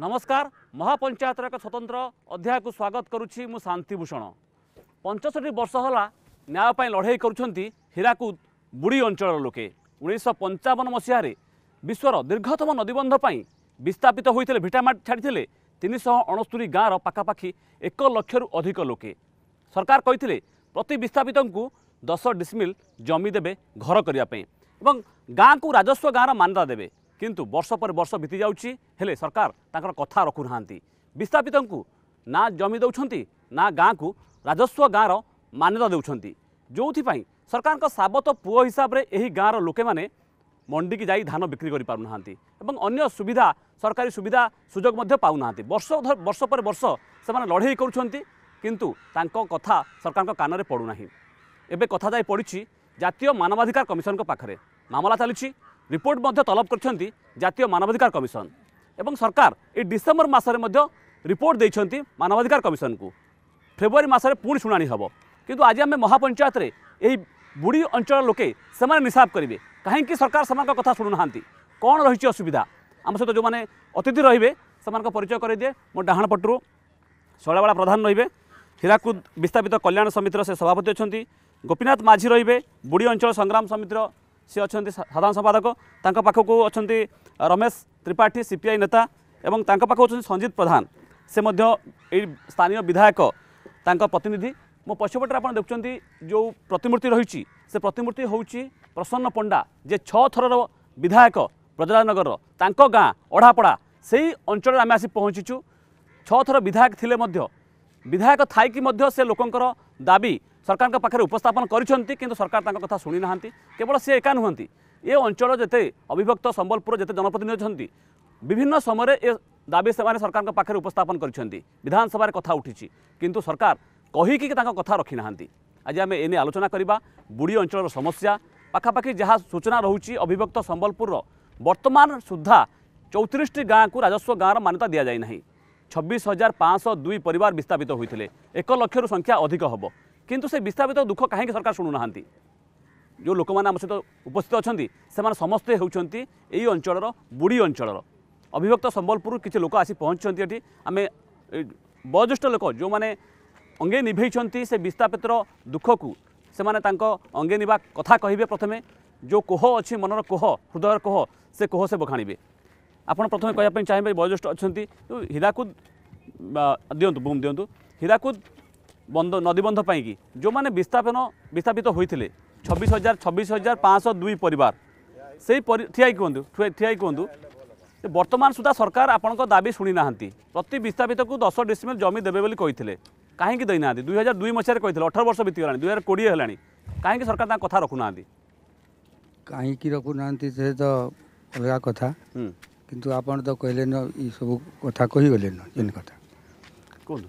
नमस्कार महापंचायत एक स्वतन्त्र अध्यायको स्वागत गरु शान्तिभूषण पचसठी वर्ष होला न्यायपूर्ण लडै गरुन्छ हिराकुद बुडी अञ्चल लोके उन्नाइस पचवन मसहार विश्व दीर्घतम नदीबन्ध पनि विस्थापित हु भिटामाट छाडिले तिनश अणस्तुरी गाँ र पाखि एक लक्षु अधिक लोके सरकार सरकारले प्रति विस्थापितको दस डिसम जमिदेव घरकै ए गाँको राजस्व गाँ र मान्यता କିନ୍ତୁ ବର୍ଷ ପରେ ବର୍ଷ ବିତିଯାଉଛି ହେଲେ ସରକାର ତାଙ୍କର କଥା ରଖୁନାହାନ୍ତି ବିସ୍ଥାପିତଙ୍କୁ ନା ଜମି ଦେଉଛନ୍ତି ନା ଗାଁକୁ ରାଜସ୍ୱ ଗାଁର ମାନ୍ୟତା ଦେଉଛନ୍ତି ଯେଉଁଥିପାଇଁ ସରକାରଙ୍କ ସାବତ ପୁଅ ହିସାବରେ ଏହି ଗାଁର ଲୋକେମାନେ ମଣ୍ଡିକି ଯାଇ ଧାନ ବିକ୍ରି କରିପାରୁନାହାନ୍ତି ଏବଂ ଅନ୍ୟ ସୁବିଧା ସରକାରୀ ସୁବିଧା ସୁଯୋଗ ମଧ୍ୟ ପାଉନାହାନ୍ତି ବର୍ଷ ବର୍ଷ ପରେ ବର୍ଷ ସେମାନେ ଲଢ଼େଇ କରୁଛନ୍ତି କିନ୍ତୁ ତାଙ୍କ କଥା ସରକାରଙ୍କ କାନରେ ପଡ଼ୁନାହିଁ ଏବେ କଥା ଯାଇ ପଡ଼ିଛି ଜାତୀୟ ମାନବାଧିକାର କମିଶନଙ୍କ ପାଖରେ ମାମଲା ଚାଲିଛି ରିପୋର୍ଟ ମଧ୍ୟ ତଲବ କରିଛନ୍ତି ଜାତୀୟ ମାନବାଧିକାର କମିଶନ ଏବଂ ସରକାର ଏଇ ଡିସେମ୍ବର ମାସରେ ମଧ୍ୟ ରିପୋର୍ଟ ଦେଇଛନ୍ତି ମାନବାଧିକାର କମିଶନକୁ ଫେବୃଆରୀ ମାସରେ ପୁଣି ଶୁଣାଣି ହେବ କିନ୍ତୁ ଆଜି ଆମେ ମହାପଞ୍ଚାୟତରେ ଏହି ବୁଢ଼ୀ ଅଞ୍ଚଳ ଲୋକେ ସେମାନେ ନିଶାବ କରିବେ କାହିଁକି ସରକାର ସେମାନଙ୍କ କଥା ଶୁଣୁନାହାନ୍ତି କ'ଣ ରହିଛି ଅସୁବିଧା ଆମ ସହିତ ଯେଉଁମାନେ ଅତିଥି ରହିବେ ସେମାନଙ୍କ ପରିଚୟ କରାଇଦିଏ ମୋ ଡାହାଣ ପଟରୁ ଶୈଳବାଳା ପ୍ରଧାନ ରହିବେ ହୀରାକୁଦ ବିସ୍ଥାପିତ କଲ୍ୟାଣ ସମିତିର ସେ ସଭାପତି ଅଛନ୍ତି ଗୋପୀନାଥ ମାଝୀ ରହିବେ ବୁଢ଼ୀ ଅଞ୍ଚଳ ସଂଗ୍ରାମ ସମିତିର সি অনেক সাধারণ সম্পাদক তাঁর পাখক অনেক রমেশ ত্রিপাঠী সিপিআই নেতা এবং তাঁর পাখ অনেক সঞ্জিত প্রধান সে এই স্থানীয় বিধায়ক তাঁর প্রতিনিধি ମୋ ପଛପଟରେ ଆପଣ ଦେଖୁଛନ୍ତି ଯେଉଁ ପ୍ରତିମୂର୍ତ୍ତି ରହିଛି ସେ ପ୍ରତିମୂର୍ତ୍ତି ହେଉଛି ପ୍ରସନ୍ନ ପଣ୍ଡା ଯିଏ ଛଅ ଥରର ବିଧାୟକ ବ୍ରଜରାଜନଗରର ତାଙ୍କ ଗାଁ ଅଢ଼ାପଡ଼ା ସେଇ ଅଞ୍ଚଳରେ ଆମେ ଆସି ପହଞ୍ଚିଛୁ ଛଅ ଥର ବିଧାୟକ ଥିଲେ ମଧ୍ୟ ବିଧାୟକ ଥାଇକି ମଧ୍ୟ ସେ ଲୋକଙ୍କର ଦାବି ସରକାରଙ୍କ ପାଖରେ ଉପସ୍ଥାପନ କରିଛନ୍ତି କିନ୍ତୁ ସରକାର ତାଙ୍କ କଥା ଶୁଣିନାହାନ୍ତି କେବଳ ସେ ଏକା ନୁହନ୍ତି ଏ ଅଞ୍ଚଳ ଯେତେ ଅବିଭକ୍ତ ସମ୍ବଲପୁର ଯେତେ ଜନପ୍ରତିନିଧି ଅଛନ୍ତି ବିଭିନ୍ନ ସମୟରେ ଏ ଦାବି ସେମାନେ ସରକାରଙ୍କ ପାଖରେ ଉପସ୍ଥାପନ କରିଛନ୍ତି ବିଧାନସଭାରେ କଥା ଉଠିଛି କିନ୍ତୁ ସରକାର କହିକି ତାଙ୍କ କଥା ରଖିନାହାନ୍ତି ଆଜି ଆମେ ଏ ନେଇ ଆଲୋଚନା କରିବା ବୁଡ଼ି ଅଞ୍ଚଳର ସମସ୍ୟା ପାଖାପାଖି ଯାହା ସୂଚନା ରହୁଛି ଅଭିଭକ୍ତ ସମ୍ବଲପୁରର ବର୍ତ୍ତମାନ ସୁଦ୍ଧା ଚଉତିରିଶଟି ଗାଁକୁ ରାଜସ୍ୱ ଗାଁର ମାନ୍ୟତା ଦିଆଯାଇ ନାହିଁ ଛବିଶ ହଜାର ପାଞ୍ଚଶହ ଦୁଇ ପରିବାର ବିସ୍ଥାପିତ ହୋଇଥିଲେ ଏକ ଲକ୍ଷରୁ ସଂଖ୍ୟା ଅଧିକ ହେବ কিন্তু ସେ ବିସ୍ତାପିତ ଦୁଃଖ କାହିଁକି ସରକାର ଶୁଣୁନାହାନ୍ତି ଯେଉଁ ଲୋକମାନେ ଆମ ସହିତ ଉପସ୍ଥିତ ଅଛନ୍ତି ସେମାନେ ସମସ୍ତେ ହେଉଛନ୍ତି ଏଇ ଅଞ୍ଚଳର ବୁଡ଼ି ଅଞ୍ଚଳର ଅଭିଭକ୍ତ ସମ୍ବଲପୁରରୁ କିଛି ଲୋକ ଆସି ପହଞ୍ଚିଛନ୍ତି ଏଠି ଆମେ ବୟୋଜ୍ୟେଷ୍ଠ ଲୋକ ଯେଉଁମାନେ ଅଙ୍ଗେ ନିଭେଇଛନ୍ତି ସେ ବିସ୍ତାପିତର ଦୁଃଖକୁ ସେମାନେ ତାଙ୍କ ଅଙ୍ଗେ ନିବା କଥା କହିବେ ପ୍ରଥମେ ଯେଉଁ କୋହ ଅଛି ମନର କୋହ ହୃଦୟର କୋହ ସେ କୋହ ସେ ବଖାଣିବେ ଆପଣ ପ୍ରଥମେ କହିବା ପାଇଁ ଚାହିଁବେ ବୟୋଜ୍ୟେଷ୍ଠ ଅଛନ୍ତି ହୀରାକୁଦ ଦିଅନ୍ତୁ ବୁମ୍ ଦିଅନ୍ତୁ ହୀରାକୁଦ বন্ধ নদীবন্ধ পাইকি যে বিস্থাপন বিস্থাপিত হয়েছে ছবিশ হাজার ছবিশ হাজার পাঁচশহ দুই পরিবার সেই ঠিয়া কুহতু ঠিয়া কুহতু বর্তমান সুদ্ধা সরকার আপনার দাবি শুনি না প্রতি বিস্থাপিত দশ ডিসমিল জমি দেবে বলে কে কাহিকি দেই না দুই হাজার দুই মশায় কে অঠর বর্ষ বিতি বিতিগলা দুই হাজার কোড়ি হল কাহিকি সরকার তা কথা রখু না কাহিকি রখু না সে তো অলগা কথা কিন্তু আপনার তো কহিলেন এইসব কথা কহিগলেন কথা কুহতু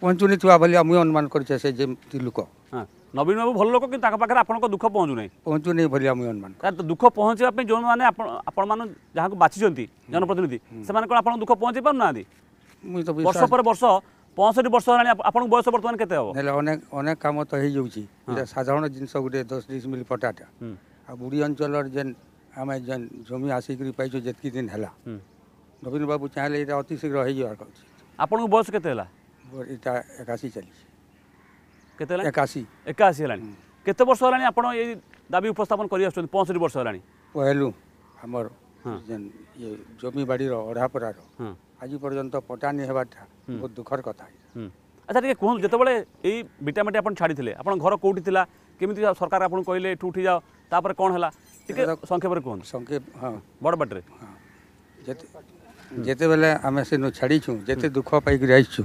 ପହଞ୍ଚୁନି ଥିବା ବୋଲି ମୁଁ ଅନୁମାନ କରିଛେ ସେ ଯେମିତି ଲୋକ ନବୀନ ବାବୁ ଭଲ ଲୋକ କିନ୍ତୁ ତାଙ୍କ ପାଖରେ ଆପଣଙ୍କ ଦୁଃଖ ପହଞ୍ଚୁନାହିଁ ପହଞ୍ଚୁନି ବୋଲି ମୁଁ ଅନୁମାନ ଦୁଃଖ ପହଞ୍ଚିବା ପାଇଁ ଯେଉଁମାନେ ଆପଣ ଆପଣମାନେ ଯାହାକୁ ବାଛିଛନ୍ତି ଜନପ୍ରତିନିଧି ସେମାନେ କ'ଣ ଆପଣଙ୍କ ଦୁଃଖ ପହଞ୍ଚି ପାରୁନାହାନ୍ତି ବର୍ଷ ପରେ ବର୍ଷ ପଞ୍ଚଷଠି ବର୍ଷ ହେଲାଣି ଆପଣଙ୍କ ବୟସ ବର୍ତ୍ତମାନ କେତେ ହେବ ହେଲେ ଅନେକ ଅନେକ କାମ ତ ହେଇଯାଉଛି ସାଧାରଣ ଜିନିଷ ଗୋଟେ ଦଶ ଡିସମିଲ ପଟାଟା ଆଉ ବୁଢ଼ୀ ଅଞ୍ଚଳର ଯେନ୍ ଆମେ ଯେନ୍ ଜମି ଆସିକରି ପାଇଛୁ ଯେତିକି ଦିନ ହେଲା ନବୀନ ବାବୁ ଚାହିଁଲେ ଏଇଟା ଅତି ଶୀଘ୍ର ହେଇଯିବାର ଅଛି ଆପଣଙ୍କ ବୟସ କେତେ ହେଲା এটা ଏକାଅଶୀ ଚାଲିଛି କେତେ ହେଲା ଏକାଅଶୀ ଏକାଅଶୀ ହେଲାଣି କେତେ ବର୍ଷ ହେଲାଣି ଆପଣ ଏଇ ଦାବି ଉପସ୍ଥାପନ କରି ଆସୁଛନ୍ତି ପଞ୍ଚଷଠି ବର୍ଷ ହେଲାଣି ପହେଲୁ ଆମର ଇଏ ଜମିବାଡ଼ିର ଅଢ଼ାପଡ଼ାର ଆଜି ପର୍ଯ୍ୟନ୍ତ ପଟାନି ହେବାଟା ବହୁତ ଦୁଃଖର କଥା ଆଚ୍ଛା ଟିକେ କୁହନ୍ତୁ ଯେତେବେଳେ ଏଇ ବିଟାମାଟି ଆପଣ ଛାଡ଼ିଥିଲେ ଆପଣ ଘର କେଉଁଠି ଥିଲା କେମିତି ସରକାର ଆପଣ କହିଲେ ଏଠୁ ଉଠି ଯାଅ ତାପରେ କ'ଣ ହେଲା ଟିକେ ସଂକ୍ଷେପରେ କୁହନ୍ତୁ ସଂକ୍ଷେପ ହଁ ବଡ଼ବାଟରେ ଯେତେ ଯେତେବେଳେ ଆମେ ସେନୁ ଛାଡ଼ିଛୁ ଯେତେ ଦୁଃଖ ପାଇକି ଯାଇଛୁ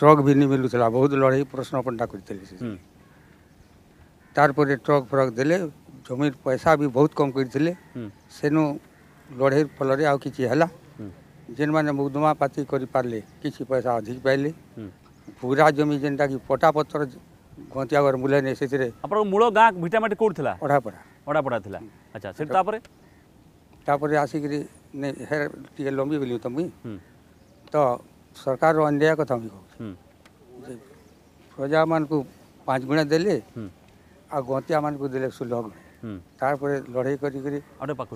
ଟ୍ରକ୍ ବି ନି ମିଳୁଥିଲା ବହୁତ ଲଢ଼େଇ ପ୍ରଶ୍ନ ପଣ୍ଡା କରିଥିଲେ ସେ ତାରପରେ ଟ୍ରକ୍ ଫ୍ରକ୍ ଦେଲେ ଜମି ପଇସା ବି ବହୁତ କମ୍ କରିଥିଲେ ସେନୁ ଲଢ଼େଇ ଫଳରେ ଆଉ କିଛି ହେଲା ଯେନ୍ମାନେ ମୁଗ୍ଦମା ପାତି କରିପାରିଲେ କିଛି ପଇସା ଅଧିକ ପାଇଲେ ପୁରା ଜମି ଯେନ୍ଟାକି ପଟାପତ୍ର ଗନ୍ତିଆଗର ମୂଲ୍ୟ ନେଇ ସେଥିରେ ଆପଣଙ୍କ ମୂଳ ଗାଁ ଭିଟାମାଟି କେଉଁଠି ଥିଲା ଅଢ଼ାପଡ଼ା ଅଢ଼ାପଡ଼ା ଥିଲା ଆଚ୍ଛା ସେଠି ତାପରେ तापर आसिक लंबी बिल तुम तो सरकार अन्या कथ भी कह प्रजा मान को पांच गुणा दे गतिया मान को दे सुलभ तार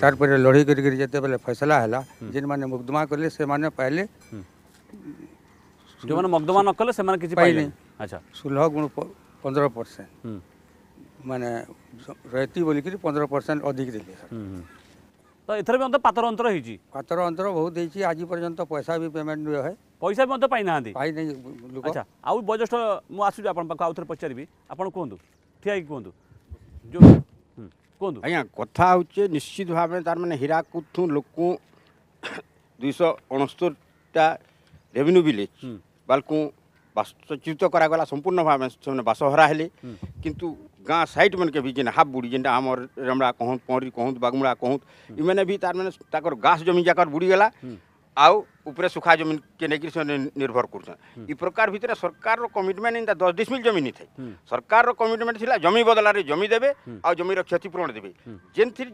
तार लड़े करी करी फैसला है जिन माने मुकदमा कले से माने पहले मुकदमा न सुलह गुण 15% मान रहती बोली कि 15% अधिक देले তো এথর মধ্যে পাতর অন্তর হয়েছি পাতর অন্তর বহুত হয়েছি আজ পর্যন্ত পয়সা বি পেমেন্ট নয় হয় পয়সা বি মধ্যে পাই না পাই নাই আচ্ছা আউ বয়োজ্যেষ্ঠ মু আসুছি আপনার পাখ আউথরে পচারিবি আপনার কুহতু ঠিক আছে কুহতু কুহতু আজ্ঞা কথা হচ্ছে নিশ্চিত ভাবে তার মানে হীরাকুদু লোক দুইশ অনস্তরটা রেভিনিউ ভিলেজ বালকু বাস্তুচ্যুত করা গলা সম্পূর্ণ ভাবে সেমানে বাসহরা হলে কিন্তু गाँ सैट मन के भी जेन हाफ बुढ़ी जेनटा आम रमड़ा कहुत पहरी कहुत बागमुड़ा कहुत हम्म। इमें भी तार मैंने ताकर घास जमीन जाकर बुड़ी गला हम्म। आउ उपरे सुखा जमीन के नहीं से निर्भर कर हम्म। प्रकार भितर सरकार रो कमिटमेंट इन दस डिसमिल जमीन नहीं थे सरकार रो कमिटमेंट थी जमी बदल रे जमी देवे आउ जमीर क्षतिपूरण देवे जेन थी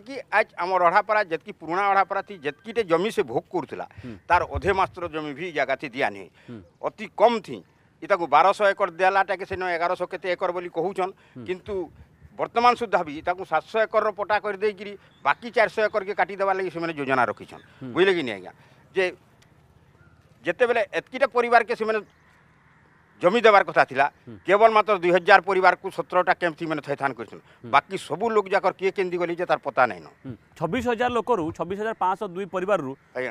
कि आज आम अढ़ापरा जितक पुराणा अढ़ापरा थी जितकी जमी से भोग करुला तार अधे मास्तर जमी भी जगह थी दिया नहीं अति कम थी ଇତାକୁ ବାରଶହ একর ଦେଲାଟାକେ ସେନ ଏଗାରଶହ କେତେ একর বলে କହୁଛନ୍ কিন্তু বর্তমান সুদ্ধা বি তা সাতশো একর পটা করে দিয়ে বাকি চারশো একরকে কাটি দেওয়ার লাগে সে যোজনা রকিছন বুঝলে কি নি আজ্ঞা যে যেতবে এতকিটা পরিবারকে সে জমি দেবার কথা লা কেবল মাত্র দুই হাজার পরিবার সতেরোটা কেমতি মানে থইথান করছেন বাকি সবু লোক যাকর কে কেমতি গলি যে তার পতা নাই ছবিশ হাজার লোকরু ছবিশ হাজার পাঁচশো দুই পরিবার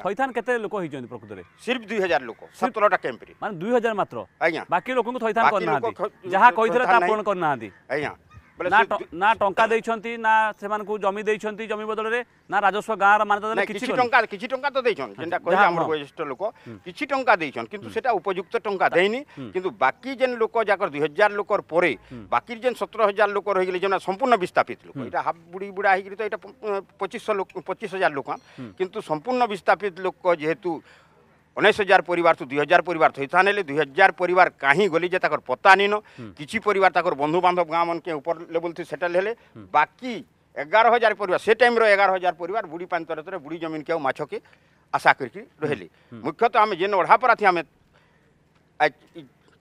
থইথান কেতে লোক হয়েছেন প্রকৃতরে সিফ দুই হাজার লোক সতেরোটা ক্যাম্পরে মানে দুই হাজার মাত্র আজ্ঞা বাকি লোক থইথান করে যা যাহা কইলে তা পূরণ করে না আজ্ঞা না টঙ্কা ଦେଇଛନ୍ତି না ସେମାନଙ୍କୁ ଜମି ଦେଇଛନ୍ତି ଜମି ବଦଳରେ ନା ରାଜସ୍ୱ ଗାଁର ମାନେ କିଛି ଟଙ୍କା କିଛି ଟଙ୍କା ତ ଦେଇଛନ୍ତି ଯେନ୍ଟା କହିଲେ ଆମର ବୟୋଜ୍ୟେଷ୍ଠ ଲୋକ କିଛି ଟଙ୍କା ଦେଇଛନ୍ତି କିନ୍ତୁ ସେଟା ଉପଯୁକ୍ତ ଟଙ୍କା ଦେଇନି କିନ୍ତୁ ବାକି ଯେନ୍ ଲୋକ ଯାକର ଦୁଇ ହଜାର ଲୋକର ପରେ ବାକି ଯେନ୍ ସତର ହଜାର ଲୋକ ରହିଗଲେ ଯେନ୍ଟା ସମ୍ପୂର୍ଣ୍ଣ ବିସ୍ଥାପିତ ଲୋକ ଏଇଟା ହାଫ ବୁଡ଼ି ବୁଡ଼ା ହେଇକିରି ତ ଏଇଟା ପଚିଶଶହ ଲୋକ ପଚିଶ ହଜାର ଲୋକ କିନ୍ତୁ ସମ୍ପୂର୍ଣ୍ଣ ବିସ୍ଥାପିତ ଲୋକ ଯେହେତୁ ଉଣେଇଶ ହଜାର ପରିବାରଠୁ ଦୁଇ ହଜାର ପରିବାର ଥଇଥା ନେଲେ ଦୁଇ ହଜାର ପରିବାର କାହିଁ ଗଲି ଯେ ତାଙ୍କର ପତା ନିନ କିଛି ପରିବାର ତାଙ୍କର ବନ୍ଧୁବାନ୍ଧବ ଗାଁମାନକେ ଉପର ଲେବୁଲ୍ଥି ସେଟେଲ୍ ହେଲେ ବାକି ଏଗାର ହଜାର ପରିବାର ସେ ଟାଇମ୍ର ଏଗାର ହଜାର ପରିବାର ବୁଢ଼ୀ ପାଣି ତରତରେ ବୁଢ଼ୀ ଜମିନକେ ଆଉ ମାଛକେ ଆଶା କରିକି ରହିଲେ ମୁଖ୍ୟତଃ ଆମେ ଯେନ୍ ଅଢ଼ାପରାଥି ଆମେ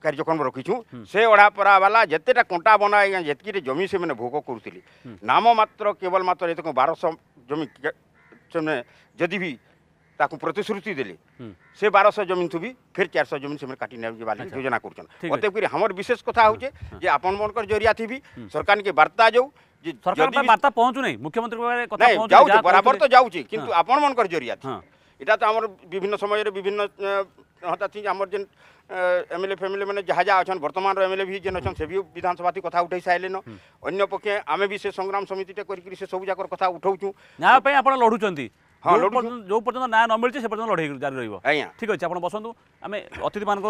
କାର୍ଯ୍ୟକ୍ରମ ରଖିଛୁ ସେ ଅଢ଼ାପରା ବାଲା ଯେତେଟା କଣ୍ଟା ବନା ଆଜ୍ଞା ଯେତିକିରେ ଜମି ସେମାନେ ଭୋଗ କରୁଥିଲେ ନାମ ମାତ୍ର କେବଳ ମାତ୍ର ଏତକ ବାରଶହ ଜମି ସେମାନେ ଯଦି ବି ତାକୁ ପ୍ରତିଶ୍ରୁତି ଦେଲେ ସେ ବାରଶହ ଜମିନଠୁ ବି ଫେର୍ ଚାରିଶହ ଜମିନ ସେମାନେ କାଟି ନେବେ ବୋଲି ଯୋଜନା କରୁଛନ୍ ଅତେକରି ଆମର ବିଶେଷ କଥା ହଉଛେ ଯେ ଆପଣମାନଙ୍କର ଜରିଆ ଥିବି ସରକାରକେ ବାର୍ତ୍ତା ଯାଉ ସରକାର ବାର୍ତ୍ତା ପହଞ୍ଚୁ ନାହିଁ ମୁଖ୍ୟମନ୍ତ୍ରୀ ଯାଉଛି ବରାବର ତ ଯାଉଛି କିନ୍ତୁ ଆପଣମାନଙ୍କର ଜରିଆ এটা তো আমার বিভিন্ন সময়ের বিভিন্ন হঠাৎ আমার যে এমএলএ ফ্যামিলি মানে যা যা অছেন বর্তমান এমএলএ ভি যেন অছেন সে বি বিধানসভাতে কথা উঠাই সাইলেন অন্য পক্ষে আমি বি সে সংগ্রাম সমিতিটা করি সে সবু যাকর কথা উঠাউছু ন্যায় পাই আপনারা লড়ুচন্তি ହଁ ଯେଉଁ ପର୍ଯ୍ୟନ୍ତ ନାଁ ନ ମିଳିଛି ସେ ପର୍ଯ୍ୟନ୍ତ ଲଢ଼େଇ ଜାରି ରହିବ ଆଜ୍ଞା ଠିକ୍ ଅଛି ଆପଣ ବସନ୍ତୁ ଆମେ ଅତିଥିମାନଙ୍କ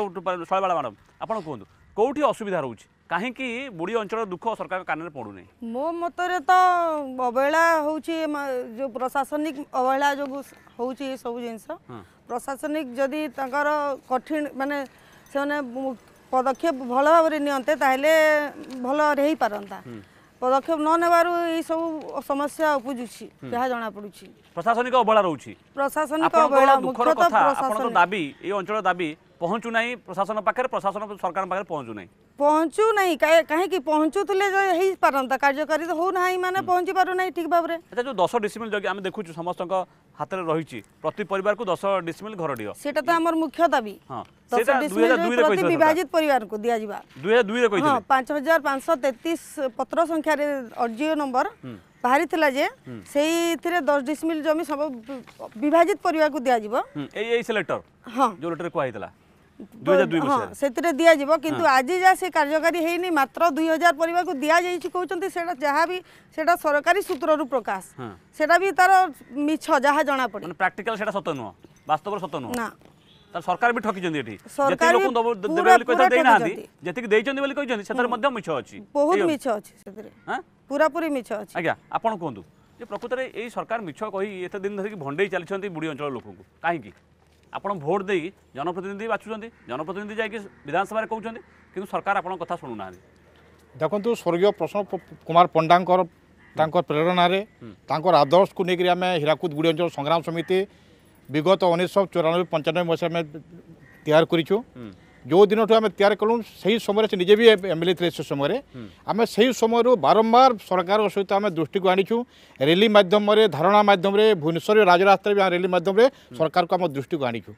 ଶୈଳବାଳା ମ୍ୟାଡ଼ାମ୍ ଆପଣ କୁହନ୍ତୁ କେଉଁଠି ଅସୁବିଧା ରହୁଛି କାହିଁକି ବୁଢ଼ୀ ଅଞ୍ଚଳର ଦୁଃଖ ସରକାରଙ୍କ କାନରେ ପଡ଼ୁନି ମୋ ମତରେ ତ ଅବହେଳା ହେଉଛି ଯେଉଁ ପ୍ରଶାସନିକ ଅବହେଳା ଯୋଗୁଁ ହେଉଛି ଏସବୁ ଜିନିଷ ପ୍ରଶାସନିକ ଯଦି ତାଙ୍କର କଠିନ ମାନେ ସେମାନେ ପଦକ୍ଷେପ ଭଲ ଭାବରେ ନିଅନ୍ତେ ତାହେଲେ ଭଲରେ ହେଇପାରନ୍ତା পদক্ষেপ ন নেবার এইসব সমস্যা উপজুছি যা জনাপড়ুছি প্রশাসনিক অবহেলা রয়েছে প্রশাসনিক অবহেলা মুখ্যতঃ দাবি এই অঞ্চল দাবি পৌঁছু না প্রশাসন পাখে প্রশাসন সরকার পাখে পৌঁছু না ପହଞ୍ଚୁ ନାହିଁ କାହିଁକି ପହଞ୍ଚୁଥିଲେ ହେଇପାରନ୍ତା କାର୍ଯ୍ୟକାରୀ ହେଉନାହିଁ ମାନେ ପହଞ୍ଚି ପାରୁନାହିଁ ଠିକ୍ ଭାବରେ ଆଚ୍ଛା ଯେଉଁ ଦଶ ଡିସିମିଲ୍ ଜଗି ଆମେ ଦେଖୁଛୁ ସମସ୍ତଙ୍କ ହାତରେ ରହିଛି ପ୍ରତି ପରିବାରକୁ ଦଶ ଡିସିମିଲ୍ ଘର ଦିଅ ସେଇଟା ତ ଆମର ମୁଖ୍ୟ ଦାବି ବିଭାଜିତ ପରିବାରକୁ ଦିଆଯିବା ହଁ ପାଞ୍ଚ ହଜାର ପାଞ୍ଚଶହ ତେତିଶ ପତ୍ର ସଂଖ୍ୟାରେ ଅର୍ଜିଓ ନମ୍ବର ବାହାରିଥିଲା ଯେ ସେଇଥିରେ ଦଶ ଡିସିମିଲ୍ ଜମି ସବୁ ବିଭାଜିତ ପରିବାରକୁ ଦିଆଯିବ ଏଇ ଏଇ ସେ ଲେଟର ହଁ ଯେଉଁ ଲେଟର କୁହାହେଇଥିଲା ସେଥିରେ ଦିଆଯିବ କିନ୍ତୁ ଆଜି ଯାହା ସେ କାର୍ଯ୍ୟକାରୀ ହେଇନି ମାତ୍ର ଦୁଇ ହଜାର ପରିବାରକୁ ଦିଆଯାଇଛି କହୁଛନ୍ତି ସେଇଟା ଯାହା ବି ସେଇଟା ସରକାରୀ ସୂତ୍ରରୁ ପ୍ରକାଶ ସେଇଟା ବି ତାର ମିଛ ଯାହା ଜଣାପଡ଼େ ପ୍ରାକ୍ଟିକାଲ ସେଇଟା ସତ ନୁହଁ ବାସ୍ତବରେ ସତ ନୁହଁ ନା ସରକାର ବି ଠକିଛନ୍ତି ଏଠି ସରକାର ଦେଇନାହାନ୍ତି ଯେତିକି ଦେଇଛନ୍ତି ବୋଲି କହିଛନ୍ତି ସେଥିରେ ମଧ୍ୟ ମିଛ ଅଛି ବହୁତ ମିଛ ଅଛି ସେଥିରେ ପୁରାପୁରି ମିଛ ଅଛି ଆଜ୍ଞା ଆପଣ କୁହନ୍ତୁ ଯେ ପ୍ରକୃତରେ ଏଇ ସରକାର ମିଛ କହି ଏତେ ଦିନ ଧରିକି ଭଣ୍ଡେଇ ଚାଲିଛନ୍ତି ବୁଢ଼ୀ ଅଞ୍ଚଳ ଲୋକଙ୍କୁ କାହିଁକି ଆପଣ ଭୋଟ୍ ଦେଇକି ଜନପ୍ରତିନିଧି ବାଛୁଛନ୍ତି ଜନପ୍ରତିନିଧି ଯାଇକି ବିଧାନସଭାରେ କହୁଛନ୍ତି କିନ୍ତୁ ସରକାର ଆପଣଙ୍କ କଥା ଶୁଣୁନାହାନ୍ତି ଦେଖନ୍ତୁ ସ୍ୱର୍ଗୀୟ ପ୍ରସନ୍ନ କୁମାର ପଣ୍ଡାଙ୍କର ତାଙ୍କ ପ୍ରେରଣାରେ ତାଙ୍କର ଆଦର୍ଶକୁ ନେଇକରି ଆମେ ହୀରାକୁଦ ଗୁଡ଼ି ଅଞ୍ଚଳ ସଂଗ୍ରାମ ସମିତି ବିଗତ ଉଣେଇଶହ ଚଉରାନବେ ପଞ୍ଚାନବେ ମସିହା ଆମେ ତିଆରି କରିଛୁ ଯେଉଁ ଦିନଠୁ ଆମେ ତିଆରି କଲୁ ସେହି ସମୟରେ ସେ ନିଜେ ବି ଏମ୍ ଏଲ୍ ଏ ଥିଲେ ସେ ସମୟରେ ଆମେ ସେହି ସମୟରୁ ବାରମ୍ବାର ସରକାରଙ୍କ ସହିତ ଆମେ ଦୃଷ୍ଟିକୁ ଆଣିଛୁ ରେଲି ମାଧ୍ୟମରେ ଧାରଣା ମାଧ୍ୟମରେ ଭୁବନେଶ୍ୱର ରାଜରାସ୍ତାରେ ବି ଆମେ ରେଲି ମାଧ୍ୟମରେ ସରକାରକୁ ଆମ ଦୃଷ୍ଟିକୁ ଆଣିଛୁ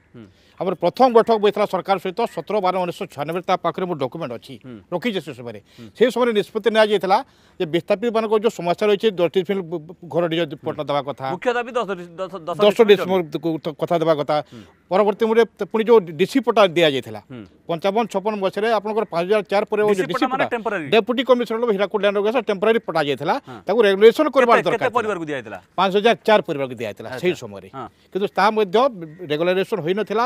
ଆମର ପ୍ରଥମ ବୈଠକ ବସିଥିଲା ସରକାର ସହିତ ସତର ବାର ଉଣେଇଶହ ଛୟାନବେରେ ତା ପାଖରେ ମୋ ଡକୁମେଣ୍ଟ ଅଛି ରଖିଛି ସେ ସମୟରେ ସେ ସମୟରେ ନିଷ୍ପତ୍ତି ନିଆଯାଇଥିଲା ଯେ ବିସ୍ଥାପିତମାନଙ୍କର ଯେଉଁ ସମସ୍ୟା ରହିଛି ଦଶ ଡିସିମିଲ ଘର ଡିଜ ପଟ୍ଟା ଦେବା କଥା ଦଶ ଡିସିମିଲ କଥା ଦେବା କଥା ପରବର୍ତ୍ତୀ ମୁହୂର୍ତ୍ତେ ପୁଣି ଯେଉଁ ଡିସି ପଟ୍ଟା ଦିଆଯାଇଥିଲା ପଞ୍ଚାବନ ଛପନ ବର୍ଷରେ ଆପଣଙ୍କର ପାଞ୍ଚ ହଜାର ଚାରି ପରେ ଡିସି ପଟ୍ଟା deputy commissioner Hirakud dam temporary ପଟ୍ଟା ଯାଇଥିଲା ତାକୁ ରେଗୁଲେସନ କରିବା ଦରକାର ପାଞ୍ଚ ହଜାର ଚାରି ପରିବାରକୁ ଦିଆଯାଇଥିଲା ସେହି ସମୟରେ କିନ୍ତୁ ତା ମଧ୍ୟ ରେଗୁଲାରେସନ ହୋଇନଥିଲା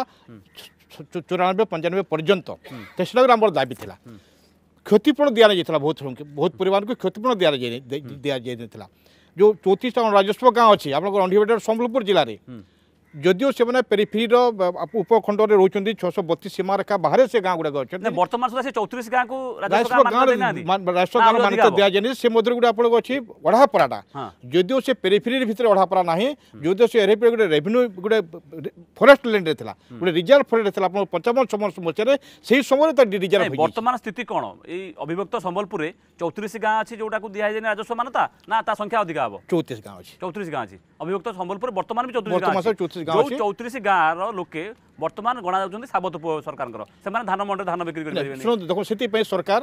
চুরানব্বই পঞ্চানব্বই পর্যন্ত তেইশ লাখ আমার দাবি লা ক্ষতিপূরণ দিয়া যাই বহু বহু পরিবারকে ক্ষতিপূরণ দিয়া দিয়া যাই যে চৌত্রিশটা রাজস্ব গাঁ অছি আপনার অন্ডিভেটেড সম্বলপুর জেলার जदिव से पेरीफेरी उपखंड में रोच छः बत्तीस सीमारेखा बाहर से गांव हाँ, गुड़ा अच्छे बर्तमान सुधा से मध्य गुट आप अच्छी ओढ़ापड़ा जदि से पेरीफेरी भितर ओढ़ापड़ा ना जदि से गोटे फरेस्ट लैंड गोटे रिजर्व फरेस्ट था पंचावन समय मचे से समय रिजर्व बर्तमान स्थित कौन यभक्त सम्बलपुर चौतीस गाँ अच्छी जोटा दि राजस्व मानता ना संख्या अधिक हम चौतीस गाँव अच्छी चौतीस गाँव अच्छी अभिभक्त सम्बलपुर बर्तमान भी चौतीस ଚଉତିରିଶ ଗାଁ ଯୋଉ ଗାଁର ଲୋକେ ବର୍ତ୍ତମାନ ଗଣାଯାଉଛନ୍ତି ସାବତ ସରକାରଙ୍କର ସେମାନେ ଧାନ ମଣ୍ଡରେ ଧାନ ବିକ୍ରି କରିପାରିବେ ଶୁଣନ୍ତୁ ଦେଖନ୍ତୁ ସେଥିପାଇଁ ସରକାର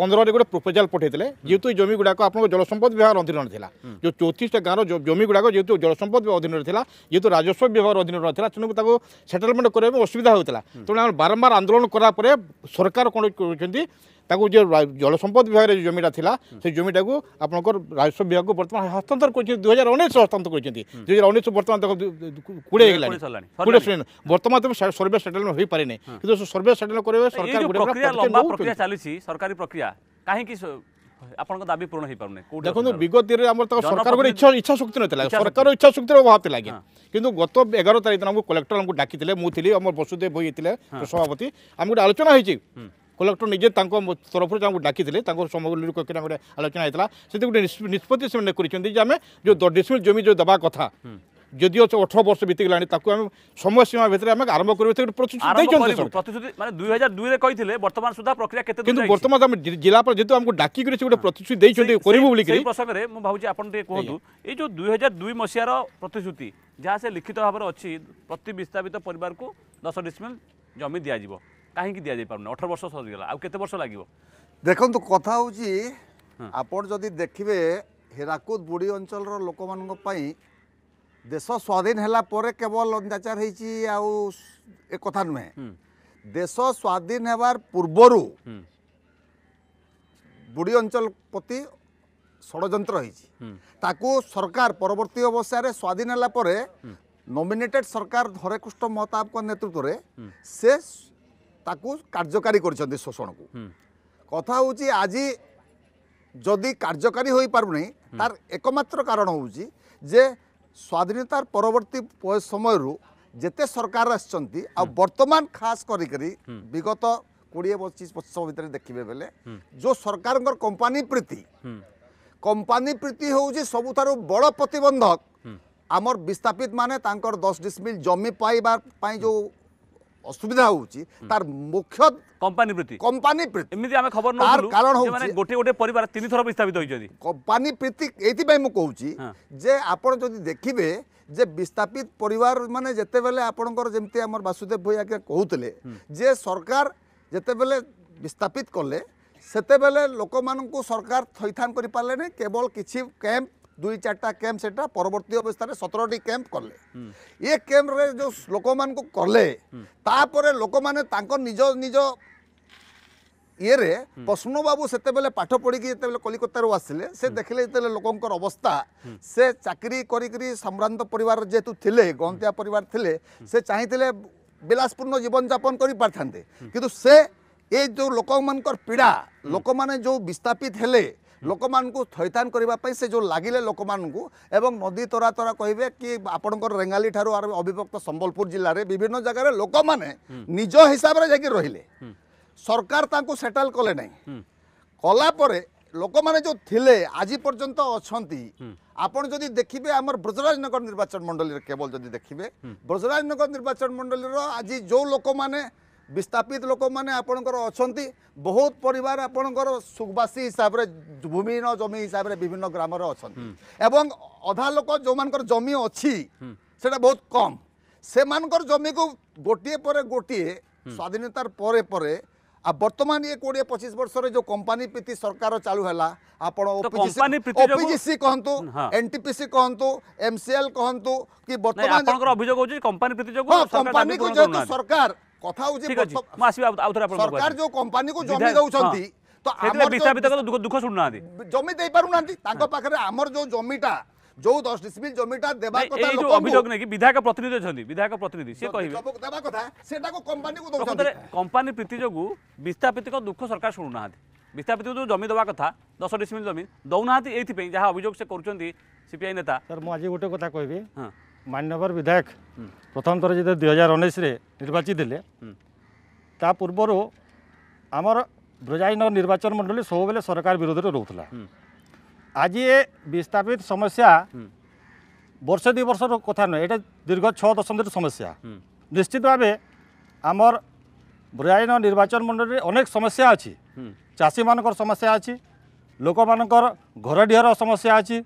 ପନ୍ଦରରେ ଗୋଟେ ପ୍ରପୋଜାଲ ପଠାଇଥିଲେ ଯେହେତୁ ଏ ଜମିଗୁଡ଼ାକ ଆପଣଙ୍କ ଜଳସମ୍ପଦ ବିଭାଗ ଅଧୀନରେ ଥିଲା ଯେଉଁ ଚଉତିରିଶଟା ଗାଁର ଜମିଗୁଡ଼ାକ ଯେହେତୁ ଜଳସମ୍ପଦ ଅଧୀନରେ ଥିଲା ଯେହେତୁ ରାଜସ୍ୱ ବିଭାଗ ଅଧୀନରେ ନଥିଲା ତେଣୁ ତାକୁ ସେଟଲମେଣ୍ଟ କରିବା ପାଇଁ ଅସୁବିଧା ହେଉଥିଲା ତେଣୁ ଆମେ ବାରମ୍ବାର ଆନ୍ଦୋଳନ କଲା ପରେ ସରକାର କ'ଣ କରୁଛନ୍ତି ତାକୁ ଯେ ଜଳସମ୍ପଦ ବିଭାଗରେ ଯେଉଁ ଜମିଟା ଥିଲା ସେ ଜମିଟାକୁ ଆପଣଙ୍କର ରାଜସ୍ୱ ବିଭାଗକୁ ବର୍ତ୍ତମାନ ହସ୍ତାନ୍ତର କରିଛନ୍ତି ଦୁଇ ହଜାର ଉଣେଇଶ ହସ୍ତାନ୍ତର କରିଛନ୍ତି ଦୁଇ ହଜାର ଉଣେଇଶ ବର୍ତ୍ତମାନ ତାକୁ କୋଡ଼ିଏ ହେଇଗଲାଣି କୋଡ଼ିଏ ଶୁଣିଲାଣି ବର୍ତ୍ତମାନ ତ ସର୍ଭେ ସେଟଲମେଣ୍ଟ ହୋଇପାରିନି କିନ୍ତୁ ସର୍ଭେ ସେଟଲ କରିବା ସରକାର ଚାଲିଛି ସରକାରୀ ପ୍ରକ୍ରିୟା କାହିଁକି ଆପଣଙ୍କ ଦାବି ପୂରଣ ହେଇପାରୁନି ଦେଖନ୍ତୁ ବିଗତ ଆମର ତାଙ୍କ ସରକାରଙ୍କର ଇଚ୍ଛା ଇଚ୍ଛା ଶକ୍ତି ନଥିଲା ସରକାର ଇଚ୍ଛା ଶକ୍ତିର ଅଭାବ ଥିଲା ଆଜ୍ଞା କିନ୍ତୁ ଗତ ଏଗାର ତାରିଖ ଦିନ ଆମକୁ କଲେକ୍ଟର ଆମକୁ ଡାକିଥିଲେ ମୁଁ ଥିଲି ଆମର ବସୁଦେବ ହୋଇଥିଲେ ସଭାପତି ଆମେ ଗୋଟେ ଆଲୋଚନା ହେଇଛି କଲେକ୍ଟର ନିଜେ ତାଙ୍କ ତରଫରୁ ତାଙ୍କୁ ଡାକିଥିଲେ ତାଙ୍କ ସମଗ୍ର କହିକିନା ଗୋଟେ ଆଲୋଚନା ହେଇଥିଲା ସେଥିରେ ଗୋଟେ ନିଷ୍ପତ୍ତି ସେମାନେ କରିଛନ୍ତି ଯେ ଆମେ ଯେଉଁ ଦଶ ଡିସମିଲ୍ ଜମି ଯେଉଁ ଦେବା କଥା যদিও সে অঠর বর্ষ বিতি গেলা তাকে আমি সময় সীমা ভিতরে আমি আরম্ভ করবে প্রতিশ্রুতি মানে দুই হাজার দুইরে বর্তমান সুদ্ধা প্রক্রিয়া কিন্তু বর্তমান আমি জেলাপাল যেহেতু আমাকে ডাকি করে গোটে প্রতিশ্রুতি করবু বলি প্রসঙ্গে মু ভাবুছি আপন টিকে কুহতু এই যে দুই হাজার দুই মশিয়ার প্রতিশ্রুতি যা সে লিখিত ভাবে অতি প্রতি বিস্তাপিত পরিবারকু দশ ডিসমিল জমি দিয়াযিব কাহিকি দিয়া যাই পারুনি অঠর বর্ষ সরিগলা আউ কেতে বর্ষ লাগবে দেখুন কথা হচ্ছে আপনার যদি দেখবে হীরাকুদ বুড়ি অঞ্চলর লোক মানুষ দেশ স্বাধীন হলা পরে কেবল অত্যাচার হয়েছি আউ এ কথা নুহে দেশ স্বাধীন হবার পূর্বরু বুড়ি অঞ্চল প্রতি ষড়যন্ত্র হয়েছি তাকু সরকার পরবর্তী অবস্থায় স্বাধীন হলা পরে নমিনেটেড সরকার হরেকৃষ্ণ মহতাবଙ୍କ নেতৃত্বরে সে তাকু কার্যকারী করেছেন শোষণকু কথা হচ্ছে আজি যদি কার্যকারী হয়ে পারুনি তার একমাত্র কারণ হচ্ছে যে ସ୍ୱାଧୀନତାର ପରବର୍ତ୍ତୀ ସମୟରୁ ଯେତେ ସରକାର ଆସିଛନ୍ତି ଆଉ ବର୍ତ୍ତମାନ ଖାସ କରିକରି ବିଗତ କୋଡ଼ିଏ ପଚିଶ ବର୍ଷ ଭିତରେ ଦେଖିବେ ବେଲେ ଯେଉଁ ସରକାରଙ୍କର କମ୍ପାନୀ ପ୍ରୀତି କମ୍ପାନୀ ପ୍ରୀତି ହେଉଛି ସବୁଠାରୁ ବଡ଼ ପ୍ରତିବନ୍ଧକ ଆମର ବିସ୍ଥାପିତ ମାନେ ତାଙ୍କର ଦଶ ଡିସମିଲ ଜମି ପାଇବା ପାଇଁ ଯେଉଁ অসুবিধা হচ্ছে তার মুখ্য কোম্পানি প্রতি কোম্পানি প্রতি এমনি আমি খবর তার কারণ হচ্ছে মানে গোটে গোটে পরিবার তিন থর বিস্থাপিত হয়েছে কোম্পানি প্রতি এইপাই মু কৌছি যে আপনার যদি দেখবে যে বিস্থাপিত পরিবার মানে যেতবে আপনার যেমতি আমার বাসুদেব ভাই আজ্ঞা কুলে যে সরকার যেতবে বিস্থাপিত কলে সেতবে লোক সরকার থইথান করে পারে কেবল কিছু ক্যাম্প দুই চারটা ক্যাম্প সেটা পরবর্তী অবস্থায় সতেরটি ক্যাম্প কলে এ ক্যাম্পরে যে লোক কলে তাপরে লোক মানে তাঁর নিজ নিজ ইয়েরে প্রশ্নবাবু সেতবে পাঠ পড়ি যেত কলিকতার আসলে সে দেখলে যেত লোকর অবস্থা সে চাকরি করি সম্ভ্রান্ত পরিবার যেহেতু লে গন্তিয়া পরিবার লে সে চাইলে বিলাসপূর্ণ জীবনযাপন করে পারিথান্তে কিন্তু সে এই যে লোকমানকর পীড়া লোকমানে যে বিস্থাপিত হলে ଲୋକମାନଙ୍କୁ ଥଇଥାନ କରିବା ପାଇଁ ସେ ଯେଉଁ ଲାଗିଲେ ଲୋକମାନଙ୍କୁ ଏବଂ ନଦୀ ତରା ତରା କହିବେ କି ଆପଣଙ୍କର ରେଙ୍ଗାଲିଠାରୁ ଆର ଅବିଭକ୍ତ ସମ୍ବଲପୁର ଜିଲ୍ଲାରେ ବିଭିନ୍ନ ଜାଗାରେ ଲୋକମାନେ ନିଜ ହିସାବରେ ଯାଇକି ରହିଲେ ସରକାର ତାଙ୍କୁ ସେଟଲ୍ କଲେ ନାହିଁ କଲାପରେ ଲୋକମାନେ ଯେଉଁ ଥିଲେ ଆଜି ପର୍ଯ୍ୟନ୍ତ ଅଛନ୍ତି ଆପଣ ଯଦି ଦେଖିବେ ଆମର ବ୍ରଜରାଜନଗର ନିର୍ବାଚନ ମଣ୍ଡଳୀରେ କେବଳ ଯଦି ଦେଖିବେ ବ୍ରଜରାଜନଗର ନିର୍ବାଚନ ମଣ୍ଡଳୀର ଆଜି ଯେଉଁ ଲୋକମାନେ विस्थापित लोक मैंने आपणकर अच्छा बहुत परिवार आपणकर सुखवासी हिसाब से भूमिहीन जमी हिसाब से विभिन्न ग्राम अच्छा एवं अधा लोक जो मान जमी अच्छी से बहुत कम से जमी को गोटे पर गोटे स्वाधीनतार पर पर आ बर्तमान ये कोड़े पचिश वर्ष जो कंपानी प्रीति सरकार चालू है आपड़ ओपीजीसी कहतु एनटीपीसी कहतु एमसीएल कहतु कि बर्तमान कंपानी प्रीति सरकार কথা ହେଉଛି ମୁଁ ଆସିବି ଆଉ ଥରେ ଆପଣ ସରକାର ଯେଉଁ କମ୍ପାନୀକୁ ଜମି ଦେଉଛନ୍ତି ତ ଆମର ଦୁଃଖ ଶୁଣୁନାହାନ୍ତି ଜମି ଦେଇପାରୁନାହାନ୍ତି ତାଙ୍କ ପାଖରେ ଆମର ଯେଉଁ ଜମିଟା ଯୋଉ ଦଶ ଡିସମିଲ ଜମିଟା ଦେବା କଥା ଲୋକ ଅଭିଯୋଗ ନେଇକି ବିଧାୟକ ପ୍ରତିନିଧି ଅଛନ୍ତି ବିଧାୟକ ପ୍ରତିନିଧି ସେ କହିବେ ଦେବା କଥା ସେଟାକୁ କମ୍ପାନୀକୁ ଦଉଛନ୍ତି କମ୍ପାନୀ ପ୍ରୀତି ଯୋଗୁଁ ବିସ୍ଥାପିତଙ୍କ ଦୁଃଖ ସରକାର ଶୁଣୁନାହାନ୍ତି ବିସ୍ଥାପିତ ଯୋଉ ଜମି ଦେବା କଥା ଦଶ ଡିସମିଲ ଜମି ଦଉନାହାନ୍ତି ଏଇଥିପାଇଁ ଯାହା ଅଭିଯୋଗ ସେ କରୁଛନ୍ତି ସିପିଆଇ ନେତା ସାର୍ ମୁଁ ଆଜି ଗୋଟେ କଥା କହିବି ହଁ ମାନ୍ୟବର ବିଧାୟକ ପ୍ରଥମଥର ଯେତେ ଦୁଇ ହଜାର ଉଣେଇଶରେ ନିର୍ବାଚିତ ହେଲେ ତା ପୂର୍ବରୁ ଆମର ବ୍ରଜାଇନଗର ନିର୍ବାଚନ ମଣ୍ଡଳୀ ସବୁବେଳେ ସରକାର ବିରୋଧରେ ରହୁଥିଲା ଆଜି ଏ ବିସ୍ଥାପିତ ସମସ୍ୟା ବର୍ଷେ ଦୁଇ ବର୍ଷର କଥା ନୁହେଁ ଏଇଟା ଦୀର୍ଘ ଛଅ ଦଶନ୍ଧିର ସମସ୍ୟା ନିଶ୍ଚିତ ଭାବେ ଆମର ବ୍ରଜାଇନଗର ନିର୍ବାଚନ ମଣ୍ଡଳୀରେ ଅନେକ ସମସ୍ୟା ଅଛି ଚାଷୀମାନଙ୍କର ସମସ୍ୟା ଅଛି ଲୋକମାନଙ୍କର ଘରଡିହର ସମସ୍ୟା ଅଛି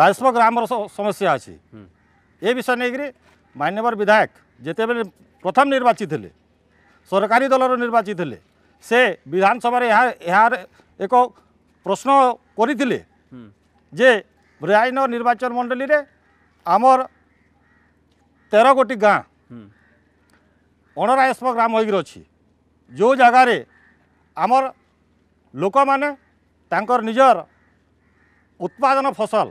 ରାଜସ୍ୱ ଗ୍ରାମର ସମସ୍ୟା ଅଛି ଏ ବିଷୟ ନେଇକରି ମାନ୍ୟବର ବିଧାୟକ ଯେତେବେଳେ ପ୍ରଥମ ନିର୍ବାଚିତ ହେଲେ ସରକାରୀ ଦଳର ନିର୍ବାଚିତ ହେଲେ ସେ ବିଧାନସଭାରେ ଏହା ଏହାର ଏକ ପ୍ରଶ୍ନ କରିଥିଲେ ଯେ ରାଇନ ନିର୍ବାଚନ ମଣ୍ଡଳୀରେ ଆମର ତେର ଗୋଟି ଗାଁ ଅଣରାୟସ୍ପ ଗ୍ରାମ ହୋଇକିରି ଅଛି ଯେଉଁ ଜାଗାରେ ଆମର ଲୋକମାନେ ତାଙ୍କର ନିଜର ଉତ୍ପାଦନ ଫସଲ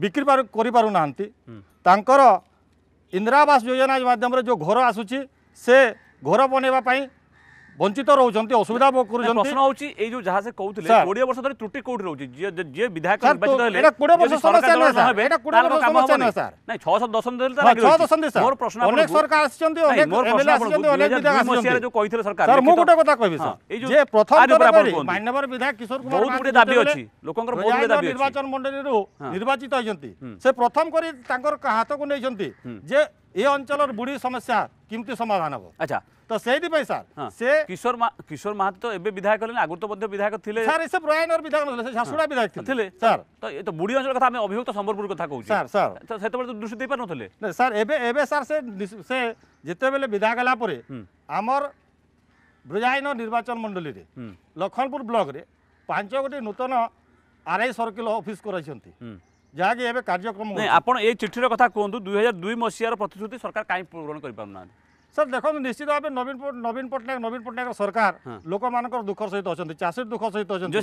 ବିକ୍ରି କରିପାରୁନାହାନ୍ତି ତାଙ୍କର ଇନ୍ଦିରା ଆବାସ ଯୋଜନା ମାଧ୍ୟମରେ ଯେଉଁ ଘର ଆସୁଛି ସେ ଘର ବନେଇବା ପାଇଁ বঞ্চিত রয়েছেন অসুবিধা ভোগ করছেন প্রশ্ন হচ্ছে এই যে যাহা সে কৌলে কোড়ি বর্ষ ধরে ত্রুটি কোটি রয়েছে যে বিধায়ক নির্বাচিত হলে নির্বাচন মন্ডলী নির্বাচিত হয়েছে সে প্রথম করে তাঁর হাতক নিয়েছেন যে এ অঞ্চলের বুড়ি সমস্যা কেমি সমাধান হব আচ্ছা ତ ସେଇଥିପାଇଁ ସାର୍ ସେ କିଶୋର କିଶୋର ମହାନ୍ତି ତ ଏବେ ବିଧାୟକ ହେଲେ ଆଗରୁ ତ ମଧ୍ୟ ବିଧାୟକ ଥିଲେ ସାର୍ ସେ ପ୍ରୟାନର ବିଧାୟକ ନଥିଲେ ସେ ଝାରସୁଡ଼ା ବିଧାୟକ ଥିଲେ ସାର୍ ତ ଏ ତ ବୁଢ଼ୀ ଅଞ୍ଚଳ କଥା ଆମେ ଅଭିଯୁକ୍ତ ସମ୍ବଲପୁର କଥା କହୁଛୁ ସାର୍ ସାର୍ ତ ସେତେବେଳେ ତ ଦୃଷ୍ଟି ଦେଇପାରୁନଥିଲେ ନାଇଁ ସାର୍ ଏବେ ଏବେ ସାର୍ ସେ ସେ ଯେତେବେଳେ ବିଧାୟକ ହେଲା ପରେ ଆମର ବ୍ରୁଜାଇନ ନିର୍ବାଚନ ମଣ୍ଡଳୀରେ ଲକ୍ଷ୍ମଣପୁର ବ୍ଲକରେ ପାଞ୍ଚ ଗୋଟି ନୂତନ ଆର୍ ଆଇ ସର୍କିଲ ଅଫିସ୍ କରାଇଛନ୍ତି ଯାହାକି ଏବେ କାର୍ଯ୍ୟକ୍ରମ ଆପଣ ଏଇ ଚିଠିର କଥା କୁହନ୍ତୁ ଦୁଇ ହଜାର ଦୁଇ ମସିହାର ପ୍ରତିଶ୍ରୁତି ସରକାର କାହିଁ ପୂରଣ କରିପାରୁନାହାନ୍ତି ସାର୍ ଦେଖନ୍ତୁ ନିଶ୍ଚିତ ଭାବେ ନବୀନ ନବୀନ ପଟ୍ଟନାୟକ ନବୀନ ପଟ୍ଟନାୟକ ସରକାର ଲୋକମାନଙ୍କର ଦୁଃଖ ସହିତ ଅଛନ୍ତି ଚାଷୀ ଦୁଃଖ ସହିତ ଅଛନ୍ତି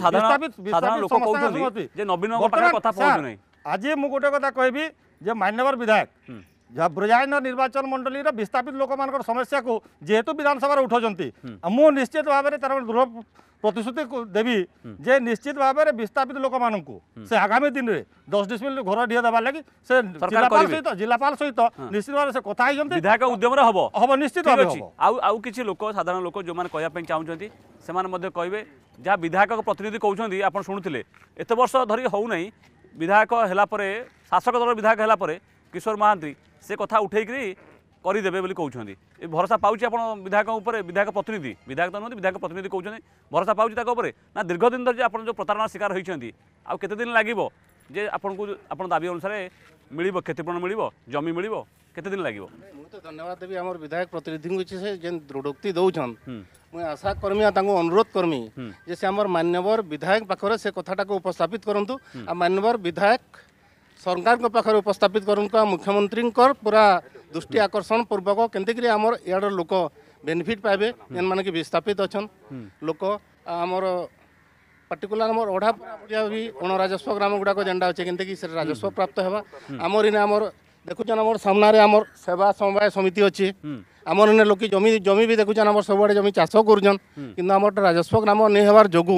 ଆଜି ମୁଁ ଗୋଟେ କଥା କହିବି ଯେ ମାନ୍ୟବର ବିଧାୟକ ବ୍ରଜାହୀନ ନିର୍ବାଚନ ମଣ୍ଡଳୀର ବିସ୍ଥାପିତ ଲୋକମାନଙ୍କର ସମସ୍ୟାକୁ ଯେହେତୁ ବିଧାନସଭାରେ ଉଠାଉଛନ୍ତି ମୁଁ ନିଶ୍ଚିତ ଭାବରେ ତାର ଦୃଢ଼ ପ୍ରତିଶ୍ରୁତି ଦେବି ଯେ ନିଶ୍ଚିତ ଭାବରେ ବିସ୍ଥାପିତ ଲୋକମାନଙ୍କୁ ସେ ଆଗାମୀ ଦିନରେ ଦଶ ଡିସମିଲ ଘର ଡିଏ ଦେବା ଲାଗି ସେ ଜିଲ୍ଲାପାଳ ସହିତ ଜିଲ୍ଲାପାଳ ସହିତ ନିଶ୍ଚିତ ଭାବରେ ସେ କଥା ହେଇଛନ୍ତି ବିଧାୟକ ଉଦ୍ୟମରେ ହବ ହବ ନିଶ୍ଚିତ ଆଉ ଆଉ କିଛି ଲୋକ ସାଧାରଣ ଲୋକ ଯେଉଁମାନେ କହିବା ପାଇଁ ଚାହୁଁଛନ୍ତି ସେମାନେ ମଧ୍ୟ କହିବେ ଯାହା ବିଧାୟକ ପ୍ରତିନିଧି କହୁଛନ୍ତି ଆପଣ ଶୁଣୁଥିଲେ ଏତେ ବର୍ଷ ଧରି ହେଉନାହିଁ ବିଧାୟକ ହେଲା ପରେ ଶାସକ ଦଳ ବିଧାୟକ ହେଲା ପରେ କିଶୋର ମହାନ୍ତି ସେ କଥା ଉଠାଇକରି କରିଦେବେ ବୋଲି କହୁଛନ୍ତି ଏ ଭରସା ପାଉଛି ଆପଣ ବିଧାୟକ ଉପରେ ବିଧାୟକ ପ୍ରତିନିଧି ବିଧାୟକ ତ ନୁହନ୍ତି ବିଧାୟକ ପ୍ରତିନିଧି କହୁଛନ୍ତି ଭରସା ପାଉଛି ତାଙ୍କ ଉପରେ ନା ଦୀର୍ଘ ଦିନ ଧରି ଆପଣ ଯେଉଁ ପ୍ରତାରଣାର ଶିକାର ହୋଇଛନ୍ତି ଆଉ କେତେ ଦିନ ଲାଗିବ ଯେ ଆପଣଙ୍କୁ ଆପଣ ଦାବି ଅନୁସାରେ ମିଳିବ କ୍ଷତିପୂରଣ ମିଳିବ ଜମି ମିଳିବ କେତେ ଦିନ ଲାଗିବ ମୁଁ ତ ଧନ୍ୟବାଦ ଦେବି ଆମର ବିଧାୟକ ପ୍ରତିନିଧିଙ୍କୁ ଯେ ସେ ଯେନ୍ ଦୃଢ଼ୋକ୍ତି ଦଉଛନ୍ ମୁଁ ଆଶା କର୍ମି ଆଉ ତାଙ୍କୁ ଅନୁରୋଧ କର୍ମି ଯେ ସେ ଆମର ମାନ୍ୟବର ବିଧାୟକ ପାଖରେ ସେ କଥାଟାକୁ ଉପସ୍ଥାପିତ କରନ୍ତୁ ଆଉ ମାନ୍ୟବର ବିଧାୟକ ସରକାରଙ୍କ ପାଖରେ ଉପସ୍ଥାପିତ କରନ୍ତୁ ଆଉ ମୁଖ୍ୟମନ୍ତ୍ରୀଙ୍କର ପୁରା ଦୃଷ୍ଟି ଆକର୍ଷଣ ପୂର୍ବକ କେମିତିକିରି ଆମର ଇଆଡ଼ର ଲୋକ ବେନିଫିଟ୍ ପାଇବେ ଯେନ୍ମାନେ କି ବିସ୍ଥାପିତ ଅଛନ୍ ଲୋକ ଆମର পার্টিকুলার আমার অঢা বি অণরাজস্ব গ্রাম গুড়া যেটা অছে কেমতি কি সেটা রাজস্ব প্রাপ্ত হওয়া আমার ইনে আমার দেখুছেন আমার সামনারে আমার সেবা সমবায় সমিতি অছে আমার ইনে লোকে জমি জমি বি দেখুছেন আমার সবুড়ে জমি চাষ করছেন কিন্তু আমার রাজস্ব গ্রাম নেই হওয়ার যোগু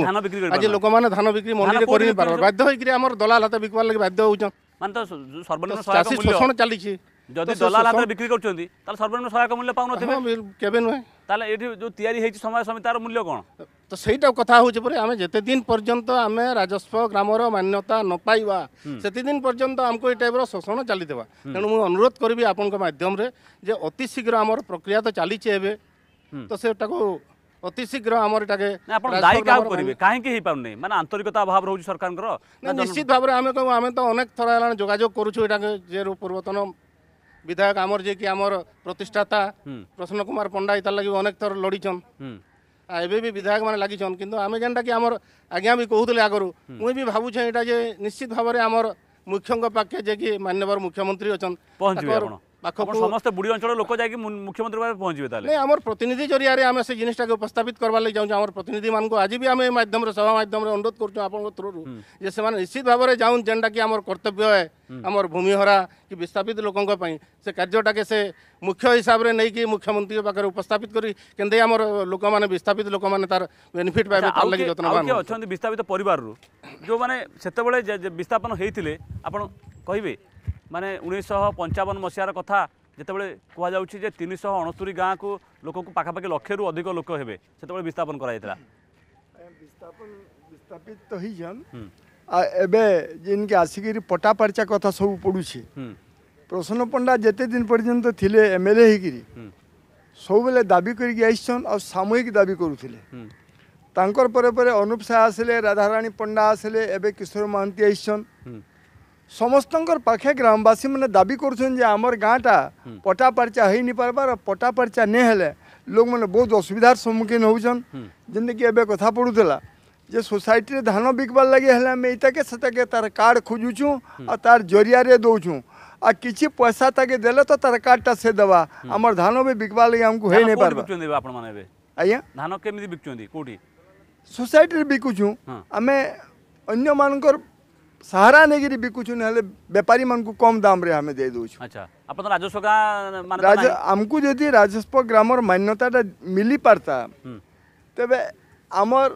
আজ লোক মানে ধান বিক্রি মন্ডিরে করে বাধ্য হয়ে আমার দলাল হাতে বিকবার লাগে বাধ্য হচ্ছেন মানে তো সর্বনিম্ন সহায়ক মূল্য চালিছে যদি দলাল হাতে বিক্রি করছেন তাহলে সর্বনিম্ন সহায়ক মূল্য পাউনথিবে কেবে নহে তাহলে এটি যে তৈরি হয়েছে সমাজ সমিতি তার মূল্য কোণ তো সেইটা কথা হচ্ছে পরে আমি যেতদিন পর্যন্ত আমি রাজস্ব গ্রামর মান্যতা নপাইবা সেতদিন পর্যন্ত আমি এই টাইপর শোষণ চালি দেওয়া তেমন মু অনুরোধ করবি আপনার মাধ্যমে যে অতি শীঘ্র আমার প্রক্রিয়া তো চালিছে এবে তো সেটাকে অতি শীঘ্র আমার এটাকে আপন দায়ী কাউ করবে কাহিকি হই পাউনি মানে আন্তরিকতা অভাব রহুছি সরকারঙ্কর নিশ্চিত ভাবে আমি কম আমি তো অনেক থর হেলান যোগাযোগ করুছু এটাকে যে পূর্বতন বিধায়ক আমার যে কি আমার প্রতিষ্ঠাতা প্রসন্ন কুমার পণ্ডা ইতার লাগি অনেক থর লড়িছন এবে বি বিধায়ক মানে লাগিছন কিন্তু আমি যেটা কি আমার আজ্ঞা বি কহুলে আগরু মুই বি ভাবুছে এটা যে নিশ্চিত ভাবে আমার মুখ্যঙ্ক পাখে যে কি মান্যবর মুখ্যমন্ত্রী অছন ପାଖକୁ ସମସ୍ତେ ବୁଡ଼ି ଅଞ୍ଚଳର ଲୋକ ଯାଇକି ମୁଖ୍ୟମନ୍ତ୍ରୀ ପାଖରେ ପହଞ୍ଚିବେ ତାହେଲେ ନାଇଁ ଆମର ପ୍ରତିନିଧି ଜରିଆରେ ଆମେ ସେ ଜିନିସଟାକୁ ଉପସ୍ଥାପିତ କରବା ଲାଗି ଯାଉଛୁ ଆମର ପ୍ରତିନିଧିମାନଙ୍କୁ ଆଜି ବି ଆମେ ଏ ମାଧ୍ୟମରେ ସଭା ମାଧ୍ୟମରେ ଅନୁରୋଧ କରୁଛୁ ଆପଣଙ୍କ ଥ୍ରୁରୁ ଯେ ସେମାନେ ନିଶ୍ଚିତ ଭାବରେ ଯାଉନ୍ ଯେନ୍ଟାକି ଆମର କର୍ତ୍ତବ୍ୟ ହେ ଆମର ଭୂମିହରା କି ବିସ୍ଥାପିତ ଲୋକଙ୍କ ପାଇଁ ସେ କାର୍ଯ୍ୟଟାକେ ସେ ମୁଖ୍ୟ ହିସାବରେ ନେଇକି ମୁଖ୍ୟମନ୍ତ୍ରୀଙ୍କ ପାଖରେ ଉପସ୍ଥାପିତ କରି କେମିତି ଆମର ଲୋକମାନେ ବିସ୍ଥାପିତ ଲୋକମାନେ ତାର ବେନିଫିଟ୍ ପାଇବେ ତାର ଲାଗି ଯତ୍ନବାନ ଅଛନ୍ତି ବିସ୍ଥାପିତ ପରିବାରରୁ ଯେଉଁମାନେ ସେତେବେଳେ ବିସ୍ଥାପନ ହେଇଥିଲେ ଆପଣ କହିବେ ମାନେ ଉଣେଇଶହ ପଞ୍ଚାବନ ମସିହାର କଥା ଯେତେବେଳେ କୁହାଯାଉଛି ଯେ ତିନିଶହ ଅଣସ୍ତରୀ ଗାଁକୁ ଲୋକଙ୍କୁ ପାଖାପାଖି ଲକ୍ଷରୁ ଅଧିକ ଲୋକ ହେବେ ସେତେବେଳେ ବିସ୍ଥାପନ କରାଯାଇଥିଲା ବିସ୍ଥାପିତ ତ ହେଇଛନ୍ ଏବେ ଯେନ୍କେ ଆସିକିରି ପଟା ପାର୍ଚା କଥା ସବୁ ପଡ଼ୁଛି প্রসন্ন পণ্ডা যেতে দিন পর্যন্ত থিলে এমএলএ হইকি সবুলে দাবি করিকি আইসছন আর সাময়িক দাবি করুলে তাঁকর পরে পরে অনুপ সাহা আসলে রাধারানী পণ্ডা আসলে এবে কিশোর মহান্তি আইসছন समस्त पाखे ग्रामवासी मैंने दाबी करमर टा हम्म। पटा पर्चा हो नहीं पार्बार पटा पर्चा नहीं लोक मैंने बहुत असुविधार सम्मुखीन होमती हम्म। कथा पड़ूला जे सोसाइटी धान बिकवार लगे हमें तार कार्ड खोजुचू हम्म। आ तार जरिया दौचू आ कि पैसा ताके दे तो तार कार्डटा से देवा आम धान भी बिकवार लगे आमको हो नहीं पार्बे आज्ञा सोसाइटी बिकुचू आम अन्न मानकर सहारा बिकुछ नहीं हले व्यापारी मन को कम दाम रे हमें दे दूछ अच्छा अपन तो राजस्व का राज हमको यदि राजस्व और मान्यता मिली पारता हम्म। तेबे अमर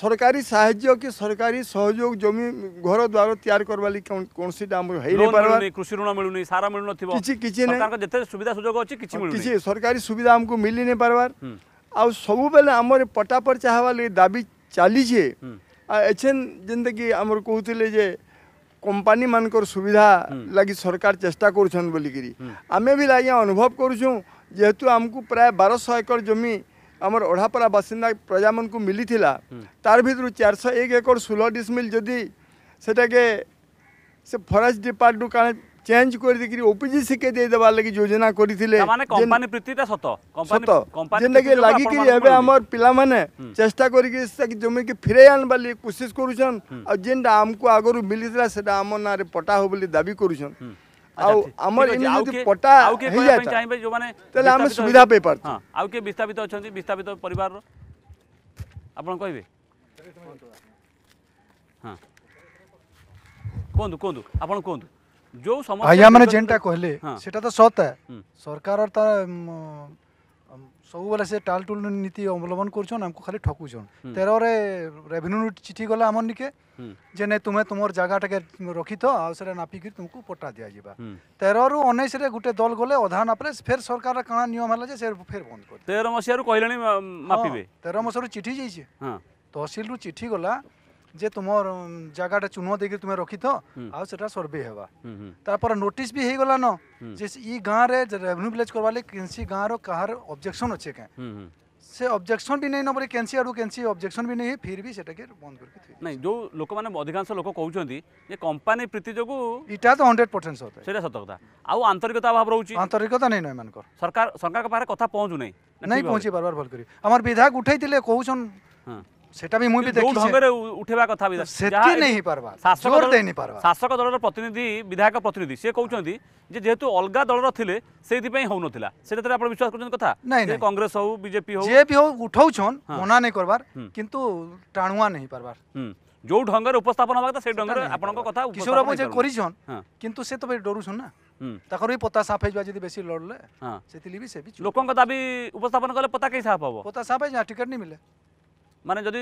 सरकारी साहाय्य कि सरकारी सहयोग जमी घर द्वार तैयार करवा ली कौन सी दाम हे नै परवा कृषि ऋण नहीं सारा मिलु नथिबो किछि किछि सरकार जते सुविधा सुजोग अछि किछि किछि सरकारी सुविधा हमको मिली परवार हम्म। आ सब बेले हमर पटापर चाहवा दाबी ଏଛେନ୍ ଯେନ୍ତାକି ଆମର କହୁଥିଲେ ଯେ କମ୍ପାନୀମାନଙ୍କର ସୁବିଧା ଲାଗି ସରକାର ଚେଷ୍ଟା କରୁଛନ୍ ବୋଲିକିରି ଆମେ ବି ଆଜ୍ଞା ଅନୁଭବ କରୁଛୁଁ ଯେହେତୁ ଆମକୁ ପ୍ରାୟ ବାରଶହ ଏକର ଜମି ଆମର ଅଢ଼ାପରା ବାସିନ୍ଦା ପ୍ରଜାମାନଙ୍କୁ ମିଳିଥିଲା ତାର ଭିତରୁ ଚାରିଶହ ଏକ ଏକର ଷୋହଳ ଡିସମିଲ୍ ଯଦି ସେଟାକେ ସେ ଫରେଷ୍ଟ ଡିପାର୍ଟରୁ କାଣା চেঞ্জ করে দেখি ওপিজি কে দিয়ে দেবার লাগি যোজনা করিলে কোম্পানি প্রীতিটা সত সত যেটাকে লাগিকি এবে আমার পিলামানে চেষ্টা করিকি জমিকে ফিরাই আনবার লাগে কোশিশ করুছন আর যেটা আমকু আগর মিলিছিলা সেটা আম নাঁরে পটা হো বলে দাবি করুছন ଆଉ ଆମର ଏମିତି ଯଦି ପଟା ହେଇଯାଏ ଚାହିଁବେ ଯେଉଁମାନେ ତାହେଲେ ଆମେ ସୁବିଧା ପାଇପାରୁ ଆଉ କିଏ ବିସ୍ଥାପିତ ଅଛନ୍ତି ବିସ୍ଥାପିତ ପରିବାରର ଆପଣ କହିବେ ହଁ କୁହନ୍ତୁ କୁହନ୍ତୁ ଆପଣ କୁହନ୍ତୁ ଯୋଉ ଆଜ୍ଞା ମାନେ ଯେନ୍ଟା କହିଲେ ସେଟା ତ ସତ ସରକାର ତ ସବୁବେଳେ ସେ ଟାଲ ଟୁଲ ନୀତି ଅବଲମ୍ବନ କରୁଛନ୍ ଆମକୁ ଖାଲି ଠକୁଛନ୍ ତେରରେ ରେଭିନ୍ୟୁ ଚିଠି ଗଲା ଆମର ନିକେ ଯେ ନାଇଁ ତୁମେ ତୁମର ଜାଗାଟାକେ ରଖିଥାଅ ଆଉ ସେଟା ନାପିକିରି ତୁମକୁ ପଟା ଦିଆଯିବା ତେରରୁ ଉଣେଇଶରେ ଗୋଟେ ଦଲ ଗଲେ ଅଧା ନାପରେ ଫେର ସରକାରର କାଣା ନିୟମ ହେଲା ଯେ ସେ ଫେର ବନ୍ଦ କରି ତେର ମସିହାରୁ କହିଲେଣି ମାପିବେ ତେର ମସିହାରୁ ଚିଠି ଯାଇଛି ତହସିଲରୁ ଚିଠି ଗଲା जे तुम जगह ଚୂନ ଦେଇକି तुम रखी ଆଉ ସେଟା ସର୍ଭେ ହେବା ତାପରେ ନୋଟିସ୍ ବି ହେଇଗଲାନ ଯେ ଇ ଗାଁରେ ରେଭେନ୍ୟୁ ଭିଲେଜ କରବା ଲାଗି କେନ୍ସି ଗାଁର କାହାର ଅବଜେକ୍ସନ୍ ଅଛେ से ऑब्जेक्शन भी नहीं नबरे कैंसी आडू कैंसी ऑब्जेक्शन भी नहीं फिर भी सेटा के बंद करके नहीं जो लोक माने अधिकांश लोक कहउछंती जे कंपनी प्रीति जगु इटा तो 100% सत सेटा सत कथा आ आंतरिकता भाव रहउची आंतरिकता नहीं नमान कर सरकार सरकार के पारे कथा पहुंचु नहीं नहीं पहुंची बार बार भल करी हमर विधायक उठाई दिले कहउछन সেটা ବି ମୁଁ ବି ଦେଖିଛି ଢଙ୍ଗରେ ଉଠେଇବା କଥା ବି ସେଠି ନେଇ ହେଇପାରବା ଜୋର ଦେଇ ନେଇପାରବା ଶାସକ ଦଳର ପ୍ରତିନିଧି ବିଧାୟକ ପ୍ରତିନିଧି ସେ କହୁଛନ୍ତି ଯେ ଯେହେତୁ ଅଲଗା ଦଳର ଥିଲେ ସେଇଥିପାଇଁ ହଉନଥିଲା ସେଟା ତ ଆପଣ ବିଶ୍ୱାସ କରୁଛନ୍ତି କଥା ନାଇଁ କଂଗ୍ରେସ ହଉ ବିଜେପି ହଉ ଯିଏ ବି ହଉ ଉଠଉଛନ୍ ମନା ନେଇ କରବାର କିନ୍ତୁ ଟାଣୁଆ ନେଇ ହେଇପାରବାର ଯୋଉ ଢଙ୍ଗରେ ଉପସ୍ଥାପନ ହେବା କଥା ସେଇ ଢଙ୍ଗରେ ଆପଣଙ୍କ କଥା କିଶୋର ବାବୁ ଯେ କରିଛନ୍ କିନ୍ତୁ ସେ ତ ଭାଇ ଡରୁଛନ୍ ନା ତାଙ୍କର ବି ପତା ସାଫ ହେଇଯିବା ଯଦି ବେଶୀ ଲଢ଼ଲେ ସେଥିଲାଗି ବି ସେ ବି ଲୋକଙ୍କ ଦାବି ଉପସ୍ଥାପନ କଲେ ପତା କେହି ସାଫ ହବ ପତା ସାଫ ହେଇଯିବା ଟିକେଟ୍ ନେଇ ମିଳେ মানে যদি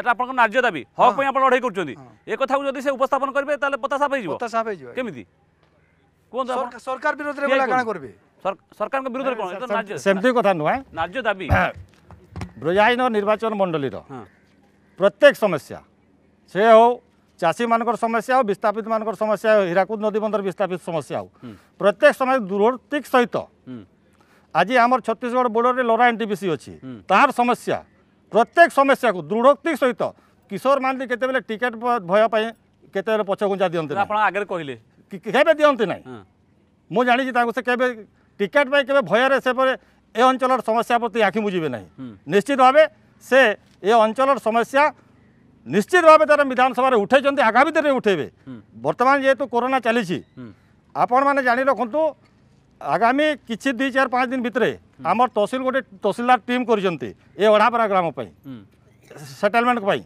এটা আপনার ন্যায্য দাবি হক পাই আপনার লড়াই করছেন এ কথা যদি সে উপস্থাপন করবে তাহলে পতা সাফ হয়ে পতা সাফ হয়ে কেমিতি কোন সরকার বিরোধে বলা কাণ করবে সরকার বিরোধে কোন এটা ন্যায্য সেমতি কথা নয় ন্যায্য দাবি ব্রজাহীন নির্বাচন মণ্ডলীর প্রত্যেক সমস্যা সে হোক চাষীমানকর সমস্যা হোক বিস্থাপিত মানকর সমস্যা হোক হীরাকুদ নদী বন্দর বিস্থাপিত সমস্যা হোক প্রত্যেক সময় দূরতিক সহিত আজি আমার ছত্তিশগড় বর্ডরের লোরা এনটিপিসি অছি তাহার সমস্যা প্রত্যেক সমস্যাকে দৃঢ়োক্তি সহিত কিশোর মানে কেতবে টিকেট ভয় পাই কেতবে পছগুঞ্জা দিও আপনার আগে কহিলেন কেবে দিও না মু জাঁচি তাকে সে কেবে টিকেট পাই কেবে ভয়রে সেপরে এ অঞ্চলের সমস্যা প্রতি আখি বুঝবে না নিশ্চিত ভাবে সে এ অঞ্চলের সমস্যা নিশ্চিত ভাবে তারা বিধানসভায় উঠাইছেন আগামী দিনে উঠেবে বর্তমান যেহেতু করোনা চালছে আপন মানে জাঁ রাখতু আগামী কিছু দুই চার পাঁচ দিন ভিতরে আমার তহসিল গোটে তহসিলদার ଟିମ୍ କରିଛନ୍ତି ଏ ଅଢ଼ାପରା ଗ୍ରାମ ପାଇଁ ସେଟେଲମେଣ୍ଟ ପାଇଁ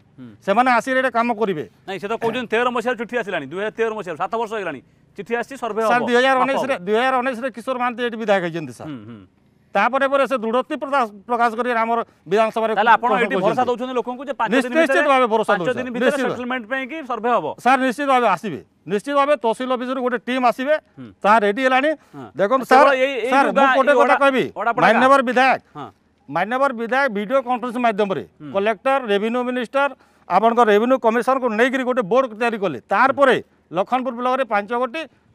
ସେମାନେ ଆସିକି ଏଇଟା କାମ କରିବେ ନାଇଁ ସେ ତ କହୁଛନ୍ତି ତେର ମସିହାରୁ ଚିଠି ଆସିଲାଣି ଦୁଇ ହଜାର ତେର ମସିହାରୁ ସାତ ବର୍ଷ ହେଇଗଲାଣି ଚିଠି ଆସିଛି ସର୍ଭେ ସାର୍ ଦୁଇ ହଜାର ଉଣେଇଶରେ ଦୁଇ ହଜାର ଉଣେଇଶରେ କିଶୋର ମହାନ୍ତି ଏଠି ବିଧାୟକ ହେଇଛନ୍ତି ସାର୍ তাপরে পরে সে দৃঢ়তি প্রকাশ করে আমার বিধানসভার তাহলে আপন এটি ভরসা দউছন লোকଙ୍କୁ যে 5 দিন নিশ্চিত ভাবে ভরসা দউছন 5 দিন ভিতরে সেটেলমেন্ট পাই কি সার্ভে হবো স্যার নিশ্চিত ভাবে আসিবে নিশ্চিত ভাবে তহসিল অফিসর গোটে টিম আসিবে তা রেডি হেলানি দেখুন স্যার স্যার মু কোটে কথা কইবি মাননীয় বিধায়ক মাননীয় বিধায়ক ভিডিও কনফরেন্স মাধ্যমে কলেক্টর রেভিনিউ মিনিস্টার আপনার রেভিনিউ কমিশনর নেই গোটে বোর্ড তৈরি কলে তারপরে লক্ষণপুর ব্লকরে পাঁচ গোটি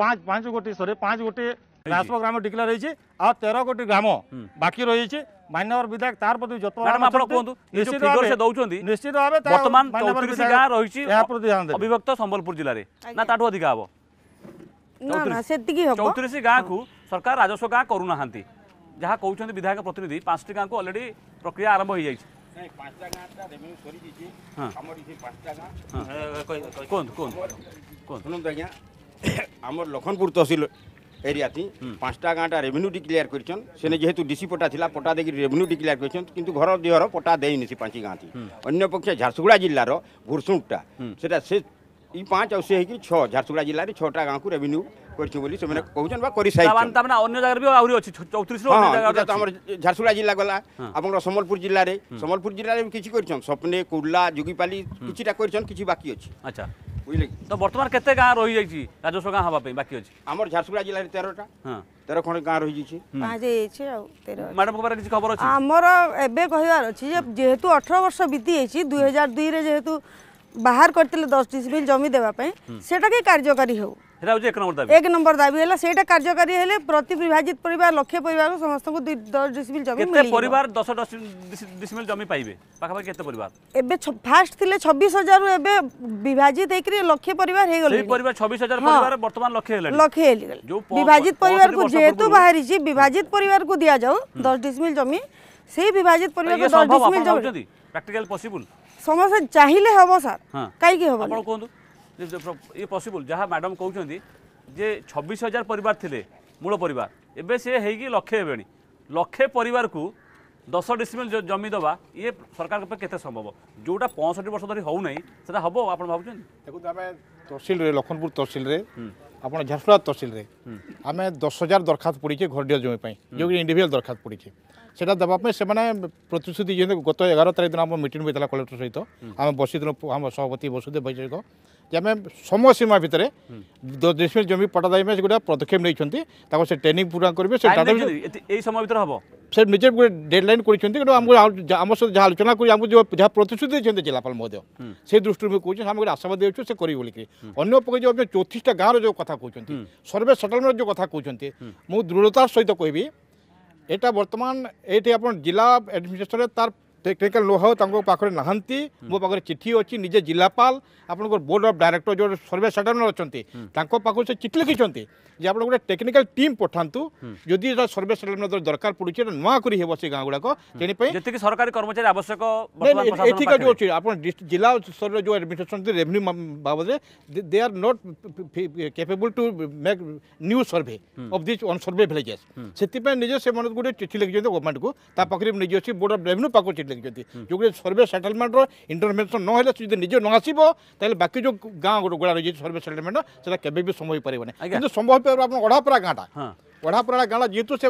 পাঁচ পাঁচ গোটি সরি পাঁচ গোটি রাসপ গ্রাম ডিক্লেয়ার হয়েছে আর তের গোটি গ্রাম বাকি রয়েছে মান্যবর বিধায়ক তার প্রতি যত নিশ্চিত ভাবে বর্তমান গাঁ রয়েছে অবিভক্ত সম্বলপুর জেলার না তাঠু অধিকা হব চৌত্রিশ গাঁকু সরকার রাজস্ব গাঁ করু না যা কৌন বিধায়ক প্রতিনিধি পাঁচটি গাঁকু অলরেডি প্রক্রিয়া আরম্ভ হয়ে যাই কুহ কুহ কুহ আজ্ঞা আমার লক্ষণপুর তহসিল এরিয়াতে পাঁচটা গাঁটা রেভিনিউ ডিক্লেয়ার করছেন সেনে যেহেতু ডিসি পটা লা পটা দেখি রেভিনিউ ডিক্লেয়ার করছেন কিন্তু ঘর দেহর পটা দেয়নি সে পাঁচ গাঁতি অন্যপক্ষে ঝারসুগুড়া জেলার ভুরসুঁটা সেটা সে ই পাঁচ আর সে হয়েকি ছ ঝারসুগুড়া জেলার ছটা গাঁকু রেভিনিউ করছে বলে সে কৌছেন বা করে সাইছেন অন্য জায়গার আমার ঝারসুগুড়া জেলা গলা আপনার সম্বলপুর জেলার সম্বলপুর জেলার কিছু করছেন স্বপ্নে কুড়লা যুগিপালি কিছুটা করছেন কিছু বাকি আচ্ছা বুঝলে কি তো বর্তমান কেতে গাঁ রহিযাইছি রাজস্ব গাঁ হওয়া পাই বাকি আছে আমার ঝারসুগুড়া জেলার তেরোটা হ্যাঁ তেরো খণ্ড গাঁ রহিযাইছি পাঁচ হয়েছে আর তেরো ম্যাডাম পাখে কিছু খবর আছে আমার এবে কহিবার আছে যে যেহেতু অঠর বর্ষ বিতি যাইছি দুই হাজার দুইরে যেহেতু বাহার করলে দশ ডিসমিল জমি দেওয়া পাই সেটাকে কার্যকারী হোক সেটা হচ্ছে এক নম্বর দাবি এক নম্বর দাবি হলো সেটা কার্যকারী হলে প্রতি বিভাজিত পরিবার লক্ষে পরিবার সমস্ত দশ ডিসমিল জমি কেতে পরিবার দশ দশ ডিসমিল জমি পাইবে পাখাপাখি কেতে পরিবার এবে ফার্স্ট থিলে ছবিশ হাজার এবে বিভাজিত হইকি লক্ষে পরিবার হয়ে গেল পরিবার ছবিশ হাজার পরিবার বর্তমান লক্ষে হলে লক্ষে হয়ে গেল বিভাজিত পরিবার কু যেহেতু বাহারিছি বিভাজিত পরিবার কু দিয়া যাও দশ ডিসমিল জমি সেই বিভাজিত পরিবার দশ ডিসমিল জমি প্র্যাকটিক্যাল পসিবল সমস্যা চাইলে হব স্যার কাইকি হব আপন কোন ইয়ে ପସିବୁଲ୍ ଯାହା ମ୍ୟାଡ଼ାମ୍ କହୁଛନ୍ତି ଯେ ଛବିଶ ହଜାର ପରିବାର ଥିଲେ ମୂଳ ପରିବାର ଏବେ ସେ ହେଇକି ଲକ୍ଷେ ହେବେଣି ଲକ୍ଷେ ପରିବାରକୁ ଦଶ ଡିସିମିଲ୍ ଜମି ଦେବା ଇଏ ସରକାରଙ୍କ ପାଇଁ କେତେ ସମ୍ଭବ ଯେଉଁଟା ପଞ୍ଚଷଠି ବର୍ଷ ଧରି ହେଉନାହିଁ ସେଟା ହେବ ଆପଣ ଭାବୁଛନ୍ତି ଦେଖନ୍ତୁ ଆମେ ତହସିଲରେ ଲଖନପୁର ତହସିଲରେ ଆପଣ ଝାରସୁଗୁଡ଼ା ତହସିଲରେ ଆମେ ଦଶ ହଜାର ଦରଖାସ୍ତ ପଡ଼ିଛେ ଘରଡ଼ିଆ ଜମି ପାଇଁ ଯେଉଁକି ଇଣ୍ଡିଭିଜୁଆଲ ଦରଖାସ୍ତ ପଡ଼ିଛେ সেটা দেওয়া সেমানে প্রতিশ্রুতি দিয়েছেন গত এগারো তারিখ দিন আমার মিটিং হয়েছিল কলেক্টর সহ আমি বসিছিল আমার সভাপতি বসুদেব বৈজয়িক যে আমি সময় সীমা ভিতরে ডিসমিল জমি পটা ম্যাচ গোটা পদক্ষেপ নিয়েছেন তাকে সে ট্রেনিং পুরা করবে সে এই সময় ভিতরে হব সে নিজে গোটে ডেডলাইন করেছেন কিন্তু আমার সাথে যা আলোচনা করি আমি যা প্রতিশ্রুতি দিয়েছেন জেলাপাল মহোদয় সেই দৃষ্টি মু কହୁছি আমি গোটে আশাবাদী অছু সে করি বলিকি অন্য পক্ষে যে আপনি চৌত্রিশটা গাঁর যে কথা কৌন সর্ভে সেটেলমেন্ট যে কথা কৌন মু দৃঢ়তার সহ কহবি এটা বর্তমান এটি আপনার জেলা আডমিনিষ্ট্রেশনের তার ଟେକ୍ନିକାଲ ନୋ ହାଉ ତାଙ୍କ ପାଖରେ ନାହାନ୍ତି ମୋ ପାଖରେ ଚିଠି ଅଛି ନିଜେ ଜିଲ୍ଲାପାଳ ଆପଣଙ୍କର ବୋର୍ଡ଼ ଅଫ୍ ଡାଇରେକ୍ଟର ଯେଉଁ ସର୍ଭେ ସାଧାରଣ ଅଛନ୍ତି ତାଙ୍କ ପାଖରୁ ସେ ଚିଠି ଲେଖିଛନ୍ତି ଯେ ଆପଣ ଗୋଟେ ଟେକ୍ନିକାଲ ଟିମ୍ ପଠାନ୍ତୁ ଯଦି ଏଇଟା ସର୍ଭେ ସାଧାରଣ ଦରକାର ପଡ଼ୁଛି ଏଇଟା ନୂଆ କରି ହେବ ସେ ଗାଁ ଗୁଡ଼ାକ ସେଥିପାଇଁ ଯେତିକି ସରକାରୀ କର୍ମଚାରୀ ଆବଶ୍ୟକ ଏଠିକା ଯେଉଁ ଅଛି ଆପଣ ଜିଲ୍ଲା ସ୍ତରରେ ଯେଉଁ ଆଡମିନିଷ୍ଟ୍ରେସନ୍ ରେଭିନ୍ୟୁ ବାବଦରେ they are not capable to make new survey of this on survey villages ସେଥିପାଇଁ ନିଜେ ସେମାନେ ଗୋଟେ ଚିଠି ଲେଖିଛନ୍ତି ଗଭର୍ଣ୍ଣମେଣ୍ଟକୁ ତା ପାଖରେ ନିଜେ ଅଛି ବୋର୍ଡ଼ ଅଫ୍ ରେଭିନ୍ୟୁ ପାଖକୁ ଚିଠି ଦେଖିଛନ୍ତି ଯେଉଁଗୁଡ଼ା ସର୍ଭେ ସେଟଲମେଣ୍ଟର ଇଣ୍ଟରଭେନ୍ସନ୍ ନହେଲେ ସେ ଯଦି ନିଜେ ନ ଆସିବ ତାହେଲେ ବାକି ଯେଉଁ ଗାଁ ଗୋଟେ ଗୁଡ଼ା ରହିଛି ସର୍ଭେ ସେଟେଲମେଣ୍ଟ ସେଟା କେବେ ବି ସମ୍ଭବ ହେଇପାରିବନି କିନ୍ତୁ ସମ୍ଭବ ହେଇପାରିବ ଆପଣ ଅଢ଼ାପରା ଗାଁଟା ପଢ଼ାପଢ଼ା ଗାଁଟା ଯେହେତୁ ସେ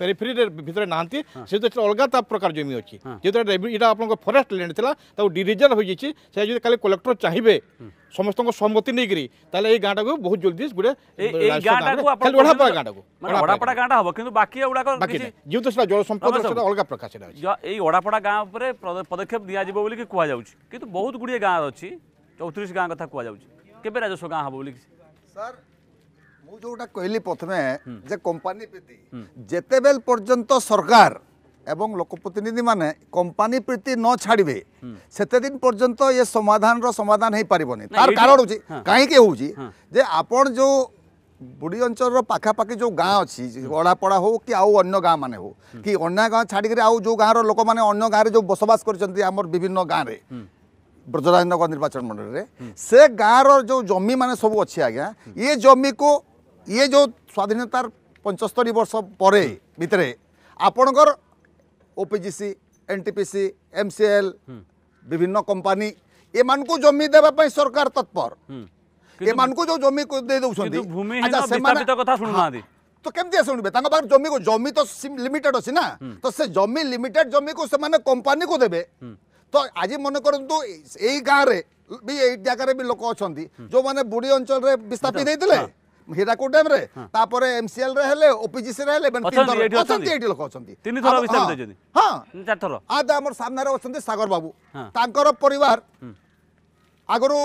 ପେରିଫେରିରେ ଭିତରେ ନାହାନ୍ତି ସେହେତୁ ଏଠି ଅଲଗା ତା ପ୍ରକାର ଜମି ଅଛି ଯେହେତୁ ଏଇଟା ଆପଣଙ୍କ ଫରେଷ୍ଟ ଲ୍ୟାଣ୍ଡ ଥିଲା ତାକୁ ଡିରିଜର୍ଭ ହୋଇଯାଇଛି ସେ ଯଦି କାଲି କଲେକ୍ଟର ଚାହିଁବେ ସମସ୍ତଙ୍କ ସମ୍ମତି ନେଇକରି ତାହେଲେ ଏଇ ଗାଁଟାକୁ ବହୁତ ଜଲ୍ଦି ଗୋଟେ ଅଢ଼ାପଡ଼ା ଗାଁଟାକୁ ଅଢ଼ାପଡ଼ା ଗାଁଟା ହବ କିନ୍ତୁ ବାକି ଗୁଡ଼ାକ ଯେହେତୁ ସେଟା ଜଳ ସମ୍ପଦ ସେଟା ଅଲଗା ପ୍ରକାର ସେଟା ଅଛି ଏଇ ଅଢ଼ାପଡ଼ା ଗାଁ ଉପରେ ପଦକ୍ଷେପ ଦିଆଯିବ ବୋଲିକି କୁହାଯାଉଛି କିନ୍ତୁ ବହୁତ ଗୁଡ଼ିଏ ଗାଁ ଅଛି ଚଉତିରିଶ ଗାଁ କଥା କୁହାଯାଉଛି କେବେ ରାଜସ୍ୱ ଗାଁ ହବ ବୋଲିକି ସାର୍ जोटा कहली प्रथम जे कंपानी प्रीति जेत बेल पर्यंत सरकार एवं लोकप्रतिनिधि मान कंपानी प्रीति न छाड़े से दिन ये समाधान समाधान हो पार नहीं तार कारण हूँ कहीं आप जो बुढ़ी अंचल पखापाखि जो गाँव अच्छी गड़ापड़ा हो कि आउ गाँव गाँ मैंने कि अन्या गाँ छाड़ी आज जो गाँव रोक मैंने अगर गाँव में जो बसवास कर विभिन्न गाँव ब्रजराजनगर निर्वाचन मंडल से गाँव रो जमी मैंने सब अच्छे आज्ञा ये जमी को ये जो स्वाधीनतार पंचस्तरी वर्ष पर भरे आपणकर ओपीजीसी एनटीपीसी एमसीएल विभिन्न कंपनी ये मानको जमी देवाई सरकार तत्पर ये मानको जो जमी को दे दउछन भूमि अच्छा से मान कथा तो केमती सुनबे तांगा जमी जमी तो लिमिटेड अच्छी ना तो से जमी लिमिटेड जमी को से माने को देवे तो आज मन करंतु एई गां भी एई जगह भी लोक अच्छा जो मैंने बुढी अंचल विस्थापित देतले ହୀରାକୁଦ ଡ୍ୟାମ୍ରେ ତାପରେ ଏମସିଏଲ୍ ରେ ହେଲେ ଓପିଜିସି ରେ ହେଲେ ଅଛନ୍ତି ଏଇଠି ଲୋକ ଅଛନ୍ତି ତିନି ହଁ ଆଦ ଆମର ସାମ୍ନାରେ ଅଛନ୍ତି ସାଗର ବାବୁ ତାଙ୍କର ପରିବାର ଆଗରୁ